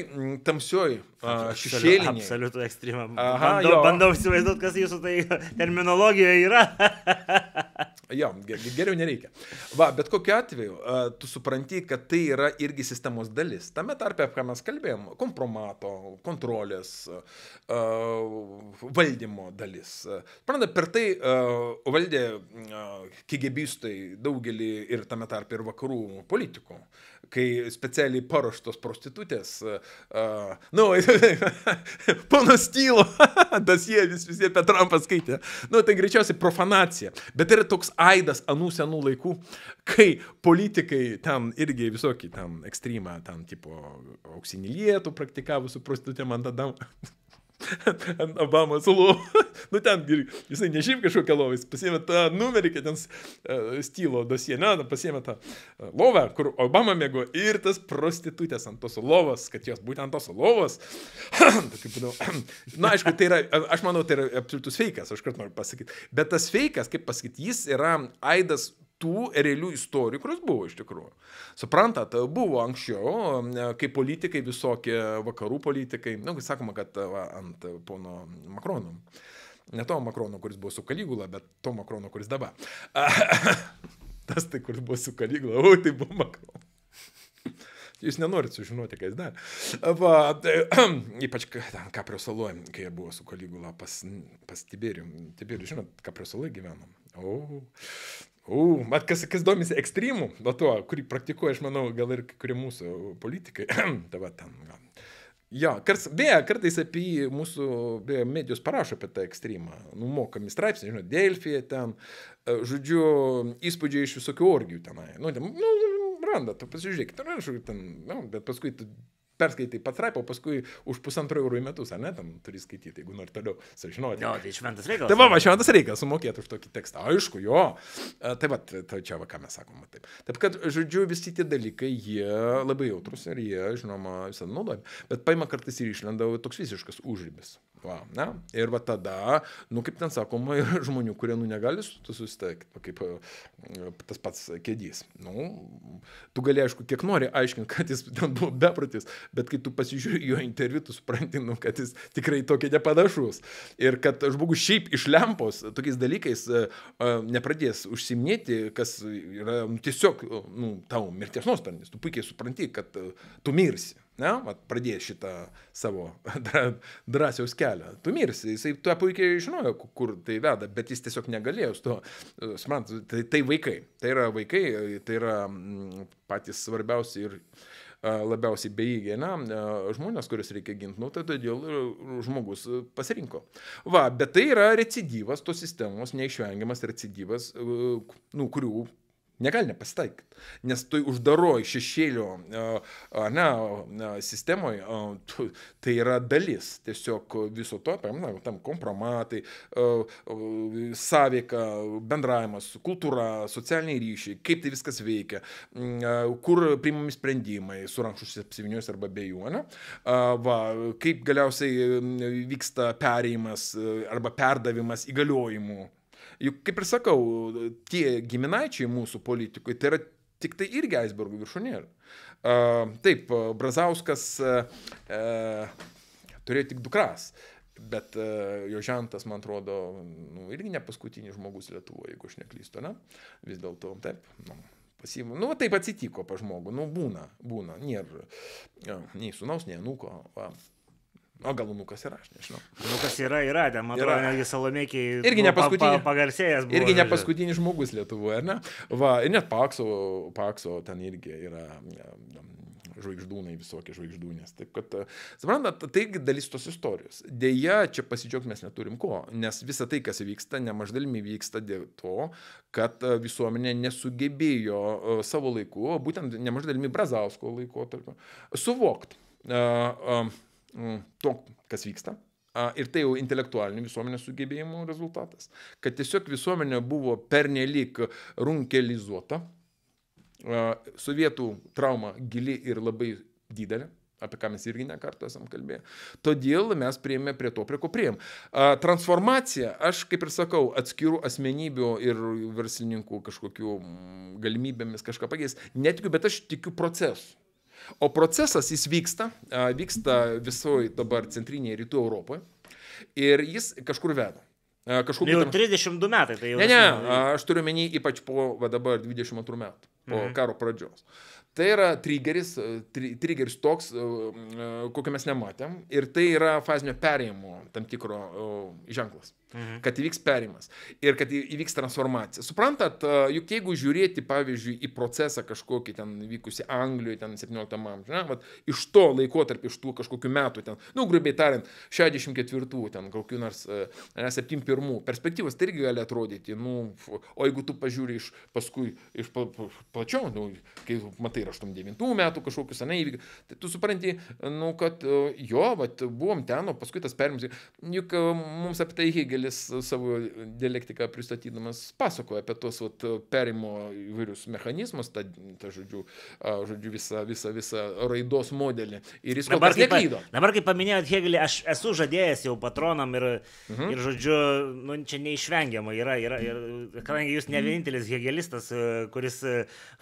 tamsioj šešėlinėje. Absoliut ekstremą. Bandau, bandau įsivaizduoti, kas jūsų tai terminologijoje yra. <laughs> Jo, geriau nereikia. Va, bet kokiu atveju, tu supranti, kad tai yra irgi sistemos dalis. Tame tarpe, ką mes kalbėjom, kompromato, kontrolės, valdymo dalis. Pranda, per tai valdė kigebistai daugelį ir tame tarpe ir vakarų politikų kai specialiai paruoštos prostitutės, uh, nu, ponas Tylo, tas jie vis visi apie Trumpą skaitė, nu, tai greičiausiai profanacija, bet yra toks aidas anų senų laikų, kai politikai tam irgi visokį tam ekstremą, tam tipo auksinį lietų praktikavo su prostitutė, man tada <laughs> ant Obamos lovų. <laughs> nu ten ir jisai ne šiaip kažkokią lovą, jis pasiėmė tą numerį, kad ten uh, stylo dosie, ne, nu, pasiėmė tą e, lovą, kur Obama mėgo ir tas prostitutės ant tos lovos, kad jos būtent ant tos lovos. <clears throat> <clears throat> Na, nu, aišku, tai yra, aš manau, tai yra absoliutus feikas, aš kart noriu pasakyti. Bet tas feikas, kaip pasakyti, jis yra aidas tų realių istorijų, kurios buvo iš tikrųjų. Suprantat, buvo anksčiau, kai politikai visokie, vakarų politikai, na, nu, sakoma, kad va, ant pono Makrono, ne to Makrono, kuris buvo su Kaligula, bet to Makrono, kuris dabar. <laughs> Tas tai, kuris buvo su Kaligula, o tai buvo Makrono. Jūs nenorit sužinoti, ką jis darė. Va, tai, <clears throat> ypač Kaprio saloje, kai jie buvo su Kaligula pas, pas Tiberiu. Tiberiu, žinot, Kaprio saloje gyvenom. O, U, mat kas, kas domisi ekstremų, nuo to, kurį praktikuoja, aš manau, gal ir kai kurie mūsų politikai. <clears throat> Tava ten. Jo, kars, beje, kartais apie jį mūsų beje, medijos parašo apie tą ekstremą. Numokami straipsniai, žinot, Delfija ten, e, žodžiu, įspūdžiai iš visokių orgijų tenai. Nu, ten, nu, randa, tu pasižiūrėk, ten rašau, nu, ten, nu, bet paskui tu perskaitai pastraipą, paskui už pusantro eurų į metus, ar ne, tam turi skaityti, jeigu nori toliau sužinoti. Jo, tai šventas reikalas. Tai va, va šventas reikalas sumokėti už tokį tekstą, aišku, jo. E, tai va, tai čia va, ką mes sakome. Taip. taip kad, žodžiu, visi tie dalykai, jie labai jautrus ir jie, žinoma, visada naudojami. Bet paima kartais ir išlenda toks visiškas užrybis. Va, ne? ir va tada, nu kaip ten sakoma, yra <laughs> žmonių, kurie nu negali susitaikyti, kaip e, tas pats kėdys. Nu, tu gali, aišku, kiek nori aiškinti, <laughs> kad jis ten buvo bepratis, bet kai tu pasižiūri jo interviu, tu supranti, nu, kad jis tikrai tokie nepanašus. Ir kad žmogus šiaip iš lempos tokiais dalykais e, e, nepradės užsiminėti, kas yra nu, tiesiog nu, tau mirties nuosprendis. Tu puikiai supranti, kad tu mirsi. Ne, vat, pradėjai šitą savo <laughs> drąsiaus kelią. Tu mirsi, jisai tu puikiai žinojo, kur tai veda, bet jis tiesiog negalėjo su to. E, Smant, tai, tai vaikai, tai yra vaikai, tai yra mm, patys svarbiausi ir e, labiausiai beįgiai, na, e, žmonės, kuriuos reikia ginti, nu, tai todėl žmogus pasirinko. Va, bet tai yra recidyvas tos sistemos, neišvengiamas recidyvas, nu, kurių Negali nepasitaikyti, nes tu uždaroj šešėlio e, ne, e, sistemoje, e, tai yra dalis tiesiog viso to, na, tam kompromatai, sąveika, bendravimas, kultūra, socialiniai ryšiai, kaip tai viskas veikia, kur priimami sprendimai, surankšus apsivinius arba be jų, ne, va, kaip galiausiai vyksta perėjimas arba perdavimas įgaliojimų Juk, kaip ir sakau, tie giminaičiai mūsų politikui, tai yra tik tai irgi aisbergų viršūnėlė. Taip, Brazauskas turėjo tik dukras. Bet uh, jo žentas, man atrodo, nu, irgi ne paskutinis žmogus Lietuvoje, jeigu aš neklystu, ne? Vis dėlto, taip, nu, pasiimu. Nu, taip atsitiko pa žmogų, nu, būna, būna, nėra, ja, nei sunaus, nei nuko. Va. O gal Lukas yra, aš nežinau. Lukas yra, yra, ten, man atrodo, netgi Salomėkiai. Irgi nu, ne paskutinis. Pa, pa, pagarsėjęs. Buvo, irgi ne paskutinis žmogus Lietuvoje, ne? Va, ir net Pakso, Pakso ten irgi yra mm, mm, žvaigždūnai, visokie žvaigždūnės. Taip kad, suprantat, tai dalis tos istorijos. Deja, čia pasidžiaugti mes neturim ko, nes visa tai, kas vyksta, nemaždalimi vyksta dėl to, kad visuomenė nesugebėjo e, savo laiku, būtent nemaždalimi Brazausko laikotarpio, suvokti. Uh, e, uh, e, Mm, to, kas vyksta. Ir tai jau intelektualinių visuomenės sugebėjimų rezultatas. Kad tiesiog visuomenė buvo pernelyg runkelizuota, sovietų trauma gili ir labai didelė, apie ką mes irgi nekartą esam kalbėję. Todėl mes prieėmė prie to, prie ko prieėm. Transformacija, aš kaip ir sakau, atskirų asmenybių ir verslininkų kažkokiu mm, galimybėmis kažką pakeis, netikiu, bet aš tikiu procesu. O procesas jis vyksta, vyksta visoji dabar centrinėje rytų Europoje ir jis kažkur veda. Kažkur, nu, jau 32 metai, tai jau. Ne, ne, aš turiu menį ypač po va, dabar 22 metų, po mhm. karo pradžios. Tai yra triggeris, tri, triggeris toks, kokio mes nematėm, ir tai yra fazinio perėjimo tam tikro ženklas. Mhm. Kad įvyks perimas ir kad įvyks transformacija. Suprantat, juk jeigu žiūrėti, pavyzdžiui, į procesą kažkokį ten vykusi Anglijoje, ten 17 amžiuje, iš to laikotarp, iš tų kažkokių metų, ten, nu, grubiai tariant, 64, ten kokių nors 71 perspektyvos, tai irgi gali atrodyti, nu, o jeigu tu pažiūri iš paskui, iš pla, plačiau, nu, kai matai 89 metų kažkokius aneivykius, tai tu supranti, nu, kad jo, vat, buvom ten, o paskui tas perimas, juk mums apie tai Hegel Hėgelis savo dialektiką pristatydamas pasakoja apie tos vat, perimo įvairius mechanizmus, tą, tą žodžiu, žodžiu visą, visą, visą raidos modelį. Ir jis dabar kaip, neklydo. Dabar, kai paminėjot Hėgelį, aš esu žadėjęs jau patronam ir, mhm. ir žodžiu, nu, čia neišvengiama yra, yra ir, kadangi jūs ne vienintelis Hėgelistas, e, kuris e,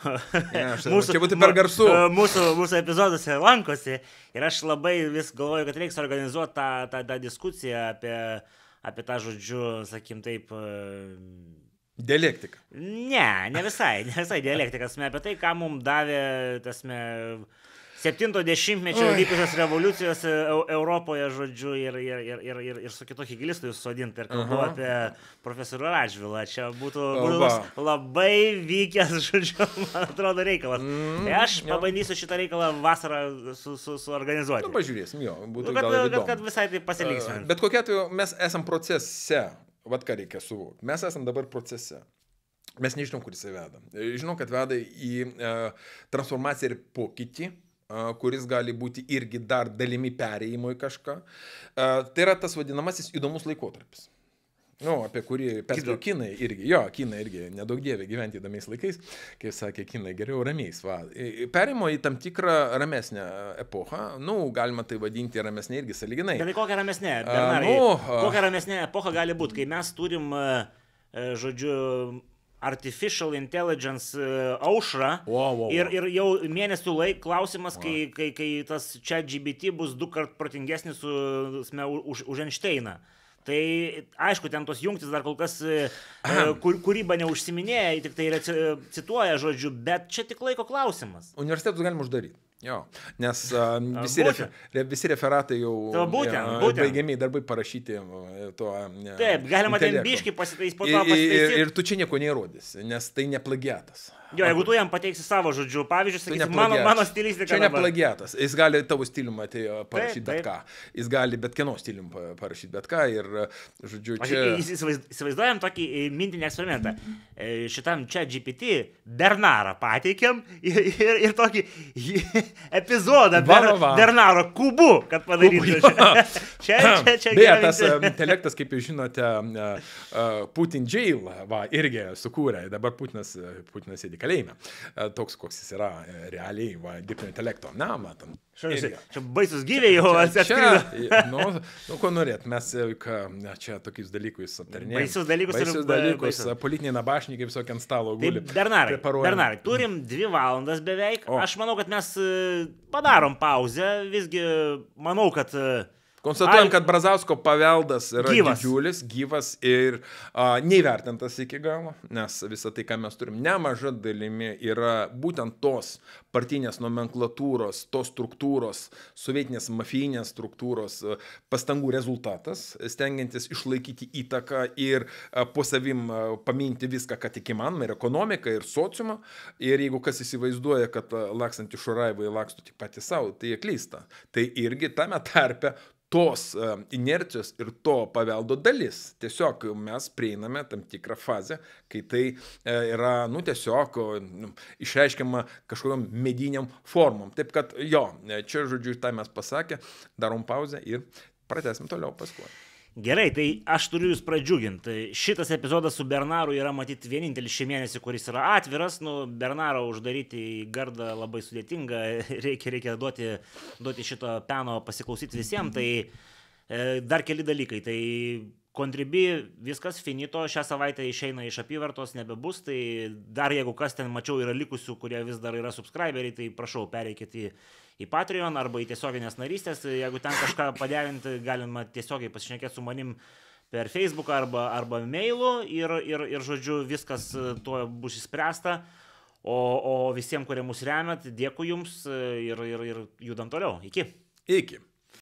ne, aš, <laughs> mūsų, mūsų, e, mūsų, mūsų epizoduose lankosi ir aš labai vis galvoju, kad reiks organizuoti tą, tą, tą diskusiją apie apie tą, žodžiu, sakim taip. E, dialektiką. Ne, ne visai, ne visai dialektiką, mes apie tai, ką mums davė, tasme, mes 70-mečio vykusios revoliucijos e, Europoje, žodžiu, ir, ir, ir, ir, ir, ir su kitokiu gilistu jūs sodinti, ir kalbu Aha. apie profesorių Radžvilą. Čia būtų, būtų labai vykęs, <laughs> žodžiu, man atrodo, reikalas. Mm, tai aš pabandysiu jo. šitą reikalą vasarą su, su, suorganizuoti. Nu, pažiūrėsim, jo, būtų nu, bet, gal bet, kad visai tai pasiliksime. Uh, bet kokia atveju mes esam procese, vad ką reikia suvokti, mes esam dabar procese. Mes nežinom, kur jisai veda. E, Žinau, kad veda į uh, transformaciją ir pokytį, uh, kuris gali būti irgi dar dalimi perėjimo į kažką. Tai yra tas vadinamasis įdomus laikotarpis. Nu, apie kurį perspėjo kinai irgi, jo, kinai irgi, nedaug dievė gyventi įdomiais laikais, kaip sakė kinai, geriau ramiais. Va. Perimo į tam tikrą ramesnę epochą, nu, galima tai vadinti ramesnė irgi saliginai. Bet kokią ramesnę, Bernarai, uh, nu, uh, kokią ramesnę epochą gali būti, kai mes turim, žodžiu, artificial intelligence e, aušrą. Wow, wow, wow. Ir, ir jau mėnesių laik klausimas, wow. kai, kai, kai tas čia GBT bus du kart protingesnis sme, už, už Einšteiną. Tai aišku, ten tos jungtis dar kol kas e, e, kur, kūryba neužsiminėja, tik tai cituoja žodžiu, bet čia tik laiko klausimas. Universitetus galima uždaryti. Jo, nes um, visi, refer, visi referatai jau Ta, būtent, ja, e, būtent. baigiami darbai parašyti tuo. E, ne, Taip, galima intelektu. ten biškai pasitaisyti po to. Pasitaisyti. Ir, ir, ir tu čia nieko neįrodysi, nes tai neplagiatas. Jo, jeigu tu jam pateiksi savo žodžių, pavyzdžiui, tai sakysi, mano, mano stilistika. Čia ne plagiatas, jis gali tavo stiliumi atėjo parašyti taip, bet taip. ką, jis gali bet kieno stiliumi parašyti bet ką ir, žodžiu, čia... Aš įsivaizduojam tokį e, mintinį eksperimentą. E, šitam čia GPT Bernarą pateikiam ir, ir, ir tokį <laughs> epizodą Ber, Bernaro kubu, kad padarytų. Čia, <laughs> čia, čia, čia. Beje, tas intelektas, kaip jūs žinote, e, Putin Jail va, irgi sukūrė, dabar Putinas, Putinas sėdi kalėjime. E, toks, koks jis yra e, realiai, va, dirbtinio intelekto. Na, matom. Šiandien, čia baisus gyviai jau atsiprašau. <laughs> Nu, nu, ko norėt, mes e, ka, čia tokius dalykus aptarinėjame. Baisus dalykus, baisus dalykus baisus. politiniai nabašnikai visokie ant stalo guli. Bernarai, Bernarai, turim dvi valandas beveik. O. Aš manau, kad mes padarom pauzę. Visgi manau, kad uh, Konstatuojam, Ai, kad Brazausko paveldas yra gyvas. didžiulis, gyvas ir a, neįvertintas iki galo, nes visa tai, ką mes turim, nemaža dalimi yra būtent tos partinės nomenklatūros, tos struktūros, sovietinės mafijinės struktūros a, pastangų rezultatas, stengiantis išlaikyti įtaką ir a, po savim a, paminti viską, ką tik įmanoma, ir ekonomiką, ir sociumą. Ir jeigu kas įsivaizduoja, kad laksant iš Šuraivai laksto tik patys savo, tai jie klysta. Tai irgi tame tarpe tos e, inercijos ir to paveldo dalis. Tiesiog mes prieiname tam tikrą fazę, kai tai e, yra, nu, tiesiog nu, išreiškiama kažkokiam mediniam formom. Taip kad jo, e, čia žodžiu, tai mes pasakė, darom pauzę ir pratesim toliau paskui. Gerai, tai aš turiu Jūs pradžiuginti. Šitas epizodas su Bernaru yra matyti vienintelis šį mėnesį, kuris yra atviras. Nu, Bernarą uždaryti į gardą labai sudėtinga, <laughs> reikia, reikia duoti, duoti šito peno pasiklausyti visiems. Tai e, dar keli dalykai. Tai Kontribi viskas finito, šią savaitę išeina iš apyvartos, nebebus, tai dar jeigu kas ten mačiau yra likusių, kurie vis dar yra subscriberiai, tai prašau, pereikit į, į Patreon arba į tiesioginės narystės, jeigu ten kažką paderinti, galima tiesiogiai pasišnekėti su manim per Facebooką arba, arba mailu ir, ir, ir, žodžiu, viskas e, tuo bus išspręsta. O, o visiems, kurie mus remet, dėkui Jums e, ir, ir, ir judam toliau. Iki. Iki.